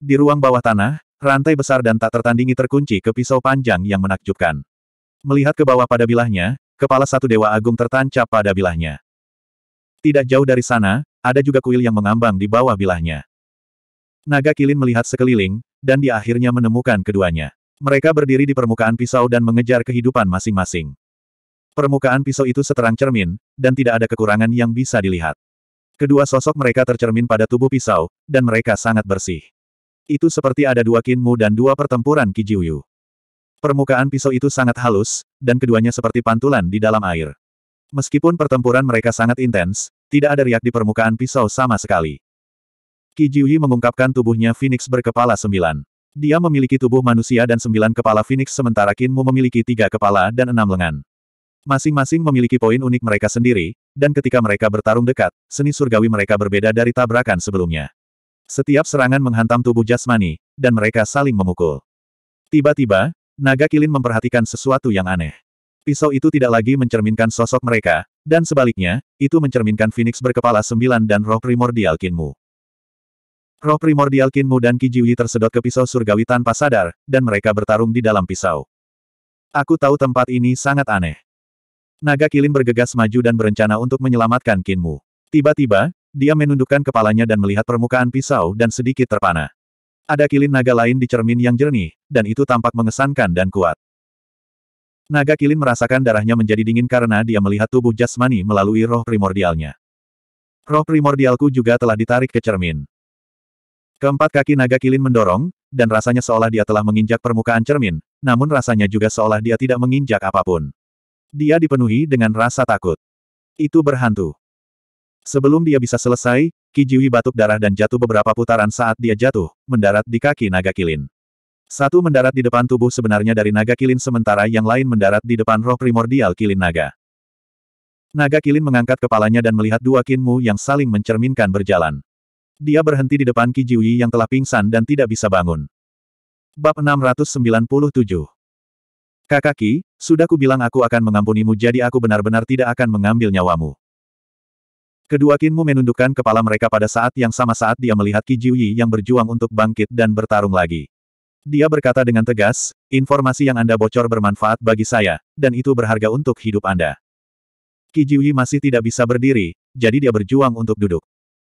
Di ruang bawah tanah, rantai besar dan tak tertandingi terkunci ke pisau panjang yang menakjubkan. Melihat ke bawah pada bilahnya, kepala satu dewa agung tertancap pada bilahnya. Tidak jauh dari sana, ada juga kuil yang mengambang di bawah bilahnya. Naga Kilin melihat sekeliling, dan di akhirnya menemukan keduanya. Mereka berdiri di permukaan pisau dan mengejar kehidupan masing-masing. Permukaan pisau itu seterang cermin, dan tidak ada kekurangan yang bisa dilihat. Kedua sosok mereka tercermin pada tubuh pisau, dan mereka sangat bersih. Itu seperti ada dua kinmu dan dua pertempuran Kijiuyu. Permukaan pisau itu sangat halus, dan keduanya seperti pantulan di dalam air. Meskipun pertempuran mereka sangat intens, tidak ada riak di permukaan pisau sama sekali. Kijiuyi mengungkapkan tubuhnya Phoenix berkepala sembilan. Dia memiliki tubuh manusia dan sembilan kepala Phoenix sementara Kinmu memiliki tiga kepala dan enam lengan. Masing-masing memiliki poin unik mereka sendiri, dan ketika mereka bertarung dekat, seni surgawi mereka berbeda dari tabrakan sebelumnya. Setiap serangan menghantam tubuh jasmani, dan mereka saling memukul. Tiba-tiba, naga kilin memperhatikan sesuatu yang aneh. Pisau itu tidak lagi mencerminkan sosok mereka, dan sebaliknya, itu mencerminkan Phoenix berkepala sembilan dan roh primordial Kinmu. Roh primordial Kinmu dan Kijiwi tersedot ke pisau surgawi tanpa sadar, dan mereka bertarung di dalam pisau. Aku tahu tempat ini sangat aneh. Naga Kilin bergegas maju dan berencana untuk menyelamatkan Kinmu. Tiba-tiba, dia menundukkan kepalanya dan melihat permukaan pisau dan sedikit terpana. Ada kilin naga lain di cermin yang jernih, dan itu tampak mengesankan dan kuat. Naga kilin merasakan darahnya menjadi dingin karena dia melihat tubuh jasmani melalui roh primordialnya. Roh primordialku juga telah ditarik ke cermin. Keempat kaki naga kilin mendorong, dan rasanya seolah dia telah menginjak permukaan cermin, namun rasanya juga seolah dia tidak menginjak apapun. Dia dipenuhi dengan rasa takut. Itu berhantu. Sebelum dia bisa selesai, Kijiwi batuk darah dan jatuh beberapa putaran saat dia jatuh, mendarat di kaki naga kilin. Satu mendarat di depan tubuh sebenarnya dari naga kilin sementara yang lain mendarat di depan roh primordial kilin naga. Naga kilin mengangkat kepalanya dan melihat dua kinmu yang saling mencerminkan berjalan. Dia berhenti di depan Kijiwi yang telah pingsan dan tidak bisa bangun. Bab 697 Kakaki, sudah kubilang aku akan mengampunimu jadi aku benar-benar tidak akan mengambil nyawamu. Kedua Kinmu menundukkan kepala mereka pada saat yang sama saat dia melihat Ki Jiuyi yang berjuang untuk bangkit dan bertarung lagi. Dia berkata dengan tegas, informasi yang Anda bocor bermanfaat bagi saya, dan itu berharga untuk hidup Anda. Ki Jiuyi masih tidak bisa berdiri, jadi dia berjuang untuk duduk.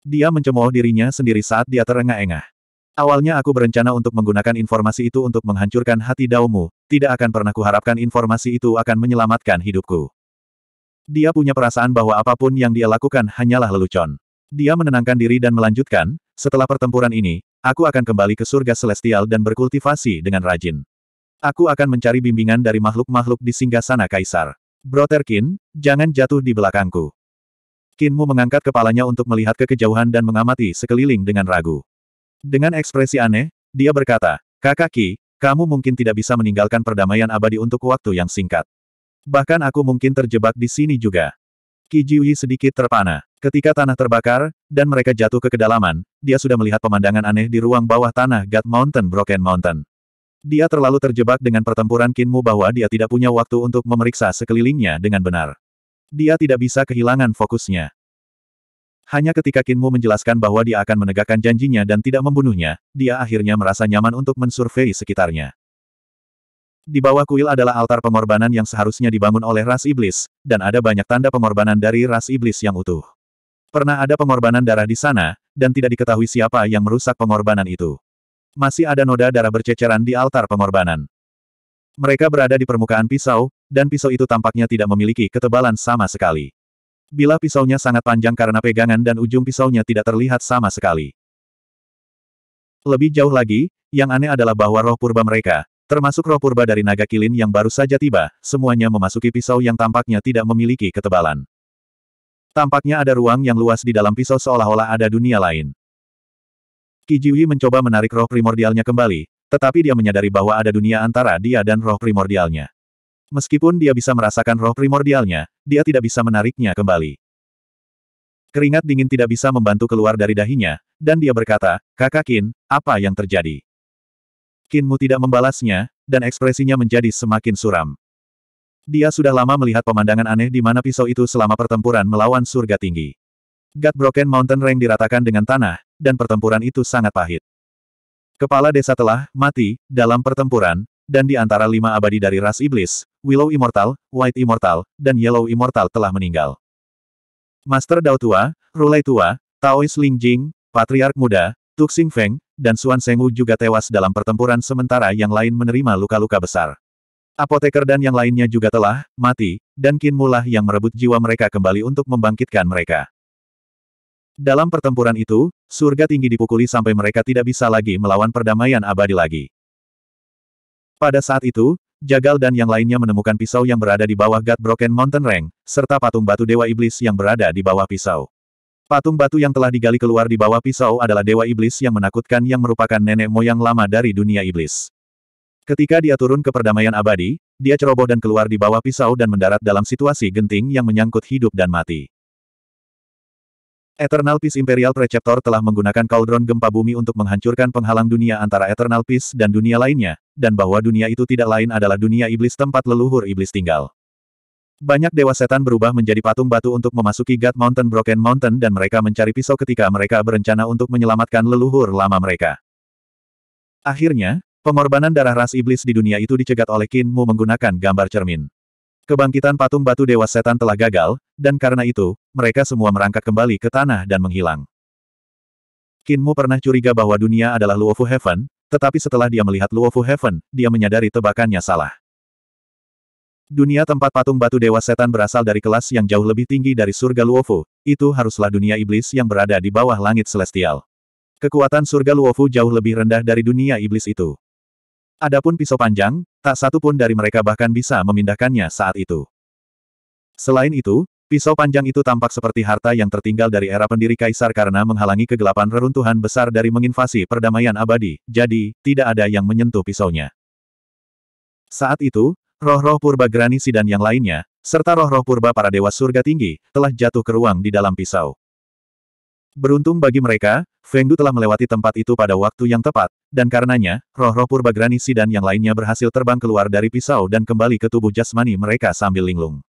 Dia mencemooh dirinya sendiri saat dia terengah-engah. Awalnya aku berencana untuk menggunakan informasi itu untuk menghancurkan hati Daumu, tidak akan pernah kuharapkan informasi itu akan menyelamatkan hidupku. Dia punya perasaan bahwa apapun yang dia lakukan hanyalah lelucon. Dia menenangkan diri dan melanjutkan, setelah pertempuran ini, aku akan kembali ke surga celestial dan berkultivasi dengan rajin. Aku akan mencari bimbingan dari makhluk-makhluk di singgasana kaisar. Brother jangan jatuh di belakangku. Kinmu mengangkat kepalanya untuk melihat ke kejauhan dan mengamati sekeliling dengan ragu. Dengan ekspresi aneh, dia berkata, Kakak Ki, kamu mungkin tidak bisa meninggalkan perdamaian abadi untuk waktu yang singkat. Bahkan aku mungkin terjebak di sini juga. Kijiwi sedikit terpana. Ketika tanah terbakar, dan mereka jatuh ke kedalaman, dia sudah melihat pemandangan aneh di ruang bawah tanah God Mountain Broken Mountain. Dia terlalu terjebak dengan pertempuran Kinmu bahwa dia tidak punya waktu untuk memeriksa sekelilingnya dengan benar. Dia tidak bisa kehilangan fokusnya. Hanya ketika Kinmu menjelaskan bahwa dia akan menegakkan janjinya dan tidak membunuhnya, dia akhirnya merasa nyaman untuk mensurvei sekitarnya. Di bawah kuil adalah altar pengorbanan yang seharusnya dibangun oleh ras iblis, dan ada banyak tanda pengorbanan dari ras iblis yang utuh. Pernah ada pengorbanan darah di sana, dan tidak diketahui siapa yang merusak pengorbanan itu. Masih ada noda darah berceceran di altar pengorbanan. Mereka berada di permukaan pisau, dan pisau itu tampaknya tidak memiliki ketebalan sama sekali. Bila pisaunya sangat panjang karena pegangan dan ujung pisaunya tidak terlihat sama sekali. Lebih jauh lagi, yang aneh adalah bahwa roh purba mereka, Termasuk roh purba dari naga kilin yang baru saja tiba, semuanya memasuki pisau yang tampaknya tidak memiliki ketebalan. Tampaknya ada ruang yang luas di dalam pisau seolah-olah ada dunia lain. Kijiwi mencoba menarik roh primordialnya kembali, tetapi dia menyadari bahwa ada dunia antara dia dan roh primordialnya. Meskipun dia bisa merasakan roh primordialnya, dia tidak bisa menariknya kembali. Keringat dingin tidak bisa membantu keluar dari dahinya, dan dia berkata, Kakak apa yang terjadi? Kinmu tidak membalasnya, dan ekspresinya menjadi semakin suram. Dia sudah lama melihat pemandangan aneh di mana pisau itu selama pertempuran melawan surga tinggi. God Broken Mountain Rank diratakan dengan tanah, dan pertempuran itu sangat pahit. Kepala desa telah mati dalam pertempuran, dan di antara lima abadi dari ras iblis, Willow Immortal, White Immortal, dan Yellow Immortal telah meninggal. Master Dao Tua, Rulai Tua, Taois Lingjing, Patriark Muda, Tuxing Feng, dan Xuan Wu juga tewas dalam pertempuran sementara yang lain menerima luka-luka besar. Apoteker dan yang lainnya juga telah mati, dan Qin Mulah yang merebut jiwa mereka kembali untuk membangkitkan mereka. Dalam pertempuran itu, surga tinggi dipukuli sampai mereka tidak bisa lagi melawan perdamaian abadi lagi. Pada saat itu, Jagal dan yang lainnya menemukan pisau yang berada di bawah God Broken Mountain Range serta patung batu Dewa Iblis yang berada di bawah pisau. Patung batu yang telah digali keluar di bawah pisau adalah Dewa Iblis yang menakutkan yang merupakan nenek moyang lama dari dunia iblis. Ketika dia turun ke perdamaian abadi, dia ceroboh dan keluar di bawah pisau dan mendarat dalam situasi genting yang menyangkut hidup dan mati. Eternal Peace Imperial Preceptor telah menggunakan kaldron gempa bumi untuk menghancurkan penghalang dunia antara Eternal Peace dan dunia lainnya, dan bahwa dunia itu tidak lain adalah dunia iblis tempat leluhur iblis tinggal. Banyak dewa setan berubah menjadi patung batu untuk memasuki God Mountain Broken Mountain dan mereka mencari pisau ketika mereka berencana untuk menyelamatkan leluhur lama mereka. Akhirnya, pengorbanan darah ras iblis di dunia itu dicegat oleh Qin Mu menggunakan gambar cermin. Kebangkitan patung batu dewa setan telah gagal, dan karena itu, mereka semua merangkak kembali ke tanah dan menghilang. Qin Mu pernah curiga bahwa dunia adalah Luofu Heaven, tetapi setelah dia melihat Luofu Heaven, dia menyadari tebakannya salah. Dunia tempat patung batu dewa setan berasal dari kelas yang jauh lebih tinggi dari surga Luofu, itu haruslah dunia iblis yang berada di bawah langit celestial. Kekuatan surga Luofu jauh lebih rendah dari dunia iblis itu. Adapun pisau panjang, tak satu pun dari mereka bahkan bisa memindahkannya saat itu. Selain itu, pisau panjang itu tampak seperti harta yang tertinggal dari era pendiri kaisar karena menghalangi kegelapan reruntuhan besar dari menginvasi perdamaian abadi, jadi, tidak ada yang menyentuh pisaunya. Saat itu, Roh-roh purba Granisi dan yang lainnya, serta roh-roh purba para dewa surga tinggi, telah jatuh ke ruang di dalam pisau. Beruntung bagi mereka, Fengdu telah melewati tempat itu pada waktu yang tepat, dan karenanya, roh-roh purba Granisi dan yang lainnya berhasil terbang keluar dari pisau dan kembali ke tubuh jasmani mereka sambil linglung.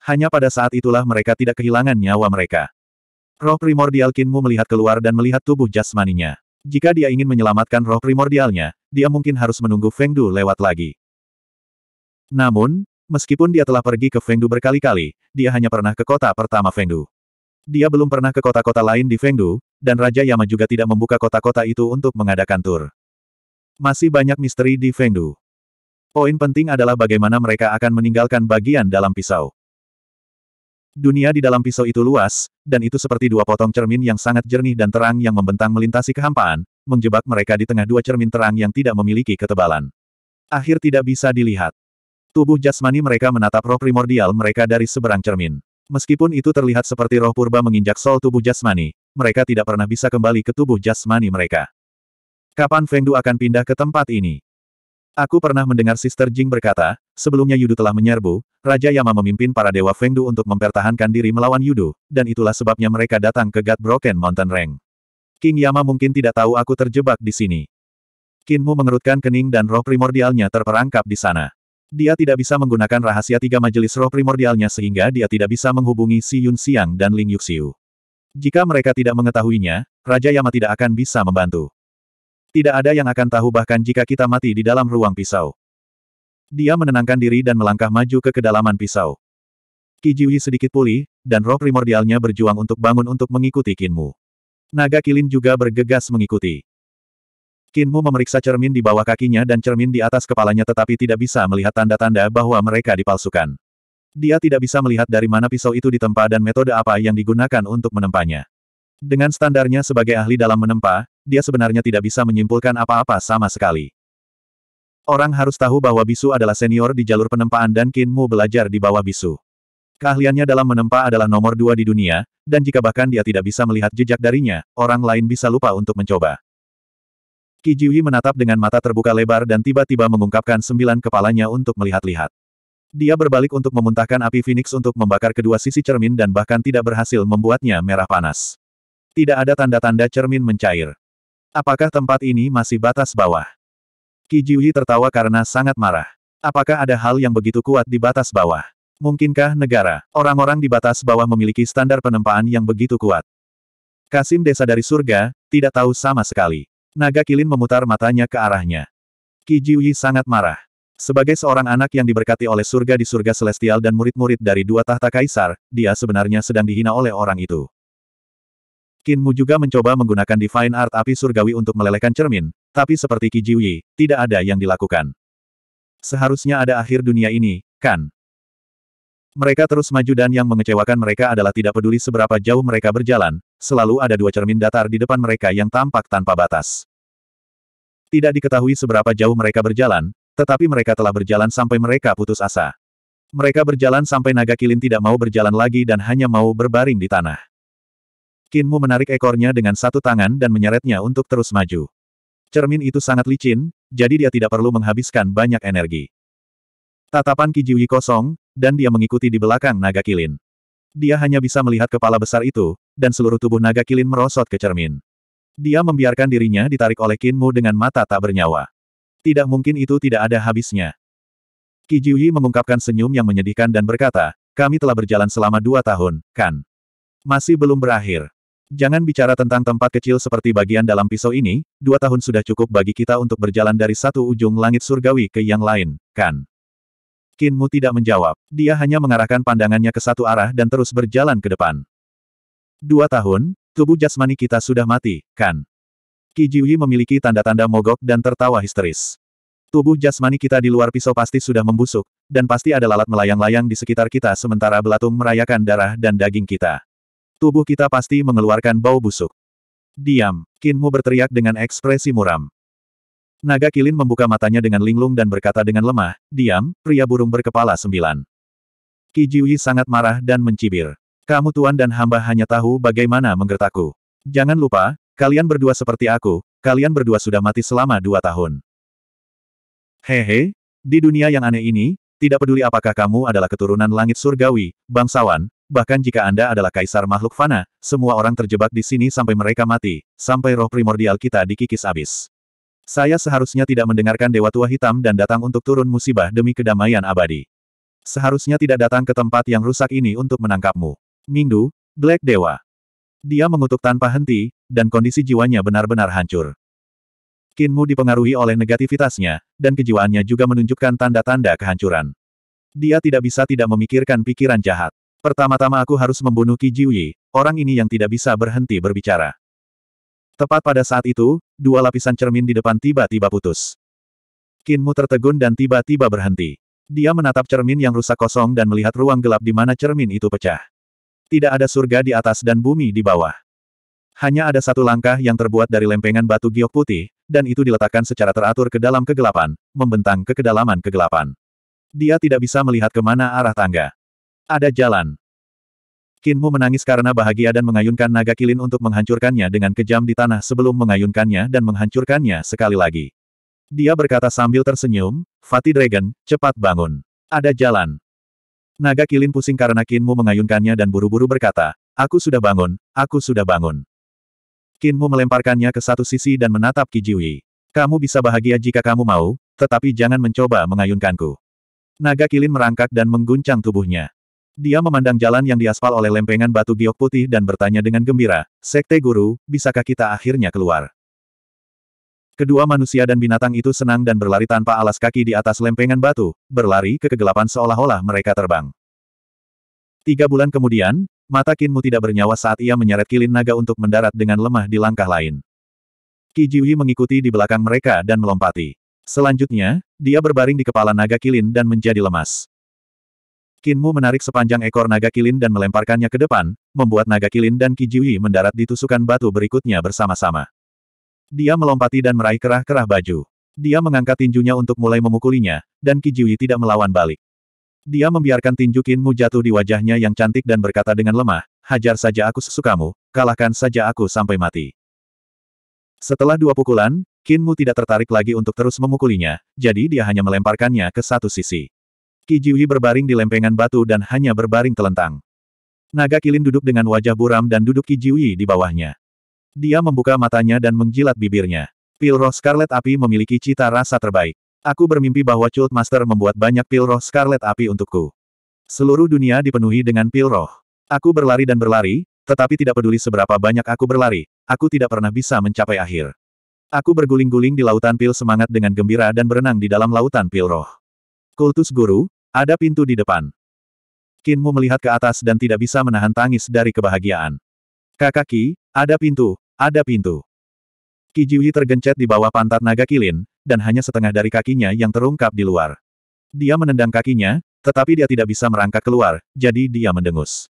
Hanya pada saat itulah mereka tidak kehilangan nyawa mereka. Roh primordial Kinmu melihat keluar dan melihat tubuh jasmaninya. Jika dia ingin menyelamatkan roh primordialnya, dia mungkin harus menunggu Fengdu lewat lagi. Namun, meskipun dia telah pergi ke Fengdu berkali-kali, dia hanya pernah ke kota pertama Fengdu. Dia belum pernah ke kota-kota lain di Fengdu, dan Raja Yama juga tidak membuka kota-kota itu untuk mengadakan tur. Masih banyak misteri di Fengdu. Poin penting adalah bagaimana mereka akan meninggalkan bagian dalam pisau. Dunia di dalam pisau itu luas, dan itu seperti dua potong cermin yang sangat jernih dan terang yang membentang melintasi kehampaan, menjebak mereka di tengah dua cermin terang yang tidak memiliki ketebalan. Akhir tidak bisa dilihat. Tubuh jasmani mereka menatap roh primordial mereka dari seberang cermin. Meskipun itu terlihat seperti roh purba menginjak sol tubuh jasmani, mereka tidak pernah bisa kembali ke tubuh jasmani mereka. Kapan Fengdu akan pindah ke tempat ini? Aku pernah mendengar Sister Jing berkata, sebelumnya Yudu telah menyerbu, Raja Yama memimpin para dewa Fengdu untuk mempertahankan diri melawan Yudu, dan itulah sebabnya mereka datang ke God Broken Mountain Range. King Yama mungkin tidak tahu aku terjebak di sini. Kinmu mengerutkan kening dan roh primordialnya terperangkap di sana. Dia tidak bisa menggunakan rahasia tiga majelis roh primordialnya sehingga dia tidak bisa menghubungi Si Yun Xiang dan Ling Yuxiu. Jika mereka tidak mengetahuinya, Raja Yama tidak akan bisa membantu. Tidak ada yang akan tahu bahkan jika kita mati di dalam ruang pisau. Dia menenangkan diri dan melangkah maju ke kedalaman pisau. Kijiwi sedikit pulih, dan roh primordialnya berjuang untuk bangun untuk mengikuti Kinmu. Naga Kilin juga bergegas mengikuti. Kinmu memeriksa cermin di bawah kakinya dan cermin di atas kepalanya tetapi tidak bisa melihat tanda-tanda bahwa mereka dipalsukan. Dia tidak bisa melihat dari mana pisau itu ditempa dan metode apa yang digunakan untuk menempanya. Dengan standarnya sebagai ahli dalam menempa, dia sebenarnya tidak bisa menyimpulkan apa-apa sama sekali. Orang harus tahu bahwa Bisu adalah senior di jalur penempaan dan Kinmu belajar di bawah Bisu. Keahliannya dalam menempa adalah nomor dua di dunia, dan jika bahkan dia tidak bisa melihat jejak darinya, orang lain bisa lupa untuk mencoba. Ki Jiwi menatap dengan mata terbuka lebar dan tiba-tiba mengungkapkan sembilan kepalanya untuk melihat-lihat. Dia berbalik untuk memuntahkan api Phoenix untuk membakar kedua sisi cermin dan bahkan tidak berhasil membuatnya merah panas. Tidak ada tanda-tanda cermin mencair. Apakah tempat ini masih batas bawah? Ki Jiwi tertawa karena sangat marah. Apakah ada hal yang begitu kuat di batas bawah? Mungkinkah negara, orang-orang di batas bawah memiliki standar penempaan yang begitu kuat? Kasim desa dari surga, tidak tahu sama sekali. Naga Kilin memutar matanya ke arahnya. Ki Jiuyi sangat marah. Sebagai seorang anak yang diberkati oleh surga di surga celestial dan murid-murid dari dua tahta kaisar, dia sebenarnya sedang dihina oleh orang itu. Kinmu juga mencoba menggunakan Divine Art api surgawi untuk melelehkan cermin, tapi seperti Ki Jiuyi, tidak ada yang dilakukan. Seharusnya ada akhir dunia ini, kan? Mereka terus maju dan yang mengecewakan mereka adalah tidak peduli seberapa jauh mereka berjalan, selalu ada dua cermin datar di depan mereka yang tampak tanpa batas. Tidak diketahui seberapa jauh mereka berjalan, tetapi mereka telah berjalan sampai mereka putus asa. Mereka berjalan sampai naga kilin tidak mau berjalan lagi dan hanya mau berbaring di tanah. Kinmu menarik ekornya dengan satu tangan dan menyeretnya untuk terus maju. Cermin itu sangat licin, jadi dia tidak perlu menghabiskan banyak energi. Tatapan Kijiwi kosong, dan dia mengikuti di belakang naga kilin. Dia hanya bisa melihat kepala besar itu, dan seluruh tubuh naga kilin merosot ke cermin. Dia membiarkan dirinya ditarik oleh Kinmu dengan mata tak bernyawa. Tidak mungkin itu tidak ada habisnya. Kijiwi mengungkapkan senyum yang menyedihkan dan berkata, kami telah berjalan selama dua tahun, kan? Masih belum berakhir. Jangan bicara tentang tempat kecil seperti bagian dalam pisau ini, dua tahun sudah cukup bagi kita untuk berjalan dari satu ujung langit surgawi ke yang lain, kan? Kinmu tidak menjawab, dia hanya mengarahkan pandangannya ke satu arah dan terus berjalan ke depan. Dua tahun, tubuh jasmani kita sudah mati, kan? Qi Jiuyi memiliki tanda-tanda mogok dan tertawa histeris. Tubuh jasmani kita di luar pisau pasti sudah membusuk, dan pasti ada lalat melayang-layang di sekitar kita sementara belatung merayakan darah dan daging kita. Tubuh kita pasti mengeluarkan bau busuk. Diam, Kinmu berteriak dengan ekspresi muram. Naga Kilin membuka matanya dengan linglung dan berkata dengan lemah, Diam, pria burung berkepala sembilan. Ki Jiuyi sangat marah dan mencibir. Kamu tuan dan hamba hanya tahu bagaimana menggertaku. Jangan lupa, kalian berdua seperti aku, kalian berdua sudah mati selama dua tahun. Hehe, di dunia yang aneh ini, tidak peduli apakah kamu adalah keturunan langit surgawi, bangsawan, bahkan jika Anda adalah kaisar makhluk fana, semua orang terjebak di sini sampai mereka mati, sampai roh primordial kita dikikis abis. Saya seharusnya tidak mendengarkan Dewa Tua Hitam dan datang untuk turun musibah demi kedamaian abadi. Seharusnya tidak datang ke tempat yang rusak ini untuk menangkapmu. Mingdu, Black Dewa. Dia mengutuk tanpa henti, dan kondisi jiwanya benar-benar hancur. Kinmu dipengaruhi oleh negativitasnya, dan kejiwaannya juga menunjukkan tanda-tanda kehancuran. Dia tidak bisa tidak memikirkan pikiran jahat. Pertama-tama aku harus membunuh Ki Jiuyi, orang ini yang tidak bisa berhenti berbicara. Tepat pada saat itu, dua lapisan cermin di depan tiba-tiba putus. Kinmu tertegun dan tiba-tiba berhenti. Dia menatap cermin yang rusak kosong dan melihat ruang gelap di mana cermin itu pecah. Tidak ada surga di atas dan bumi di bawah. Hanya ada satu langkah yang terbuat dari lempengan batu giok putih, dan itu diletakkan secara teratur ke dalam kegelapan, membentang ke kedalaman kegelapan. Dia tidak bisa melihat kemana arah tangga. Ada jalan. Kinmu menangis karena bahagia dan mengayunkan naga kilin untuk menghancurkannya dengan kejam di tanah sebelum mengayunkannya dan menghancurkannya sekali lagi. Dia berkata sambil tersenyum, Fatih Dragon, cepat bangun. Ada jalan. Naga kilin pusing karena Kinmu mengayunkannya dan buru-buru berkata, Aku sudah bangun, aku sudah bangun. Kinmu melemparkannya ke satu sisi dan menatap Kijiwi. Kamu bisa bahagia jika kamu mau, tetapi jangan mencoba mengayunkanku. Naga kilin merangkak dan mengguncang tubuhnya. Dia memandang jalan yang diaspal oleh lempengan batu giok putih dan bertanya dengan gembira, Sekte Guru, bisakah kita akhirnya keluar? Kedua manusia dan binatang itu senang dan berlari tanpa alas kaki di atas lempengan batu, berlari ke kegelapan seolah-olah mereka terbang. Tiga bulan kemudian, mata Kinmu tidak bernyawa saat ia menyeret kilin naga untuk mendarat dengan lemah di langkah lain. Ki Jiuyi mengikuti di belakang mereka dan melompati. Selanjutnya, dia berbaring di kepala naga kilin dan menjadi lemas. Kinmu menarik sepanjang ekor naga kilin dan melemparkannya ke depan, membuat naga kilin dan Kijui mendarat di tusukan batu berikutnya bersama-sama. Dia melompati dan meraih kerah-kerah baju. Dia mengangkat tinjunya untuk mulai memukulinya, dan Kijui tidak melawan balik. Dia membiarkan tinju Kinmu jatuh di wajahnya yang cantik dan berkata dengan lemah, hajar saja aku sesukamu, kalahkan saja aku sampai mati. Setelah dua pukulan, Kinmu tidak tertarik lagi untuk terus memukulinya, jadi dia hanya melemparkannya ke satu sisi. Ki Jiwi berbaring di lempengan batu dan hanya berbaring telentang. Naga Kilin duduk dengan wajah buram dan duduk Ki Jiwi di bawahnya. Dia membuka matanya dan mengjilat bibirnya. Pil roh Scarlet Api memiliki cita rasa terbaik. Aku bermimpi bahwa Cult Master membuat banyak pil roh Scarlet Api untukku. Seluruh dunia dipenuhi dengan pil roh. Aku berlari dan berlari, tetapi tidak peduli seberapa banyak aku berlari, aku tidak pernah bisa mencapai akhir. Aku berguling-guling di lautan pil semangat dengan gembira dan berenang di dalam lautan pil roh. Kultus guru, ada pintu di depan. Kinmu melihat ke atas dan tidak bisa menahan tangis dari kebahagiaan. Kakak Ki, ada pintu, ada pintu. Ki Jiwi tergencet di bawah pantat naga kilin, dan hanya setengah dari kakinya yang terungkap di luar. Dia menendang kakinya, tetapi dia tidak bisa merangkak keluar, jadi dia mendengus.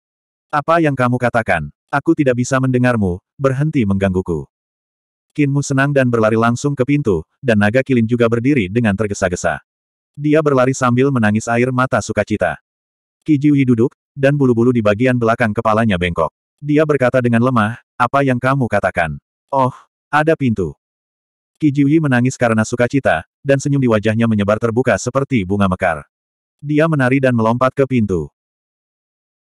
Apa yang kamu katakan? Aku tidak bisa mendengarmu, berhenti menggangguku. Kinmu senang dan berlari langsung ke pintu, dan naga kilin juga berdiri dengan tergesa-gesa. Dia berlari sambil menangis air mata sukacita. Kijiwi duduk, dan bulu-bulu di bagian belakang kepalanya bengkok. Dia berkata dengan lemah, apa yang kamu katakan? Oh, ada pintu. Kijiwi menangis karena sukacita, dan senyum di wajahnya menyebar terbuka seperti bunga mekar. Dia menari dan melompat ke pintu.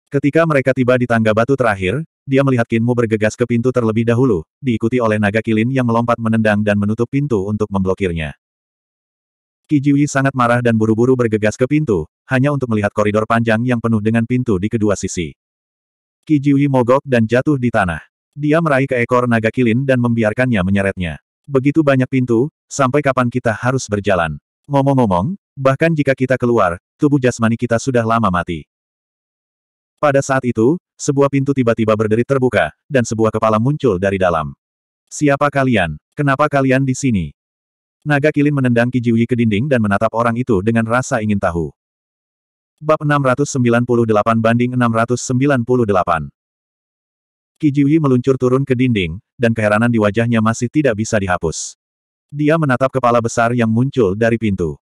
Ketika mereka tiba di tangga batu terakhir, dia melihat Kinmu bergegas ke pintu terlebih dahulu, diikuti oleh naga kilin yang melompat menendang dan menutup pintu untuk memblokirnya. Kijiwi sangat marah dan buru-buru bergegas ke pintu, hanya untuk melihat koridor panjang yang penuh dengan pintu di kedua sisi. Kijiwi mogok dan jatuh di tanah. Dia meraih ke ekor naga kilin dan membiarkannya menyeretnya. Begitu banyak pintu, sampai kapan kita harus berjalan? Ngomong-ngomong, bahkan jika kita keluar, tubuh jasmani kita sudah lama mati. Pada saat itu, sebuah pintu tiba-tiba berderit terbuka, dan sebuah kepala muncul dari dalam. Siapa kalian? Kenapa kalian di sini? Naga Kilin menendang Kijiwi ke dinding dan menatap orang itu dengan rasa ingin tahu. Bab 698 banding 698 Kijiwi meluncur turun ke dinding, dan keheranan di wajahnya masih tidak bisa dihapus. Dia menatap kepala besar yang muncul dari pintu.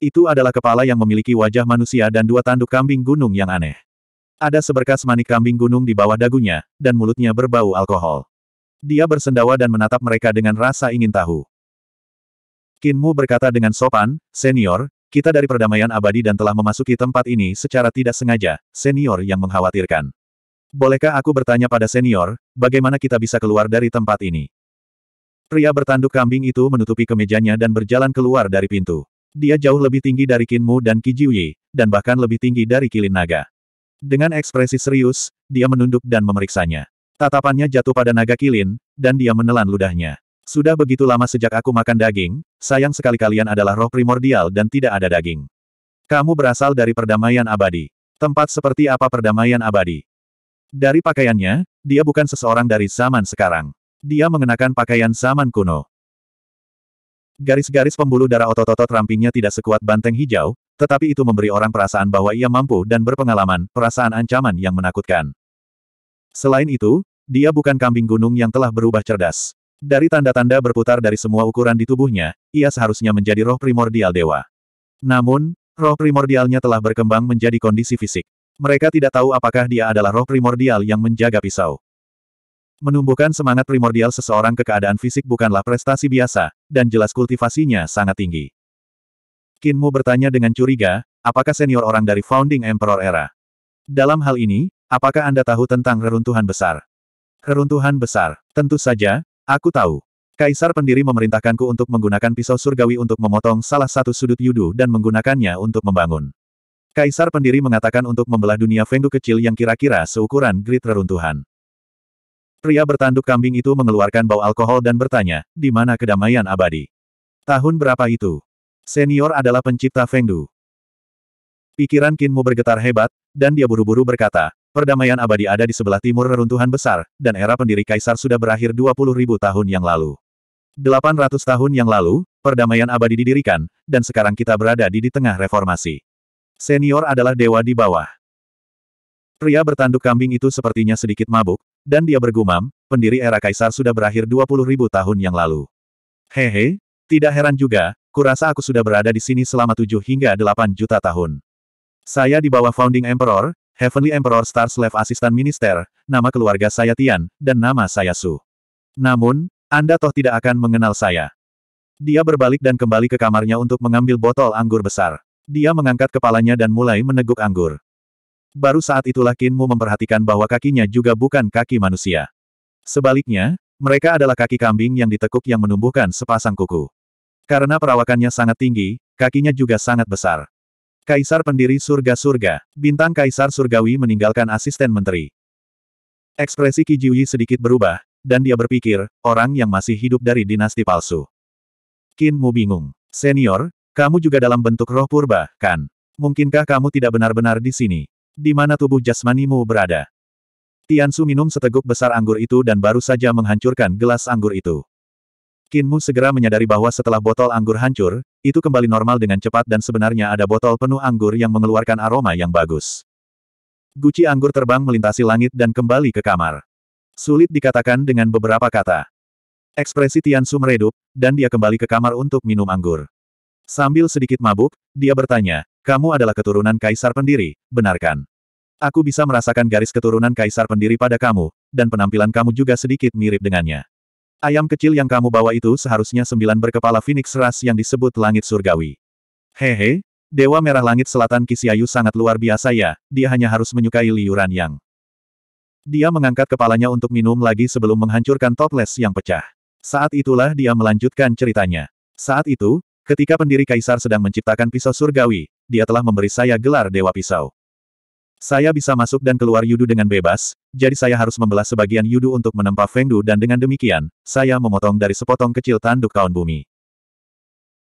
Itu adalah kepala yang memiliki wajah manusia dan dua tanduk kambing gunung yang aneh. Ada seberkas manik kambing gunung di bawah dagunya, dan mulutnya berbau alkohol. Dia bersendawa dan menatap mereka dengan rasa ingin tahu. Kinmu berkata dengan sopan, Senior, kita dari perdamaian abadi dan telah memasuki tempat ini secara tidak sengaja, Senior yang mengkhawatirkan. Bolehkah aku bertanya pada Senior, bagaimana kita bisa keluar dari tempat ini? Pria bertanduk kambing itu menutupi kemejanya dan berjalan keluar dari pintu. Dia jauh lebih tinggi dari Kinmu dan Kijiuyi, dan bahkan lebih tinggi dari Kilin Naga. Dengan ekspresi serius, dia menunduk dan memeriksanya. Tatapannya jatuh pada naga Kilin, dan dia menelan ludahnya. Sudah begitu lama sejak aku makan daging, sayang sekali kalian adalah roh primordial dan tidak ada daging. Kamu berasal dari perdamaian abadi. Tempat seperti apa perdamaian abadi? Dari pakaiannya, dia bukan seseorang dari zaman sekarang. Dia mengenakan pakaian zaman kuno. Garis-garis pembuluh darah otot-otot rampingnya tidak sekuat banteng hijau, tetapi itu memberi orang perasaan bahwa ia mampu dan berpengalaman, perasaan ancaman yang menakutkan. Selain itu, dia bukan kambing gunung yang telah berubah cerdas. Dari tanda-tanda berputar dari semua ukuran di tubuhnya, ia seharusnya menjadi roh primordial dewa. Namun, roh primordialnya telah berkembang menjadi kondisi fisik. Mereka tidak tahu apakah dia adalah roh primordial yang menjaga pisau. Menumbuhkan semangat primordial seseorang ke keadaan fisik bukanlah prestasi biasa, dan jelas kultivasinya sangat tinggi. Kinmu bertanya dengan curiga, apakah senior orang dari Founding Emperor Era? Dalam hal ini, apakah Anda tahu tentang reruntuhan besar? Reruntuhan besar, tentu saja, Aku tahu. Kaisar pendiri memerintahkanku untuk menggunakan pisau surgawi untuk memotong salah satu sudut yudu dan menggunakannya untuk membangun. Kaisar pendiri mengatakan untuk membelah dunia Fengdu kecil yang kira-kira seukuran grid reruntuhan. Pria bertanduk kambing itu mengeluarkan bau alkohol dan bertanya, di mana kedamaian abadi? Tahun berapa itu? Senior adalah pencipta Fengdu. Pikiran Kinmu bergetar hebat, dan dia buru-buru berkata, Perdamaian abadi ada di sebelah timur reruntuhan besar, dan era pendiri kaisar sudah berakhir 20.000 tahun yang lalu. 800 tahun yang lalu, perdamaian abadi didirikan, dan sekarang kita berada di di tengah reformasi. Senior adalah dewa di bawah. Pria bertanduk kambing itu sepertinya sedikit mabuk, dan dia bergumam, pendiri era kaisar sudah berakhir 20.000 tahun yang lalu. Hehe, tidak heran juga, kurasa aku sudah berada di sini selama 7 hingga 8 juta tahun. Saya di bawah founding emperor, Heavenly Emperor Star Slave Assistant Minister, nama keluarga saya Tian, dan nama saya Su. Namun, Anda toh tidak akan mengenal saya. Dia berbalik dan kembali ke kamarnya untuk mengambil botol anggur besar. Dia mengangkat kepalanya dan mulai meneguk anggur. Baru saat itulah Kinmu memperhatikan bahwa kakinya juga bukan kaki manusia. Sebaliknya, mereka adalah kaki kambing yang ditekuk yang menumbuhkan sepasang kuku. Karena perawakannya sangat tinggi, kakinya juga sangat besar. Kaisar pendiri surga-surga, bintang Kaisar Surgawi meninggalkan asisten menteri. Ekspresi Kijiwi sedikit berubah, dan dia berpikir, orang yang masih hidup dari dinasti palsu. Kin Mu bingung. Senior, kamu juga dalam bentuk roh purba, kan? Mungkinkah kamu tidak benar-benar di sini? Di mana tubuh jasmanimu berada? Tiansu minum seteguk besar anggur itu dan baru saja menghancurkan gelas anggur itu. Kinmu segera menyadari bahwa setelah botol anggur hancur, itu kembali normal dengan cepat dan sebenarnya ada botol penuh anggur yang mengeluarkan aroma yang bagus. Guci anggur terbang melintasi langit dan kembali ke kamar. Sulit dikatakan dengan beberapa kata. Ekspresi Tian Tiansu meredup, dan dia kembali ke kamar untuk minum anggur. Sambil sedikit mabuk, dia bertanya, kamu adalah keturunan kaisar pendiri, benarkan? Aku bisa merasakan garis keturunan kaisar pendiri pada kamu, dan penampilan kamu juga sedikit mirip dengannya. Ayam kecil yang kamu bawa itu seharusnya sembilan berkepala Phoenix ras yang disebut langit surgawi. Hehe, Dewa Merah Langit Selatan Kisiayu sangat luar biasa ya, dia hanya harus menyukai liuran yang. Dia mengangkat kepalanya untuk minum lagi sebelum menghancurkan toples yang pecah. Saat itulah dia melanjutkan ceritanya. Saat itu, ketika pendiri kaisar sedang menciptakan pisau surgawi, dia telah memberi saya gelar Dewa Pisau. Saya bisa masuk dan keluar Yudu dengan bebas, jadi saya harus membelah sebagian Yudu untuk menempa Fengdu dan dengan demikian, saya memotong dari sepotong kecil tanduk kaun bumi.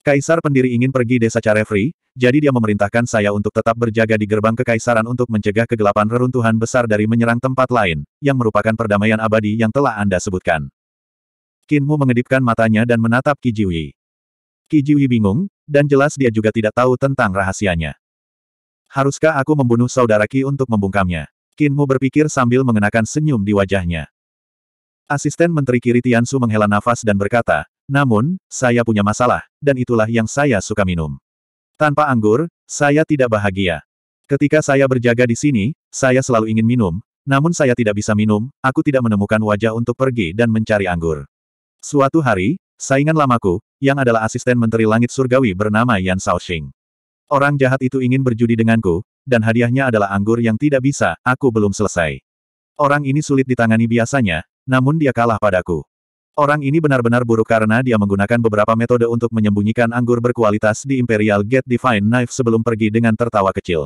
Kaisar pendiri ingin pergi desa Carefree, jadi dia memerintahkan saya untuk tetap berjaga di gerbang kekaisaran untuk mencegah kegelapan reruntuhan besar dari menyerang tempat lain, yang merupakan perdamaian abadi yang telah Anda sebutkan. Kinmu mengedipkan matanya dan menatap Kijiwi. Kijiwi bingung, dan jelas dia juga tidak tahu tentang rahasianya. Haruskah aku membunuh saudara Ki untuk membungkamnya? Kinmu berpikir sambil mengenakan senyum di wajahnya. Asisten Menteri Kiri Tiansu menghela nafas dan berkata, namun, saya punya masalah, dan itulah yang saya suka minum. Tanpa anggur, saya tidak bahagia. Ketika saya berjaga di sini, saya selalu ingin minum, namun saya tidak bisa minum, aku tidak menemukan wajah untuk pergi dan mencari anggur. Suatu hari, saingan lamaku, yang adalah asisten Menteri Langit Surgawi bernama Yan Shaoxing. Orang jahat itu ingin berjudi denganku, dan hadiahnya adalah anggur yang tidak bisa, aku belum selesai. Orang ini sulit ditangani biasanya, namun dia kalah padaku. Orang ini benar-benar buruk karena dia menggunakan beberapa metode untuk menyembunyikan anggur berkualitas di Imperial Gate Divine Knife sebelum pergi dengan tertawa kecil.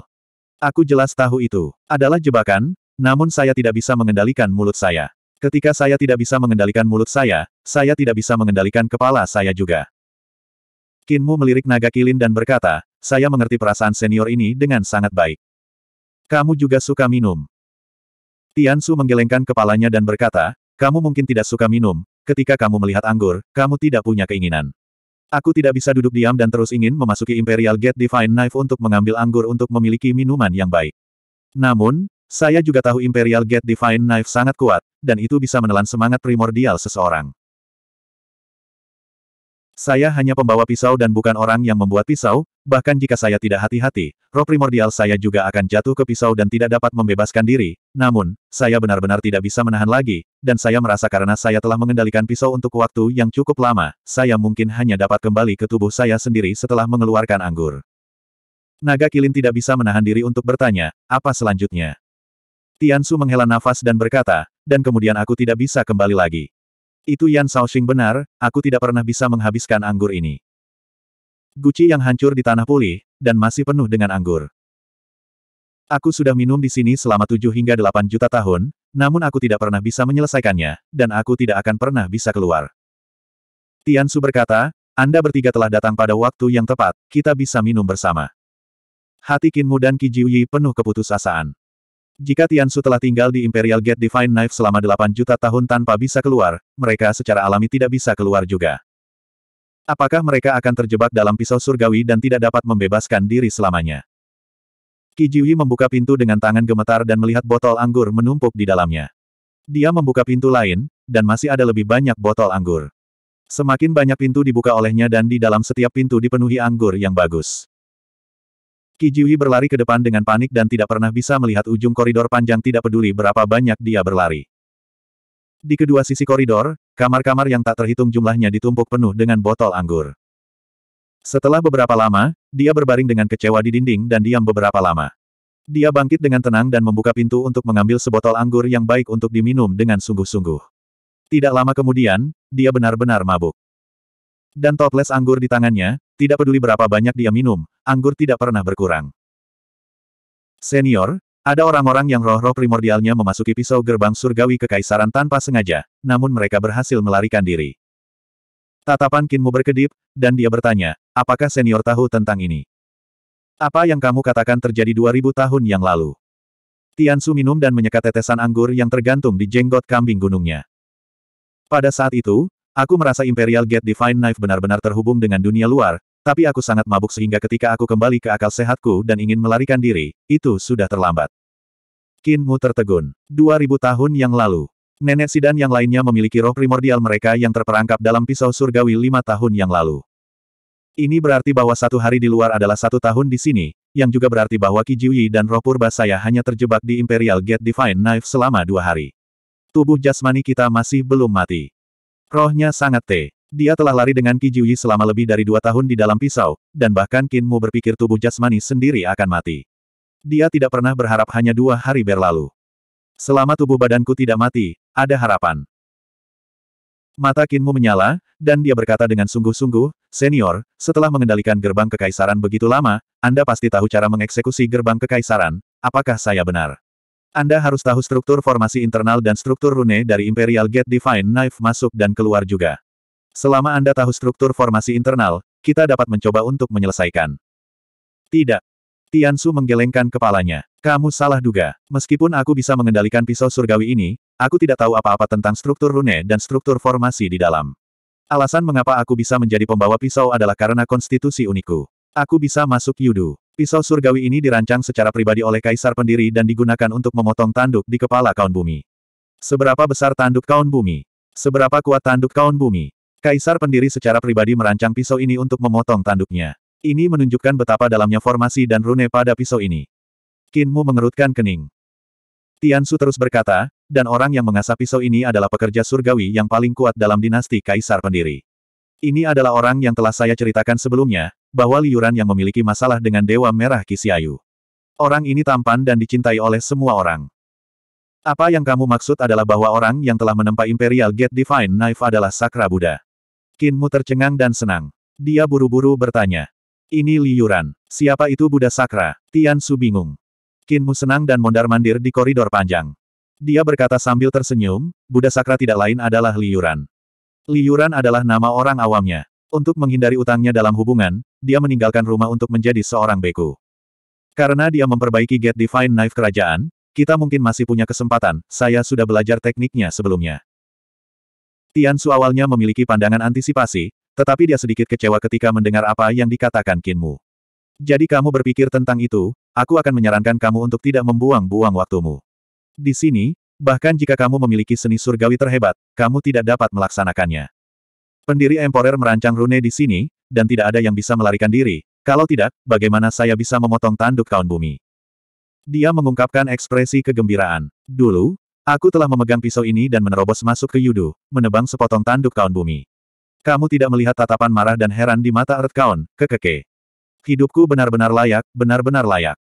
Aku jelas tahu itu. Adalah jebakan, namun saya tidak bisa mengendalikan mulut saya. Ketika saya tidak bisa mengendalikan mulut saya, saya tidak bisa mengendalikan kepala saya juga. Kinmu melirik naga kilin dan berkata, saya mengerti perasaan senior ini dengan sangat baik. Kamu juga suka minum. Tiansu menggelengkan kepalanya dan berkata, kamu mungkin tidak suka minum, ketika kamu melihat anggur, kamu tidak punya keinginan. Aku tidak bisa duduk diam dan terus ingin memasuki Imperial Gate Divine Knife untuk mengambil anggur untuk memiliki minuman yang baik. Namun, saya juga tahu Imperial Gate Divine Knife sangat kuat, dan itu bisa menelan semangat primordial seseorang. Saya hanya pembawa pisau dan bukan orang yang membuat pisau, Bahkan jika saya tidak hati-hati, roh primordial saya juga akan jatuh ke pisau dan tidak dapat membebaskan diri. Namun, saya benar-benar tidak bisa menahan lagi, dan saya merasa karena saya telah mengendalikan pisau untuk waktu yang cukup lama, saya mungkin hanya dapat kembali ke tubuh saya sendiri setelah mengeluarkan anggur. Naga Kilin tidak bisa menahan diri untuk bertanya, apa selanjutnya? Tiansu menghela nafas dan berkata, dan kemudian aku tidak bisa kembali lagi. Itu Yan Shaoxing benar, aku tidak pernah bisa menghabiskan anggur ini guci yang hancur di tanah pulih, dan masih penuh dengan anggur. Aku sudah minum di sini selama 7 hingga 8 juta tahun, namun aku tidak pernah bisa menyelesaikannya, dan aku tidak akan pernah bisa keluar. Tian Su berkata, Anda bertiga telah datang pada waktu yang tepat, kita bisa minum bersama. Hati Kinmu dan Kijiuyi penuh keputusasaan. Jika Tian Su telah tinggal di Imperial Gate Divine Knife selama 8 juta tahun tanpa bisa keluar, mereka secara alami tidak bisa keluar juga. Apakah mereka akan terjebak dalam pisau surgawi dan tidak dapat membebaskan diri selamanya? Ki Jiwi membuka pintu dengan tangan gemetar dan melihat botol anggur menumpuk di dalamnya. Dia membuka pintu lain, dan masih ada lebih banyak botol anggur. Semakin banyak pintu dibuka olehnya dan di dalam setiap pintu dipenuhi anggur yang bagus. Ki Jiwi berlari ke depan dengan panik dan tidak pernah bisa melihat ujung koridor panjang tidak peduli berapa banyak dia berlari. Di kedua sisi koridor, Kamar-kamar yang tak terhitung jumlahnya ditumpuk penuh dengan botol anggur. Setelah beberapa lama, dia berbaring dengan kecewa di dinding dan diam beberapa lama. Dia bangkit dengan tenang dan membuka pintu untuk mengambil sebotol anggur yang baik untuk diminum dengan sungguh-sungguh. Tidak lama kemudian, dia benar-benar mabuk. Dan toples anggur di tangannya, tidak peduli berapa banyak dia minum, anggur tidak pernah berkurang. Senior, ada orang-orang yang roh-roh primordialnya memasuki pisau gerbang surgawi kekaisaran tanpa sengaja, namun mereka berhasil melarikan diri. Tatapan Kinmu berkedip, dan dia bertanya, apakah senior tahu tentang ini? Apa yang kamu katakan terjadi 2000 tahun yang lalu? Tiansu minum dan menyeka tetesan anggur yang tergantung di jenggot kambing gunungnya. Pada saat itu, aku merasa Imperial Gate Divine Knife benar-benar terhubung dengan dunia luar, tapi aku sangat mabuk sehingga ketika aku kembali ke akal sehatku dan ingin melarikan diri, itu sudah terlambat. Kinmu tertegun. 2000 tahun yang lalu. Nenek Sidan yang lainnya memiliki roh primordial mereka yang terperangkap dalam pisau surgawi lima tahun yang lalu. Ini berarti bahwa satu hari di luar adalah satu tahun di sini, yang juga berarti bahwa Ki Jiuyi dan roh purba saya hanya terjebak di Imperial Gate Divine Knife selama dua hari. Tubuh jasmani kita masih belum mati. Rohnya sangat teh. Dia telah lari dengan Ki Jiuyi selama lebih dari dua tahun di dalam pisau, dan bahkan Mu berpikir tubuh jasmani sendiri akan mati. Dia tidak pernah berharap hanya dua hari berlalu. Selama tubuh badanku tidak mati, ada harapan. Mata Mu menyala, dan dia berkata dengan sungguh-sungguh, Senior, setelah mengendalikan gerbang kekaisaran begitu lama, Anda pasti tahu cara mengeksekusi gerbang kekaisaran, apakah saya benar? Anda harus tahu struktur formasi internal dan struktur rune dari Imperial Gate Divine Knife masuk dan keluar juga. Selama Anda tahu struktur formasi internal, kita dapat mencoba untuk menyelesaikan. Tidak. Tiansu menggelengkan kepalanya. Kamu salah duga. Meskipun aku bisa mengendalikan pisau surgawi ini, aku tidak tahu apa-apa tentang struktur rune dan struktur formasi di dalam. Alasan mengapa aku bisa menjadi pembawa pisau adalah karena konstitusi uniku. Aku bisa masuk yudu. Pisau surgawi ini dirancang secara pribadi oleh kaisar pendiri dan digunakan untuk memotong tanduk di kepala kaun bumi. Seberapa besar tanduk kaun bumi? Seberapa kuat tanduk kaun bumi? Kaisar pendiri secara pribadi merancang pisau ini untuk memotong tanduknya. Ini menunjukkan betapa dalamnya formasi dan rune pada pisau ini. Kinmu mengerutkan kening. Tian Su terus berkata, dan orang yang mengasah pisau ini adalah pekerja surgawi yang paling kuat dalam dinasti kaisar pendiri. Ini adalah orang yang telah saya ceritakan sebelumnya, bahwa Liuran yang memiliki masalah dengan Dewa Merah Kisiayu. Orang ini tampan dan dicintai oleh semua orang. Apa yang kamu maksud adalah bahwa orang yang telah menempa Imperial Gate Divine Knife adalah Sakra Buddha. Kinmu tercengang dan senang. Dia buru-buru bertanya. Ini liuran. Siapa itu Buddha Sakra? Tian Su bingung. Kinmu senang dan mondar-mandir di koridor panjang. Dia berkata sambil tersenyum, Buddha Sakra tidak lain adalah liuran. Liuran adalah nama orang awamnya. Untuk menghindari utangnya dalam hubungan, dia meninggalkan rumah untuk menjadi seorang beku. Karena dia memperbaiki Get Divine Knife kerajaan, kita mungkin masih punya kesempatan, saya sudah belajar tekniknya sebelumnya. Tian Su awalnya memiliki pandangan antisipasi, tetapi dia sedikit kecewa ketika mendengar apa yang dikatakan Qin Mu. Jadi kamu berpikir tentang itu, aku akan menyarankan kamu untuk tidak membuang-buang waktumu. Di sini, bahkan jika kamu memiliki seni surgawi terhebat, kamu tidak dapat melaksanakannya. Pendiri Emporer merancang rune di sini, dan tidak ada yang bisa melarikan diri, kalau tidak, bagaimana saya bisa memotong tanduk kaun bumi? Dia mengungkapkan ekspresi kegembiraan. Dulu, Aku telah memegang pisau ini dan menerobos masuk ke Yudu, menebang sepotong tanduk kaun bumi. Kamu tidak melihat tatapan marah dan heran di mata Earth Kaun, kekeke. Hidupku benar-benar layak, benar-benar layak.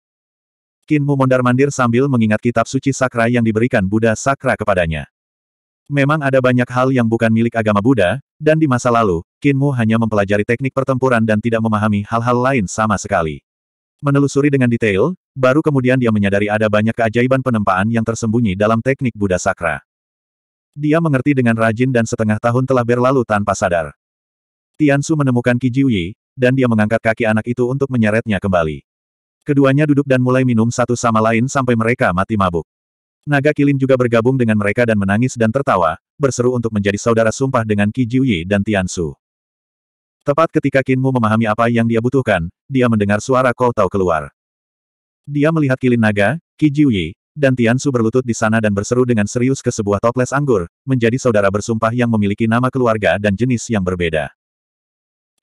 Kinmu mondar-mandir sambil mengingat kitab suci sakra yang diberikan Buddha sakra kepadanya. Memang ada banyak hal yang bukan milik agama Buddha, dan di masa lalu, Kinmu hanya mempelajari teknik pertempuran dan tidak memahami hal-hal lain sama sekali menelusuri dengan detail, baru kemudian dia menyadari ada banyak keajaiban penempaan yang tersembunyi dalam teknik Buddha Sakra. Dia mengerti dengan rajin dan setengah tahun telah berlalu tanpa sadar. Tian Su menemukan Kijiuyi, dan dia mengangkat kaki anak itu untuk menyeretnya kembali. Keduanya duduk dan mulai minum satu sama lain sampai mereka mati mabuk. Naga Kilin juga bergabung dengan mereka dan menangis dan tertawa, berseru untuk menjadi saudara sumpah dengan Kijiuyi dan Tian Su. Tepat ketika Kinmu memahami apa yang dia butuhkan, dia mendengar suara Tao keluar. Dia melihat Kilin Naga, Ki Jiuyi, dan Tiansu berlutut di sana dan berseru dengan serius ke sebuah toples anggur, menjadi saudara bersumpah yang memiliki nama keluarga dan jenis yang berbeda.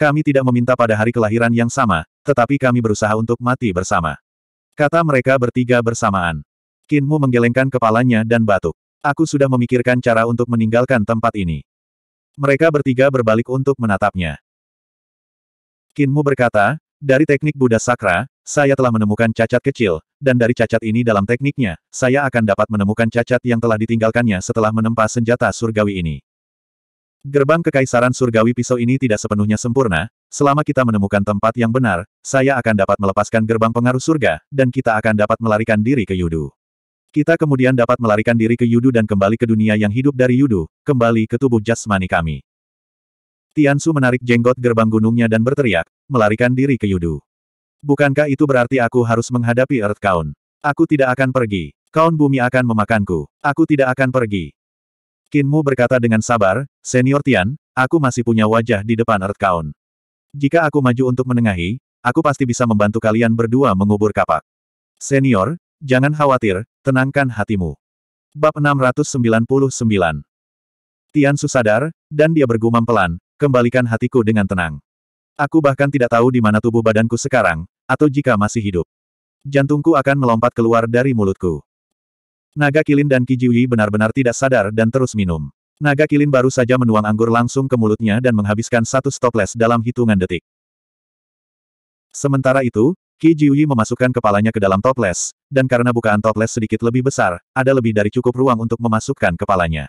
Kami tidak meminta pada hari kelahiran yang sama, tetapi kami berusaha untuk mati bersama. Kata mereka bertiga bersamaan. Kinmu menggelengkan kepalanya dan batuk. Aku sudah memikirkan cara untuk meninggalkan tempat ini. Mereka bertiga berbalik untuk menatapnya. Kinmu berkata, dari teknik Buddha Sakra, saya telah menemukan cacat kecil, dan dari cacat ini dalam tekniknya, saya akan dapat menemukan cacat yang telah ditinggalkannya setelah menempa senjata surgawi ini. Gerbang kekaisaran surgawi pisau ini tidak sepenuhnya sempurna, selama kita menemukan tempat yang benar, saya akan dapat melepaskan gerbang pengaruh surga, dan kita akan dapat melarikan diri ke Yudu. Kita kemudian dapat melarikan diri ke Yudu dan kembali ke dunia yang hidup dari Yudu, kembali ke tubuh jasmani kami. Tiansu menarik jenggot gerbang gunungnya dan berteriak, melarikan diri ke Yudu. Bukankah itu berarti aku harus menghadapi Earth Kaun? Aku tidak akan pergi. Kaun bumi akan memakanku. Aku tidak akan pergi. Kinmu berkata dengan sabar, Senior Tian, aku masih punya wajah di depan Earth Kaun. Jika aku maju untuk menengahi, aku pasti bisa membantu kalian berdua mengubur kapak. Senior, jangan khawatir, tenangkan hatimu. Bab 699 Tian susadar, dan dia bergumam pelan, kembalikan hatiku dengan tenang. Aku bahkan tidak tahu di mana tubuh badanku sekarang, atau jika masih hidup. Jantungku akan melompat keluar dari mulutku. Naga Kilin dan Kijiwi benar-benar tidak sadar dan terus minum. Naga Kilin baru saja menuang anggur langsung ke mulutnya dan menghabiskan satu stoples dalam hitungan detik. Sementara itu, Ki Jiuyi memasukkan kepalanya ke dalam toples, dan karena bukaan toples sedikit lebih besar, ada lebih dari cukup ruang untuk memasukkan kepalanya.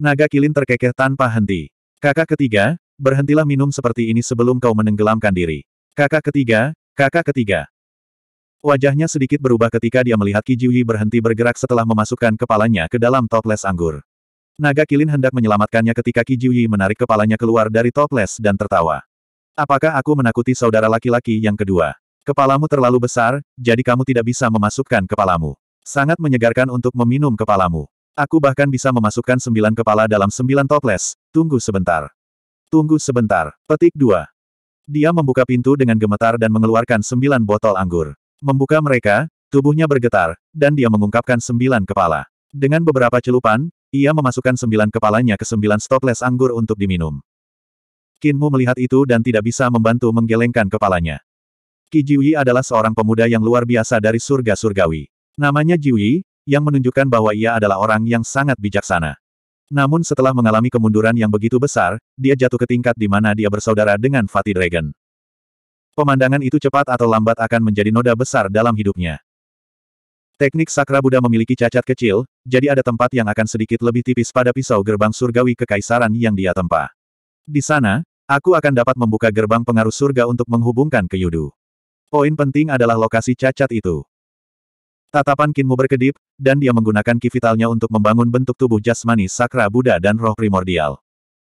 Naga Kilin terkekeh tanpa henti. Kakak ketiga, berhentilah minum seperti ini sebelum kau menenggelamkan diri. Kakak ketiga, kakak ketiga. Wajahnya sedikit berubah ketika dia melihat Kijiwi berhenti bergerak setelah memasukkan kepalanya ke dalam toples anggur. Naga Kilin hendak menyelamatkannya ketika Kijiwi menarik kepalanya keluar dari toples dan tertawa. Apakah aku menakuti saudara laki-laki yang kedua? Kepalamu terlalu besar, jadi kamu tidak bisa memasukkan kepalamu. Sangat menyegarkan untuk meminum kepalamu. Aku bahkan bisa memasukkan sembilan kepala dalam sembilan toples, Tunggu sebentar. Tunggu sebentar. Petik 2. Dia membuka pintu dengan gemetar dan mengeluarkan sembilan botol anggur. Membuka mereka, tubuhnya bergetar, dan dia mengungkapkan sembilan kepala. Dengan beberapa celupan, ia memasukkan sembilan kepalanya ke sembilan stoples anggur untuk diminum. Kinmu melihat itu dan tidak bisa membantu menggelengkan kepalanya. Ki Jiwi adalah seorang pemuda yang luar biasa dari surga surgawi. Namanya Jiwi, yang menunjukkan bahwa ia adalah orang yang sangat bijaksana. Namun setelah mengalami kemunduran yang begitu besar, dia jatuh ke tingkat di mana dia bersaudara dengan Fatih Dragon. Pemandangan itu cepat atau lambat akan menjadi noda besar dalam hidupnya. Teknik Sakra Buddha memiliki cacat kecil, jadi ada tempat yang akan sedikit lebih tipis pada pisau gerbang surgawi kekaisaran yang dia tempa. Di sana, aku akan dapat membuka gerbang pengaruh surga untuk menghubungkan ke Yudu. Poin penting adalah lokasi cacat itu. Tatapan Kinmu berkedip, dan dia menggunakan ki untuk membangun bentuk tubuh jasmani sakra Buddha dan roh primordial.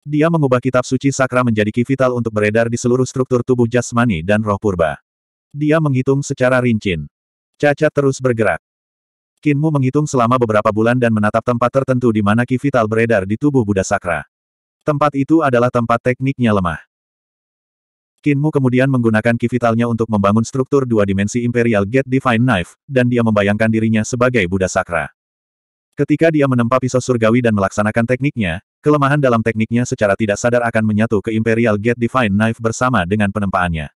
Dia mengubah kitab suci sakra menjadi ki untuk beredar di seluruh struktur tubuh jasmani dan roh purba. Dia menghitung secara rincin. Cacat terus bergerak. Kinmu menghitung selama beberapa bulan dan menatap tempat tertentu di mana ki beredar di tubuh Buddha sakra. Tempat itu adalah tempat tekniknya lemah. Kinmu kemudian menggunakan kivitalnya untuk membangun struktur dua dimensi Imperial Gate Divine Knife, dan dia membayangkan dirinya sebagai Buddha Sakra. Ketika dia menempa pisau surgawi dan melaksanakan tekniknya, kelemahan dalam tekniknya secara tidak sadar akan menyatu ke Imperial Gate Divine Knife bersama dengan penempaannya.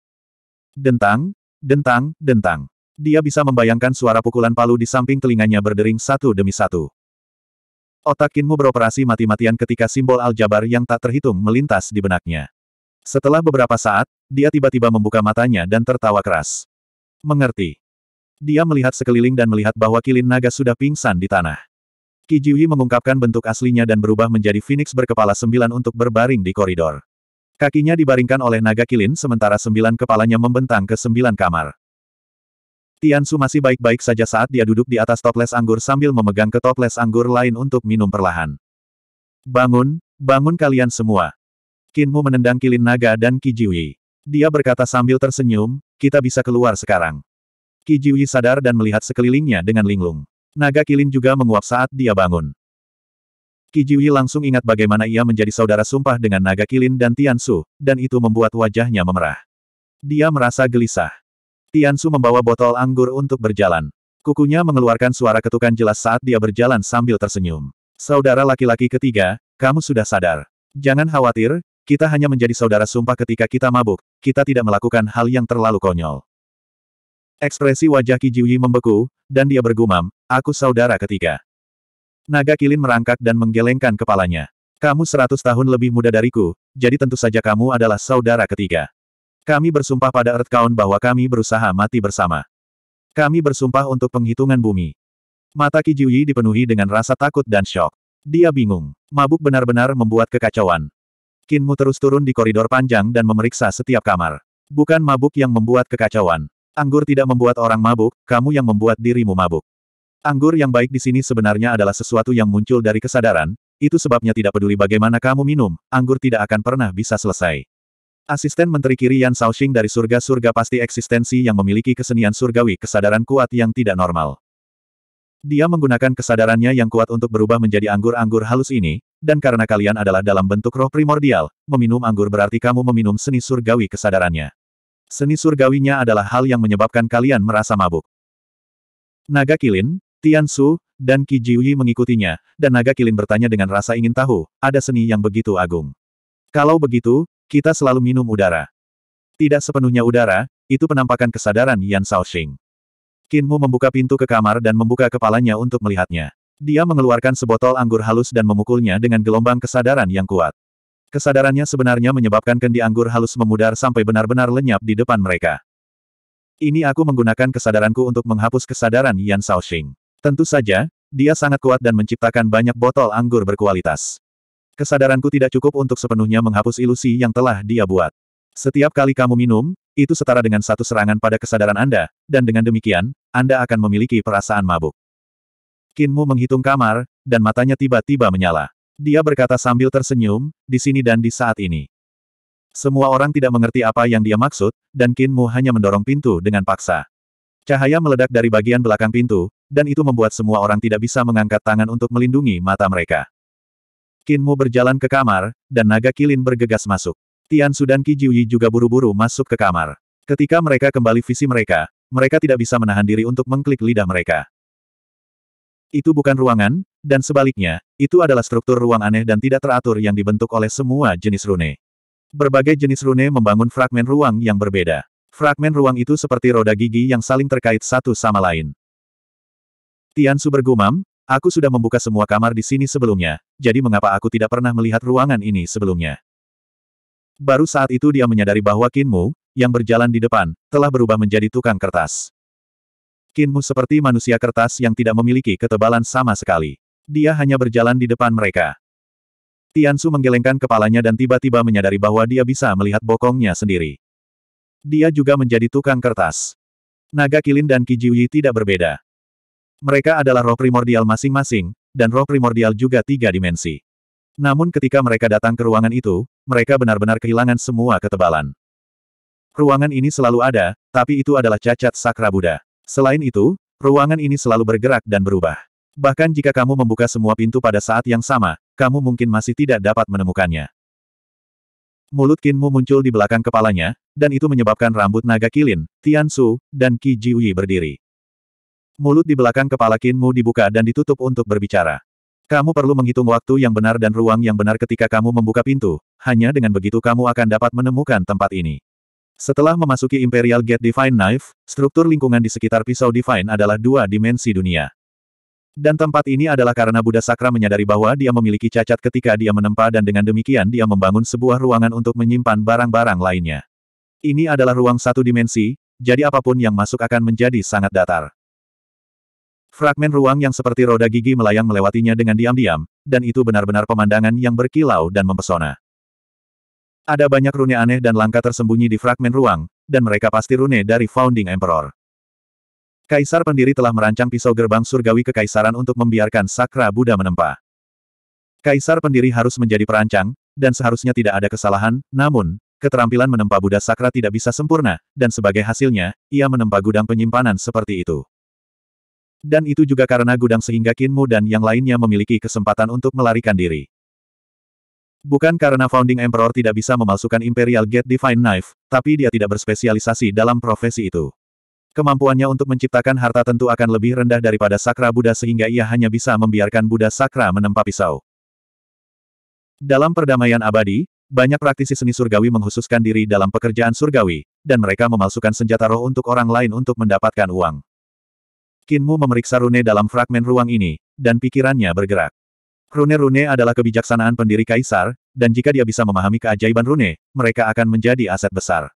Dentang, dentang, dentang. Dia bisa membayangkan suara pukulan palu di samping telinganya berdering satu demi satu. Otak Kinmu beroperasi mati-matian ketika simbol aljabar yang tak terhitung melintas di benaknya. Setelah beberapa saat, dia tiba-tiba membuka matanya dan tertawa keras. Mengerti. Dia melihat sekeliling dan melihat bahwa kilin naga sudah pingsan di tanah. Kijiwi mengungkapkan bentuk aslinya dan berubah menjadi Phoenix berkepala sembilan untuk berbaring di koridor. Kakinya dibaringkan oleh naga kilin sementara sembilan kepalanya membentang ke sembilan kamar. Tiansu masih baik-baik saja saat dia duduk di atas toples anggur sambil memegang ke toples anggur lain untuk minum perlahan. Bangun, bangun kalian semua. Kinmu menendang kilin naga dan Kijiwi. Dia berkata sambil tersenyum, kita bisa keluar sekarang. Kijiwi sadar dan melihat sekelilingnya dengan linglung. Naga kilin juga menguap saat dia bangun. Kijiwi langsung ingat bagaimana ia menjadi saudara sumpah dengan naga kilin dan Tiansu, dan itu membuat wajahnya memerah. Dia merasa gelisah. Tiansu membawa botol anggur untuk berjalan. Kukunya mengeluarkan suara ketukan jelas saat dia berjalan sambil tersenyum. Saudara laki-laki ketiga, kamu sudah sadar. Jangan khawatir, kita hanya menjadi saudara sumpah ketika kita mabuk, kita tidak melakukan hal yang terlalu konyol. Ekspresi wajah Ki Kijiwi membeku, dan dia bergumam, aku saudara ketiga. Naga Kilin merangkak dan menggelengkan kepalanya. Kamu seratus tahun lebih muda dariku, jadi tentu saja kamu adalah saudara ketiga. Kami bersumpah pada Earthcount bahwa kami berusaha mati bersama. Kami bersumpah untuk penghitungan bumi. Mata Ki Kijiwi dipenuhi dengan rasa takut dan shock. Dia bingung. Mabuk benar-benar membuat kekacauan. Kinmu terus turun di koridor panjang dan memeriksa setiap kamar. Bukan mabuk yang membuat kekacauan. Anggur tidak membuat orang mabuk, kamu yang membuat dirimu mabuk. Anggur yang baik di sini sebenarnya adalah sesuatu yang muncul dari kesadaran, itu sebabnya tidak peduli bagaimana kamu minum, anggur tidak akan pernah bisa selesai. Asisten Menteri Kiri Yan Shaoxing dari surga-surga pasti eksistensi yang memiliki kesenian surgawi kesadaran kuat yang tidak normal. Dia menggunakan kesadarannya yang kuat untuk berubah menjadi anggur-anggur halus ini, dan karena kalian adalah dalam bentuk roh primordial, meminum anggur berarti kamu meminum seni surgawi kesadarannya. Seni surgawinya adalah hal yang menyebabkan kalian merasa mabuk. Naga Kilin, Tian Su, dan Qi Jiuyi mengikutinya, dan Naga Kilin bertanya dengan rasa ingin tahu, ada seni yang begitu agung. Kalau begitu, kita selalu minum udara. Tidak sepenuhnya udara, itu penampakan kesadaran Yan Shaoxing. Kinmu membuka pintu ke kamar dan membuka kepalanya untuk melihatnya. Dia mengeluarkan sebotol anggur halus dan memukulnya dengan gelombang kesadaran yang kuat. Kesadarannya sebenarnya menyebabkan kendi anggur halus memudar sampai benar-benar lenyap di depan mereka. Ini aku menggunakan kesadaranku untuk menghapus kesadaran Yan Shaoxing. Tentu saja, dia sangat kuat dan menciptakan banyak botol anggur berkualitas. Kesadaranku tidak cukup untuk sepenuhnya menghapus ilusi yang telah dia buat. Setiap kali kamu minum, itu setara dengan satu serangan pada kesadaran Anda, dan dengan demikian, Anda akan memiliki perasaan mabuk. Kinmu menghitung kamar, dan matanya tiba-tiba menyala. Dia berkata sambil tersenyum, di sini dan di saat ini. Semua orang tidak mengerti apa yang dia maksud, dan Kinmu hanya mendorong pintu dengan paksa. Cahaya meledak dari bagian belakang pintu, dan itu membuat semua orang tidak bisa mengangkat tangan untuk melindungi mata mereka. Kinmu berjalan ke kamar, dan naga kilin bergegas masuk. Tian Su dan Qi Yi juga buru-buru masuk ke kamar. Ketika mereka kembali visi mereka, mereka tidak bisa menahan diri untuk mengklik lidah mereka. Itu bukan ruangan, dan sebaliknya, itu adalah struktur ruang aneh dan tidak teratur yang dibentuk oleh semua jenis rune. Berbagai jenis rune membangun fragmen ruang yang berbeda. Fragmen ruang itu seperti roda gigi yang saling terkait satu sama lain. Tian Su bergumam, aku sudah membuka semua kamar di sini sebelumnya, jadi mengapa aku tidak pernah melihat ruangan ini sebelumnya? Baru saat itu dia menyadari bahwa Kinmu, yang berjalan di depan, telah berubah menjadi tukang kertas. Kinmu seperti manusia kertas yang tidak memiliki ketebalan sama sekali. Dia hanya berjalan di depan mereka. Tiansu menggelengkan kepalanya dan tiba-tiba menyadari bahwa dia bisa melihat bokongnya sendiri. Dia juga menjadi tukang kertas. Naga Kilin dan Kijiwi tidak berbeda. Mereka adalah roh primordial masing-masing, dan roh primordial juga tiga dimensi. Namun ketika mereka datang ke ruangan itu, mereka benar-benar kehilangan semua ketebalan. Ruangan ini selalu ada, tapi itu adalah cacat sakra Buddha. Selain itu, ruangan ini selalu bergerak dan berubah. Bahkan jika kamu membuka semua pintu pada saat yang sama, kamu mungkin masih tidak dapat menemukannya. Mulut Kinmu muncul di belakang kepalanya, dan itu menyebabkan rambut naga Kilin, Su, dan Qi Jiuyi berdiri. Mulut di belakang kepala Kinmu dibuka dan ditutup untuk berbicara. Kamu perlu menghitung waktu yang benar dan ruang yang benar ketika kamu membuka pintu, hanya dengan begitu kamu akan dapat menemukan tempat ini. Setelah memasuki Imperial Gate Divine Knife, struktur lingkungan di sekitar pisau Divine adalah dua dimensi dunia. Dan tempat ini adalah karena Buddha Sakra menyadari bahwa dia memiliki cacat ketika dia menempa dan dengan demikian dia membangun sebuah ruangan untuk menyimpan barang-barang lainnya. Ini adalah ruang satu dimensi, jadi apapun yang masuk akan menjadi sangat datar. Fragmen ruang yang seperti roda gigi melayang melewatinya dengan diam-diam, dan itu benar-benar pemandangan yang berkilau dan mempesona. Ada banyak rune aneh dan langka tersembunyi di fragmen ruang, dan mereka pasti rune dari Founding Emperor. Kaisar pendiri telah merancang pisau gerbang surgawi kekaisaran untuk membiarkan Sakra Buddha menempa. Kaisar pendiri harus menjadi perancang, dan seharusnya tidak ada kesalahan, namun, keterampilan menempa Buddha Sakra tidak bisa sempurna, dan sebagai hasilnya, ia menempa gudang penyimpanan seperti itu. Dan itu juga karena gudang sehingga Kinmu dan yang lainnya memiliki kesempatan untuk melarikan diri. Bukan karena Founding Emperor tidak bisa memalsukan Imperial Gate Divine Knife, tapi dia tidak berspesialisasi dalam profesi itu. Kemampuannya untuk menciptakan harta tentu akan lebih rendah daripada Sakra Buddha sehingga ia hanya bisa membiarkan Buddha Sakra menempa pisau. Dalam perdamaian abadi, banyak praktisi seni surgawi menghususkan diri dalam pekerjaan surgawi, dan mereka memalsukan senjata roh untuk orang lain untuk mendapatkan uang. Kinmu memeriksa rune dalam fragmen ruang ini, dan pikirannya bergerak. Rune-rune adalah kebijaksanaan pendiri kaisar, dan jika dia bisa memahami keajaiban rune, mereka akan menjadi aset besar.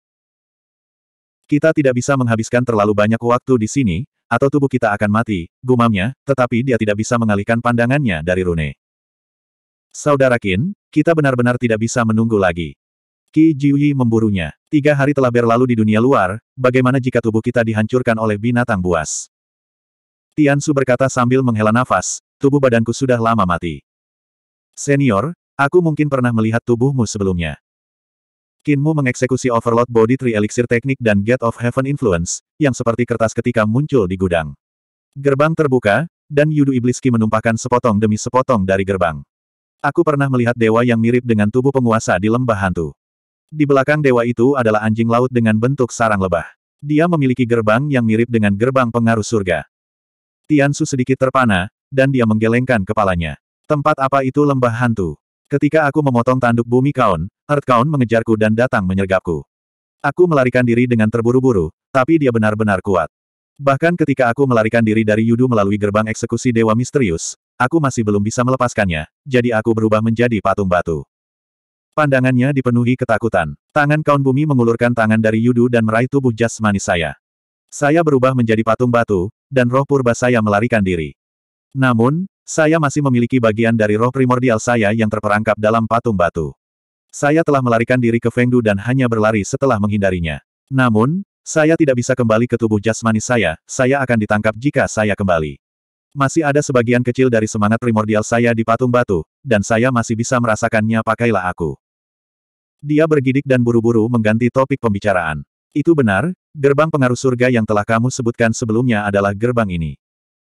Kita tidak bisa menghabiskan terlalu banyak waktu di sini, atau tubuh kita akan mati, gumamnya, tetapi dia tidak bisa mengalihkan pandangannya dari rune. Saudara Kin, kita benar-benar tidak bisa menunggu lagi. Qi Jiuyi memburunya. Tiga hari telah berlalu di dunia luar, bagaimana jika tubuh kita dihancurkan oleh binatang buas? Tiansu berkata sambil menghela nafas, tubuh badanku sudah lama mati. Senior, aku mungkin pernah melihat tubuhmu sebelumnya. Kinmu mengeksekusi Overload Body Tree Elixir Teknik dan get of Heaven Influence, yang seperti kertas ketika muncul di gudang. Gerbang terbuka, dan Yudu Ibliski menumpahkan sepotong demi sepotong dari gerbang. Aku pernah melihat dewa yang mirip dengan tubuh penguasa di lembah hantu. Di belakang dewa itu adalah anjing laut dengan bentuk sarang lebah. Dia memiliki gerbang yang mirip dengan gerbang pengaruh surga. Tiansu sedikit terpana, dan dia menggelengkan kepalanya. Tempat apa itu lembah hantu? Ketika aku memotong tanduk bumi Kaon, Earth Kaon mengejarku dan datang menyergapku. Aku melarikan diri dengan terburu-buru, tapi dia benar-benar kuat. Bahkan ketika aku melarikan diri dari Yudu melalui gerbang eksekusi Dewa Misterius, aku masih belum bisa melepaskannya, jadi aku berubah menjadi patung batu. Pandangannya dipenuhi ketakutan. Tangan Kaon Bumi mengulurkan tangan dari Yudu dan meraih tubuh jasmani saya. Saya berubah menjadi patung batu, dan roh purba saya melarikan diri. Namun, saya masih memiliki bagian dari roh primordial saya yang terperangkap dalam patung batu. Saya telah melarikan diri ke Fengdu dan hanya berlari setelah menghindarinya. Namun, saya tidak bisa kembali ke tubuh jasmani saya, saya akan ditangkap jika saya kembali. Masih ada sebagian kecil dari semangat primordial saya di patung batu, dan saya masih bisa merasakannya pakailah aku. Dia bergidik dan buru-buru mengganti topik pembicaraan. Itu benar, Gerbang pengaruh surga yang telah kamu sebutkan sebelumnya adalah gerbang ini.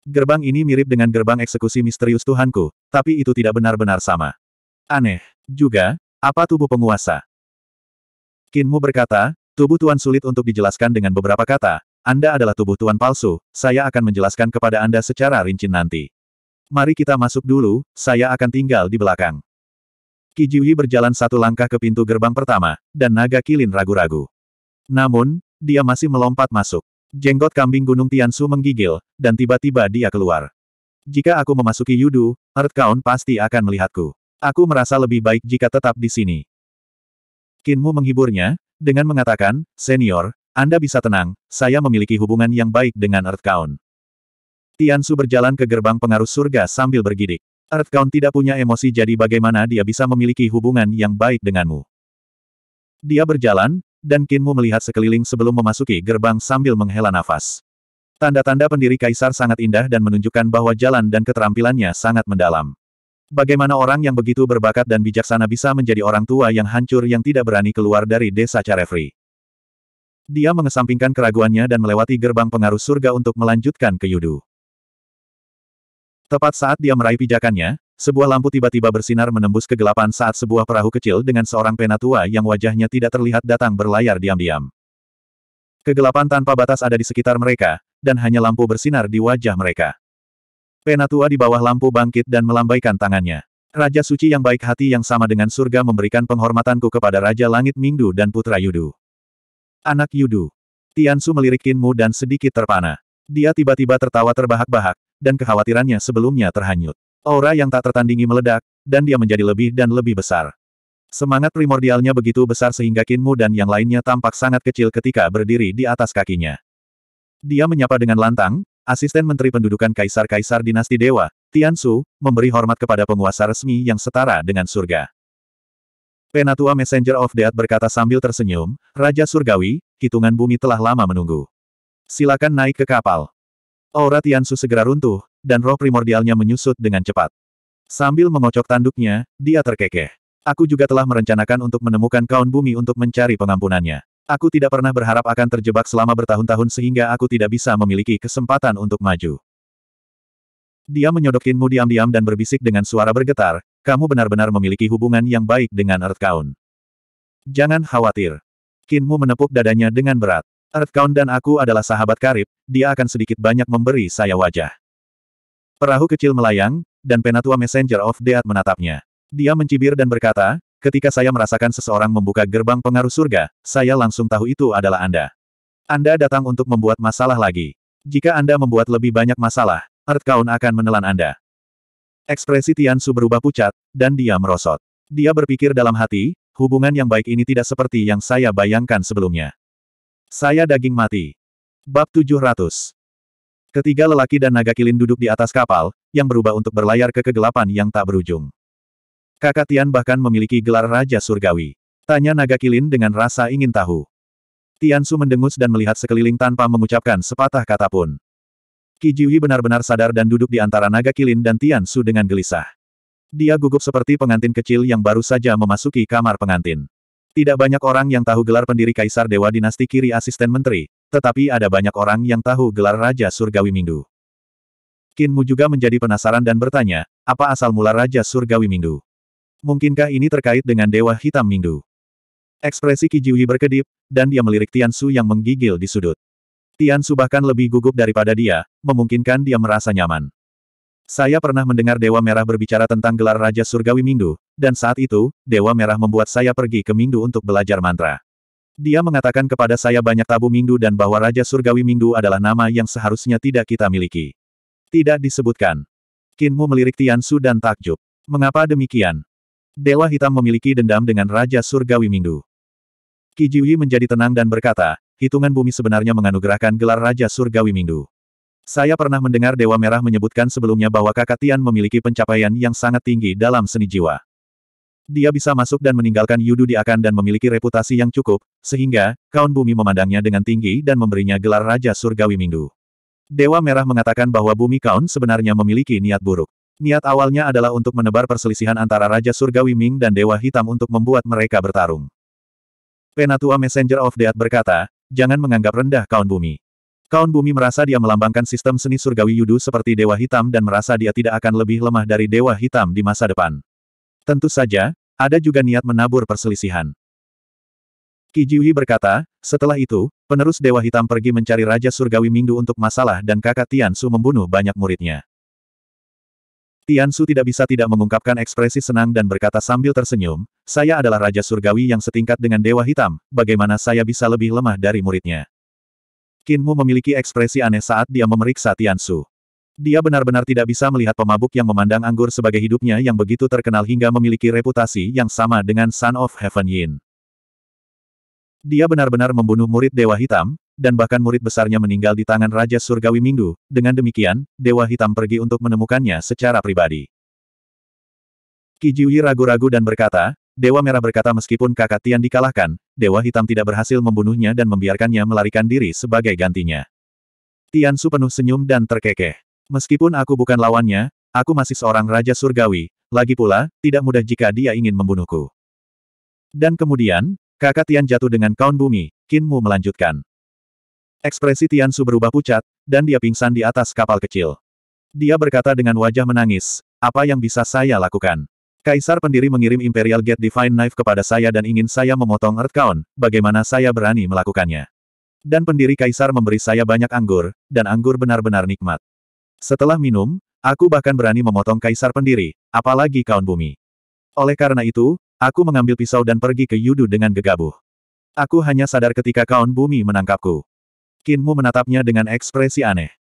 Gerbang ini mirip dengan gerbang eksekusi misterius Tuhanku, tapi itu tidak benar-benar sama. Aneh. Juga, apa tubuh penguasa? Kinmu berkata, tubuh Tuan sulit untuk dijelaskan dengan beberapa kata, Anda adalah tubuh Tuan palsu, saya akan menjelaskan kepada Anda secara rinci nanti. Mari kita masuk dulu, saya akan tinggal di belakang. Kijiwi berjalan satu langkah ke pintu gerbang pertama, dan naga kilin ragu-ragu. Namun, dia masih melompat masuk. Jenggot kambing Gunung Tiansu menggigil, dan tiba-tiba dia keluar. Jika aku memasuki Yudu, Earth Count pasti akan melihatku. Aku merasa lebih baik jika tetap di sini. Kinmu menghiburnya, dengan mengatakan, Senior, Anda bisa tenang, saya memiliki hubungan yang baik dengan Earth Count. Tiansu berjalan ke gerbang pengaruh surga sambil bergidik. Earth Count tidak punya emosi jadi bagaimana dia bisa memiliki hubungan yang baik denganmu. Dia berjalan, dan Kinmu melihat sekeliling sebelum memasuki gerbang sambil menghela nafas. Tanda-tanda pendiri kaisar sangat indah dan menunjukkan bahwa jalan dan keterampilannya sangat mendalam. Bagaimana orang yang begitu berbakat dan bijaksana bisa menjadi orang tua yang hancur yang tidak berani keluar dari desa Carefree? Dia mengesampingkan keraguannya dan melewati gerbang pengaruh surga untuk melanjutkan ke Yudu. Tepat saat dia meraih pijakannya, sebuah lampu tiba-tiba bersinar menembus kegelapan saat sebuah perahu kecil dengan seorang penatua yang wajahnya tidak terlihat datang berlayar diam-diam. Kegelapan tanpa batas ada di sekitar mereka, dan hanya lampu bersinar di wajah mereka. Penatua di bawah lampu bangkit dan melambaikan tangannya. Raja suci yang baik hati yang sama dengan surga memberikan penghormatanku kepada Raja Langit Mingdu dan Putra Yudu. Anak Yudu. Tiansu melirik Kinmu dan sedikit terpana. Dia tiba-tiba tertawa terbahak-bahak, dan kekhawatirannya sebelumnya terhanyut. Aura yang tak tertandingi meledak, dan dia menjadi lebih dan lebih besar. Semangat primordialnya begitu besar sehingga Kinmu dan yang lainnya tampak sangat kecil ketika berdiri di atas kakinya. Dia menyapa dengan lantang, asisten menteri pendudukan kaisar-kaisar dinasti dewa, Tiansu, memberi hormat kepada penguasa resmi yang setara dengan surga. Penatua Messenger of Death berkata sambil tersenyum, Raja Surgawi, hitungan bumi telah lama menunggu. Silakan naik ke kapal. Aura Tiansu segera runtuh, dan roh primordialnya menyusut dengan cepat. Sambil mengocok tanduknya, dia terkekeh. Aku juga telah merencanakan untuk menemukan kaun bumi untuk mencari pengampunannya. Aku tidak pernah berharap akan terjebak selama bertahun-tahun sehingga aku tidak bisa memiliki kesempatan untuk maju. Dia menyodokinmu diam-diam dan berbisik dengan suara bergetar, kamu benar-benar memiliki hubungan yang baik dengan Earth Kaun. Jangan khawatir. Kinmu menepuk dadanya dengan berat. Earthcount dan aku adalah sahabat karib, dia akan sedikit banyak memberi saya wajah. Perahu kecil melayang, dan Penatua Messenger of Death menatapnya. Dia mencibir dan berkata, ketika saya merasakan seseorang membuka gerbang pengaruh surga, saya langsung tahu itu adalah Anda. Anda datang untuk membuat masalah lagi. Jika Anda membuat lebih banyak masalah, Earthcount akan menelan Anda. Ekspresi Tian Su berubah pucat, dan dia merosot. Dia berpikir dalam hati, hubungan yang baik ini tidak seperti yang saya bayangkan sebelumnya. Saya daging mati. Bab 700. Ketiga lelaki dan naga kilin duduk di atas kapal, yang berubah untuk berlayar ke kegelapan yang tak berujung. Kakak Tian bahkan memiliki gelar Raja Surgawi. Tanya naga kilin dengan rasa ingin tahu. Tian Su mendengus dan melihat sekeliling tanpa mengucapkan sepatah kata pun. Qi Jiwi benar-benar sadar dan duduk di antara naga kilin dan Tian Su dengan gelisah. Dia gugup seperti pengantin kecil yang baru saja memasuki kamar pengantin. Tidak banyak orang yang tahu gelar pendiri Kaisar Dewa Dinasti Kiri Asisten Menteri, tetapi ada banyak orang yang tahu gelar Raja Surgawi Mindu. Kinmu juga menjadi penasaran dan bertanya, apa asal mula Raja Surgawi Mindu? Mungkinkah ini terkait dengan Dewa Hitam Mindu? Ekspresi Kijiwi berkedip, dan dia melirik Tian Su yang menggigil di sudut. Tian Su bahkan lebih gugup daripada dia, memungkinkan dia merasa nyaman. Saya pernah mendengar Dewa Merah berbicara tentang gelar Raja Surgawi Mingdu, dan saat itu, Dewa Merah membuat saya pergi ke Mingdu untuk belajar mantra. Dia mengatakan kepada saya banyak tabu Mingdu dan bahwa Raja Surgawi Mingdu adalah nama yang seharusnya tidak kita miliki. Tidak disebutkan. Kinmu melirik Tian Su dan takjub. Mengapa demikian? Dewa Hitam memiliki dendam dengan Raja Surgawi Mingdu. Kijiwi menjadi tenang dan berkata, hitungan bumi sebenarnya menganugerahkan gelar Raja Surgawi Mingdu. Saya pernah mendengar Dewa Merah menyebutkan sebelumnya bahwa kakak Tian memiliki pencapaian yang sangat tinggi dalam seni jiwa. Dia bisa masuk dan meninggalkan Yudu di Akan dan memiliki reputasi yang cukup, sehingga, kaun bumi memandangnya dengan tinggi dan memberinya gelar Raja Surgawi Minggu. Dewa Merah mengatakan bahwa bumi kaun sebenarnya memiliki niat buruk. Niat awalnya adalah untuk menebar perselisihan antara Raja Surgawi Ming dan Dewa Hitam untuk membuat mereka bertarung. Penatua Messenger of Death berkata, jangan menganggap rendah kaun bumi. Kaun Bumi merasa dia melambangkan sistem seni surgawi Yudu seperti Dewa Hitam dan merasa dia tidak akan lebih lemah dari Dewa Hitam di masa depan. Tentu saja, ada juga niat menabur perselisihan. Kijiwi berkata, setelah itu, penerus Dewa Hitam pergi mencari Raja Surgawi Mingdu untuk masalah dan kakak Tiansu membunuh banyak muridnya. Tiansu tidak bisa tidak mengungkapkan ekspresi senang dan berkata sambil tersenyum, saya adalah Raja Surgawi yang setingkat dengan Dewa Hitam, bagaimana saya bisa lebih lemah dari muridnya. Kinmu memiliki ekspresi aneh saat dia memeriksa Tiansu. Dia benar-benar tidak bisa melihat pemabuk yang memandang anggur sebagai hidupnya yang begitu terkenal hingga memiliki reputasi yang sama dengan Son of Heaven Yin. Dia benar-benar membunuh murid Dewa Hitam, dan bahkan murid besarnya meninggal di tangan Raja Surgawi Minggu, dengan demikian, Dewa Hitam pergi untuk menemukannya secara pribadi. Kijiwi ragu-ragu dan berkata, Dewa Merah berkata meskipun kakak Tian dikalahkan, Dewa Hitam tidak berhasil membunuhnya dan membiarkannya melarikan diri sebagai gantinya. Tian Su penuh senyum dan terkekeh. Meskipun aku bukan lawannya, aku masih seorang Raja Surgawi, lagi pula, tidak mudah jika dia ingin membunuhku. Dan kemudian, kakak Tian jatuh dengan kaun bumi, Qin Mu melanjutkan. Ekspresi Tian Su berubah pucat, dan dia pingsan di atas kapal kecil. Dia berkata dengan wajah menangis, apa yang bisa saya lakukan? Kaisar pendiri mengirim Imperial Gate Divine Knife kepada saya dan ingin saya memotong Earth Count, bagaimana saya berani melakukannya. Dan pendiri Kaisar memberi saya banyak anggur, dan anggur benar-benar nikmat. Setelah minum, aku bahkan berani memotong Kaisar pendiri, apalagi kaun bumi. Oleh karena itu, aku mengambil pisau dan pergi ke Yudu dengan gegabah. Aku hanya sadar ketika kaun bumi menangkapku. Kinmu menatapnya dengan ekspresi aneh.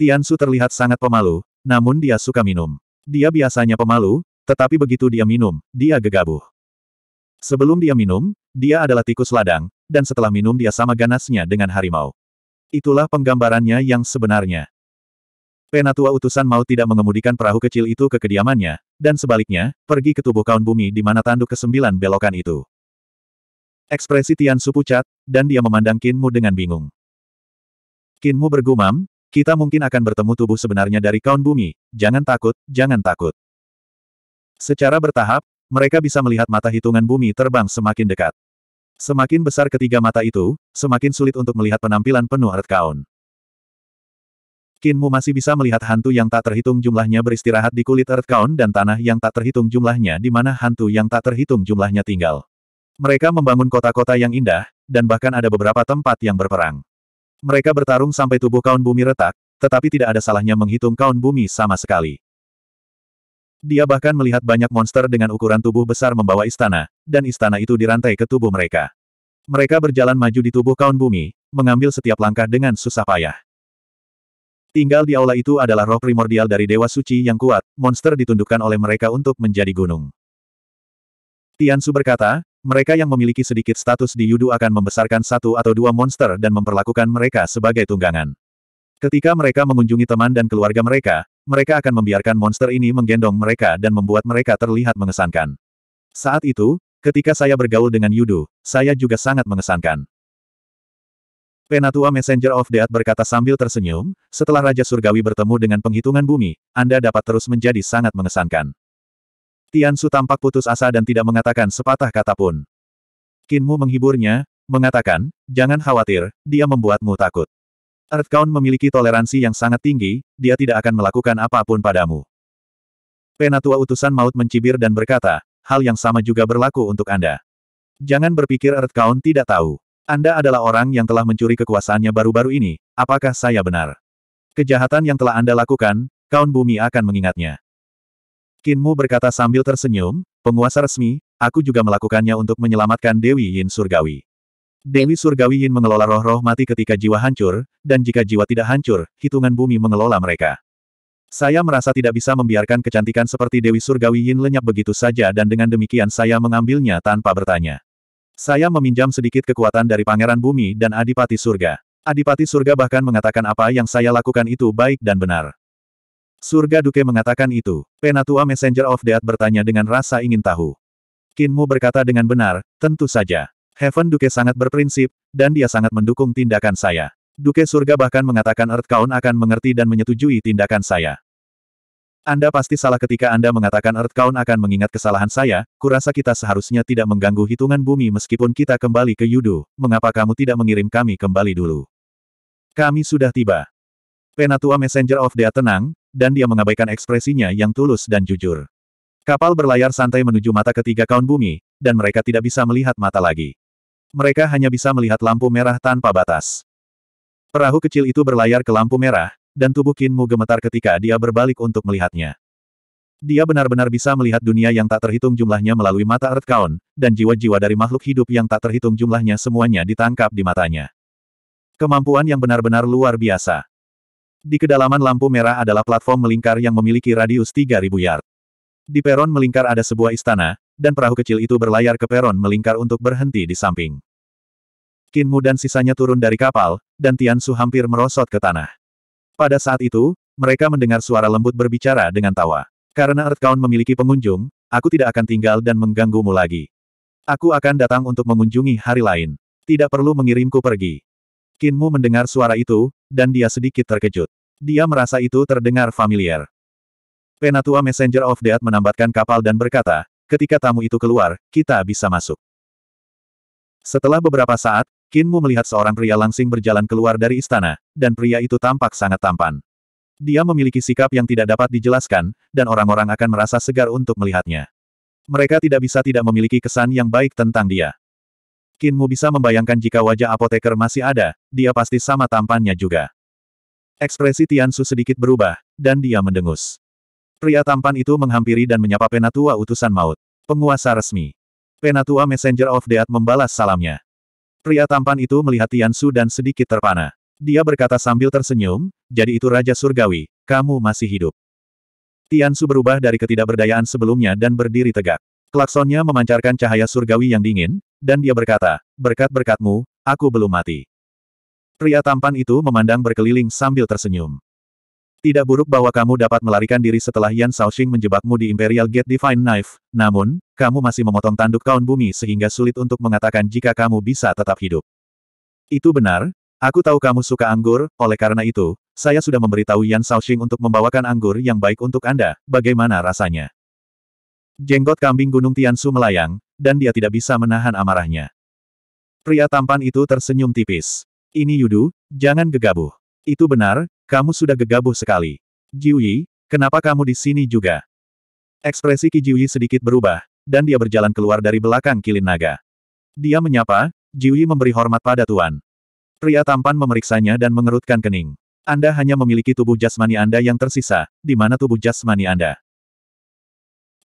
Tian Su terlihat sangat pemalu, namun dia suka minum. Dia biasanya pemalu, tetapi begitu dia minum, dia gegabah. Sebelum dia minum, dia adalah tikus ladang, dan setelah minum dia sama ganasnya dengan harimau. Itulah penggambarannya yang sebenarnya. Penatua utusan mau tidak mengemudikan perahu kecil itu ke kediamannya, dan sebaliknya, pergi ke tubuh kaun bumi di mana tanduk kesembilan belokan itu. Ekspresi Tiansu pucat, dan dia memandang Kinmu dengan bingung. Kinmu bergumam, kita mungkin akan bertemu tubuh sebenarnya dari kaun bumi, jangan takut, jangan takut. Secara bertahap, mereka bisa melihat mata hitungan bumi terbang semakin dekat. Semakin besar ketiga mata itu, semakin sulit untuk melihat penampilan penuh Earth Kaun. Kinmu masih bisa melihat hantu yang tak terhitung jumlahnya beristirahat di kulit Earth Kaun dan tanah yang tak terhitung jumlahnya di mana hantu yang tak terhitung jumlahnya tinggal. Mereka membangun kota-kota yang indah, dan bahkan ada beberapa tempat yang berperang. Mereka bertarung sampai tubuh kaun bumi retak, tetapi tidak ada salahnya menghitung kaun bumi sama sekali. Dia bahkan melihat banyak monster dengan ukuran tubuh besar membawa istana, dan istana itu dirantai ke tubuh mereka. Mereka berjalan maju di tubuh kaun bumi, mengambil setiap langkah dengan susah payah. Tinggal di aula itu adalah roh primordial dari Dewa Suci yang kuat, monster ditundukkan oleh mereka untuk menjadi gunung. Tian Su berkata, mereka yang memiliki sedikit status di Yudu akan membesarkan satu atau dua monster dan memperlakukan mereka sebagai tunggangan. Ketika mereka mengunjungi teman dan keluarga mereka, mereka akan membiarkan monster ini menggendong mereka dan membuat mereka terlihat mengesankan. Saat itu, ketika saya bergaul dengan Yudu, saya juga sangat mengesankan. Penatua Messenger of Death berkata sambil tersenyum, setelah Raja Surgawi bertemu dengan penghitungan bumi, Anda dapat terus menjadi sangat mengesankan. Tiansu tampak putus asa dan tidak mengatakan sepatah kata pun. Kinmu menghiburnya, mengatakan, jangan khawatir, dia membuatmu takut. Earthcount memiliki toleransi yang sangat tinggi, dia tidak akan melakukan apapun padamu. Penatua utusan maut mencibir dan berkata, hal yang sama juga berlaku untuk Anda. Jangan berpikir Earthcount tidak tahu. Anda adalah orang yang telah mencuri kekuasaannya baru-baru ini, apakah saya benar? Kejahatan yang telah Anda lakukan, Kaun Bumi akan mengingatnya. Kinmu berkata sambil tersenyum, penguasa resmi, aku juga melakukannya untuk menyelamatkan Dewi Yin Surgawi. Dewi Surgawi Yin mengelola roh-roh mati ketika jiwa hancur, dan jika jiwa tidak hancur, hitungan bumi mengelola mereka. Saya merasa tidak bisa membiarkan kecantikan seperti Dewi Surgawi Yin lenyap begitu saja dan dengan demikian saya mengambilnya tanpa bertanya. Saya meminjam sedikit kekuatan dari Pangeran Bumi dan Adipati Surga. Adipati Surga bahkan mengatakan apa yang saya lakukan itu baik dan benar. Surga Duke mengatakan itu. Penatua Messenger of Death bertanya dengan rasa ingin tahu. Kinmu berkata dengan benar, tentu saja. Heaven Duke sangat berprinsip, dan dia sangat mendukung tindakan saya. Duke Surga bahkan mengatakan Earth Count akan mengerti dan menyetujui tindakan saya. Anda pasti salah ketika Anda mengatakan Earth Count akan mengingat kesalahan saya, kurasa kita seharusnya tidak mengganggu hitungan bumi meskipun kita kembali ke Yudu, mengapa kamu tidak mengirim kami kembali dulu? Kami sudah tiba. Penatua Messenger of Dea tenang, dan dia mengabaikan ekspresinya yang tulus dan jujur. Kapal berlayar santai menuju mata ketiga kaun bumi, dan mereka tidak bisa melihat mata lagi. Mereka hanya bisa melihat lampu merah tanpa batas. Perahu kecil itu berlayar ke lampu merah, dan tubuh Kinmu gemetar ketika dia berbalik untuk melihatnya. Dia benar-benar bisa melihat dunia yang tak terhitung jumlahnya melalui mata Earth Count, dan jiwa-jiwa dari makhluk hidup yang tak terhitung jumlahnya semuanya ditangkap di matanya. Kemampuan yang benar-benar luar biasa. Di kedalaman lampu merah adalah platform melingkar yang memiliki radius 3.000 yard. Di peron melingkar ada sebuah istana, dan perahu kecil itu berlayar ke peron melingkar untuk berhenti di samping. Kinmu dan sisanya turun dari kapal, dan Tian Su hampir merosot ke tanah. Pada saat itu, mereka mendengar suara lembut berbicara dengan tawa. Karena Earthcount memiliki pengunjung, aku tidak akan tinggal dan mengganggumu lagi. Aku akan datang untuk mengunjungi hari lain. Tidak perlu mengirimku pergi. Kinmu mendengar suara itu, dan dia sedikit terkejut. Dia merasa itu terdengar familiar. Penatua Messenger of Death menambatkan kapal dan berkata, Ketika tamu itu keluar, kita bisa masuk. Setelah beberapa saat, Kinmu melihat seorang pria langsing berjalan keluar dari istana, dan pria itu tampak sangat tampan. Dia memiliki sikap yang tidak dapat dijelaskan, dan orang-orang akan merasa segar untuk melihatnya. Mereka tidak bisa tidak memiliki kesan yang baik tentang dia. Kinmu bisa membayangkan jika wajah apoteker masih ada, dia pasti sama tampannya juga. Ekspresi Tiansu sedikit berubah, dan dia mendengus. Pria tampan itu menghampiri dan menyapa Penatua utusan maut. Penguasa resmi. Penatua Messenger of Death membalas salamnya. Pria tampan itu melihat Tian Su dan sedikit terpana. Dia berkata sambil tersenyum, jadi itu Raja Surgawi, kamu masih hidup. Tian Su berubah dari ketidakberdayaan sebelumnya dan berdiri tegak. Klaksonnya memancarkan cahaya surgawi yang dingin, dan dia berkata, berkat berkatmu, aku belum mati. Pria tampan itu memandang berkeliling sambil tersenyum. Tidak buruk bahwa kamu dapat melarikan diri setelah Yan Shaoxing menjebakmu di Imperial Gate Divine Knife, namun, kamu masih memotong tanduk kaun bumi sehingga sulit untuk mengatakan jika kamu bisa tetap hidup. Itu benar, aku tahu kamu suka anggur, oleh karena itu, saya sudah memberitahu Yan Shaoxing untuk membawakan anggur yang baik untuk Anda, bagaimana rasanya? Jenggot kambing Gunung Tiansu melayang, dan dia tidak bisa menahan amarahnya. Pria tampan itu tersenyum tipis. Ini Yudu, jangan gegabah. Itu benar, kamu sudah gegabah sekali. Jiuyi, kenapa kamu di sini juga? Ekspresi Ki Jiuyi sedikit berubah, dan dia berjalan keluar dari belakang kilin naga. Dia menyapa, Jiuyi memberi hormat pada Tuan. Pria tampan memeriksanya dan mengerutkan kening. Anda hanya memiliki tubuh jasmani Anda yang tersisa, di mana tubuh jasmani Anda?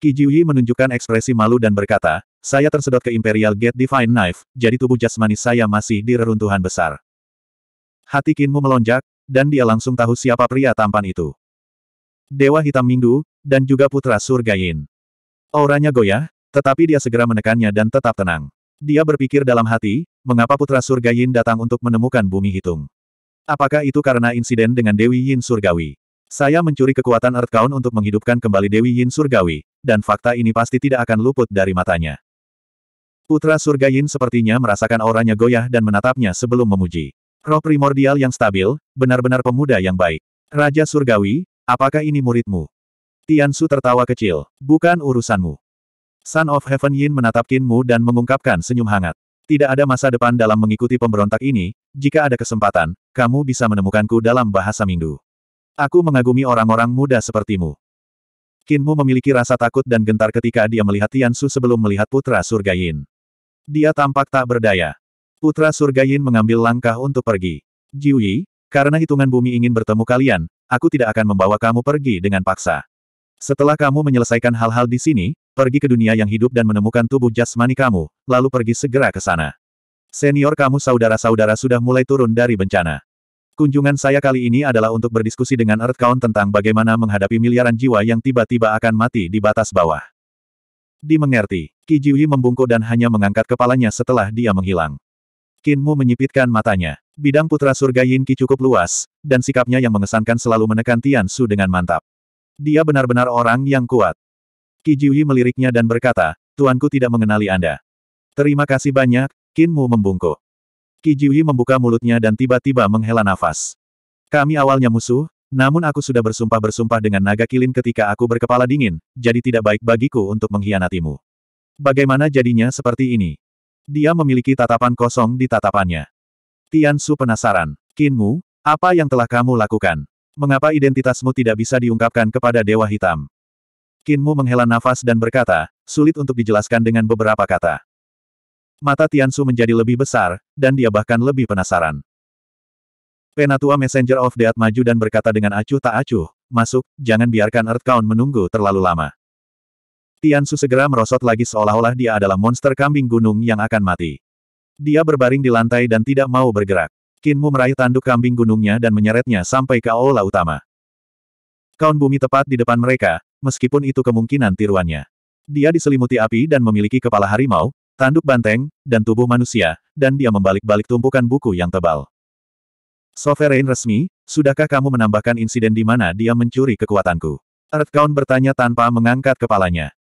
Ki Jiuyi menunjukkan ekspresi malu dan berkata, saya tersedot ke Imperial Gate Divine Knife, jadi tubuh jasmani saya masih di reruntuhan besar. Hati Kinmu melonjak, dan dia langsung tahu siapa pria tampan itu. Dewa Hitam Minggu, dan juga Putra Surga Yin. Auranya goyah, tetapi dia segera menekannya dan tetap tenang. Dia berpikir dalam hati, mengapa Putra Surga Yin datang untuk menemukan bumi hitung. Apakah itu karena insiden dengan Dewi Yin Surgawi? Saya mencuri kekuatan Earth Count untuk menghidupkan kembali Dewi Yin Surgawi, dan fakta ini pasti tidak akan luput dari matanya. Putra Surga Yin sepertinya merasakan auranya goyah dan menatapnya sebelum memuji. Roh primordial yang stabil, benar-benar pemuda yang baik. Raja Surgawi, apakah ini muridmu? Tiansu tertawa kecil, bukan urusanmu. Son of Heaven Yin menatap Kinmu dan mengungkapkan senyum hangat. Tidak ada masa depan dalam mengikuti pemberontak ini, jika ada kesempatan, kamu bisa menemukanku dalam bahasa Minggu. Aku mengagumi orang-orang muda sepertimu. Kinmu memiliki rasa takut dan gentar ketika dia melihat Tiansu sebelum melihat putra surga Yin. Dia tampak tak berdaya. Putra Surga Yin mengambil langkah untuk pergi. Jiuyi, karena hitungan bumi ingin bertemu kalian, aku tidak akan membawa kamu pergi dengan paksa. Setelah kamu menyelesaikan hal-hal di sini, pergi ke dunia yang hidup dan menemukan tubuh jasmani kamu, lalu pergi segera ke sana. Senior kamu saudara-saudara sudah mulai turun dari bencana. Kunjungan saya kali ini adalah untuk berdiskusi dengan Earthcount tentang bagaimana menghadapi miliaran jiwa yang tiba-tiba akan mati di batas bawah. Dimengerti, Jiuyi membungkuk dan hanya mengangkat kepalanya setelah dia menghilang. Kinmu menyipitkan matanya. Bidang putra surga Yin Qi cukup luas, dan sikapnya yang mengesankan selalu menekan Tian Su dengan mantap. Dia benar-benar orang yang kuat. Qi Jiuyi meliriknya dan berkata, Tuanku tidak mengenali Anda. Terima kasih banyak, Kinmu membungkuk. Qi Jiuyi membuka mulutnya dan tiba-tiba menghela nafas. Kami awalnya musuh, namun aku sudah bersumpah-bersumpah dengan naga kilin ketika aku berkepala dingin, jadi tidak baik bagiku untuk mengkhianatimu. Bagaimana jadinya seperti ini? Dia memiliki tatapan kosong di tatapannya. Tian Su penasaran. Kinmu, apa yang telah kamu lakukan? Mengapa identitasmu tidak bisa diungkapkan kepada Dewa Hitam? Kinmu menghela nafas dan berkata, sulit untuk dijelaskan dengan beberapa kata. Mata Tian Su menjadi lebih besar, dan dia bahkan lebih penasaran. Penatua Messenger of Death maju dan berkata dengan acuh tak acuh, masuk, jangan biarkan Earth Earthcount menunggu terlalu lama. Tiansu segera merosot lagi seolah-olah dia adalah monster kambing gunung yang akan mati. Dia berbaring di lantai dan tidak mau bergerak. Kinmu meraih tanduk kambing gunungnya dan menyeretnya sampai ke aula utama. Kaun bumi tepat di depan mereka, meskipun itu kemungkinan tiruannya. Dia diselimuti api dan memiliki kepala harimau, tanduk banteng, dan tubuh manusia, dan dia membalik-balik tumpukan buku yang tebal. Sovereign resmi, sudahkah kamu menambahkan insiden di mana dia mencuri kekuatanku? Kaun bertanya tanpa mengangkat kepalanya.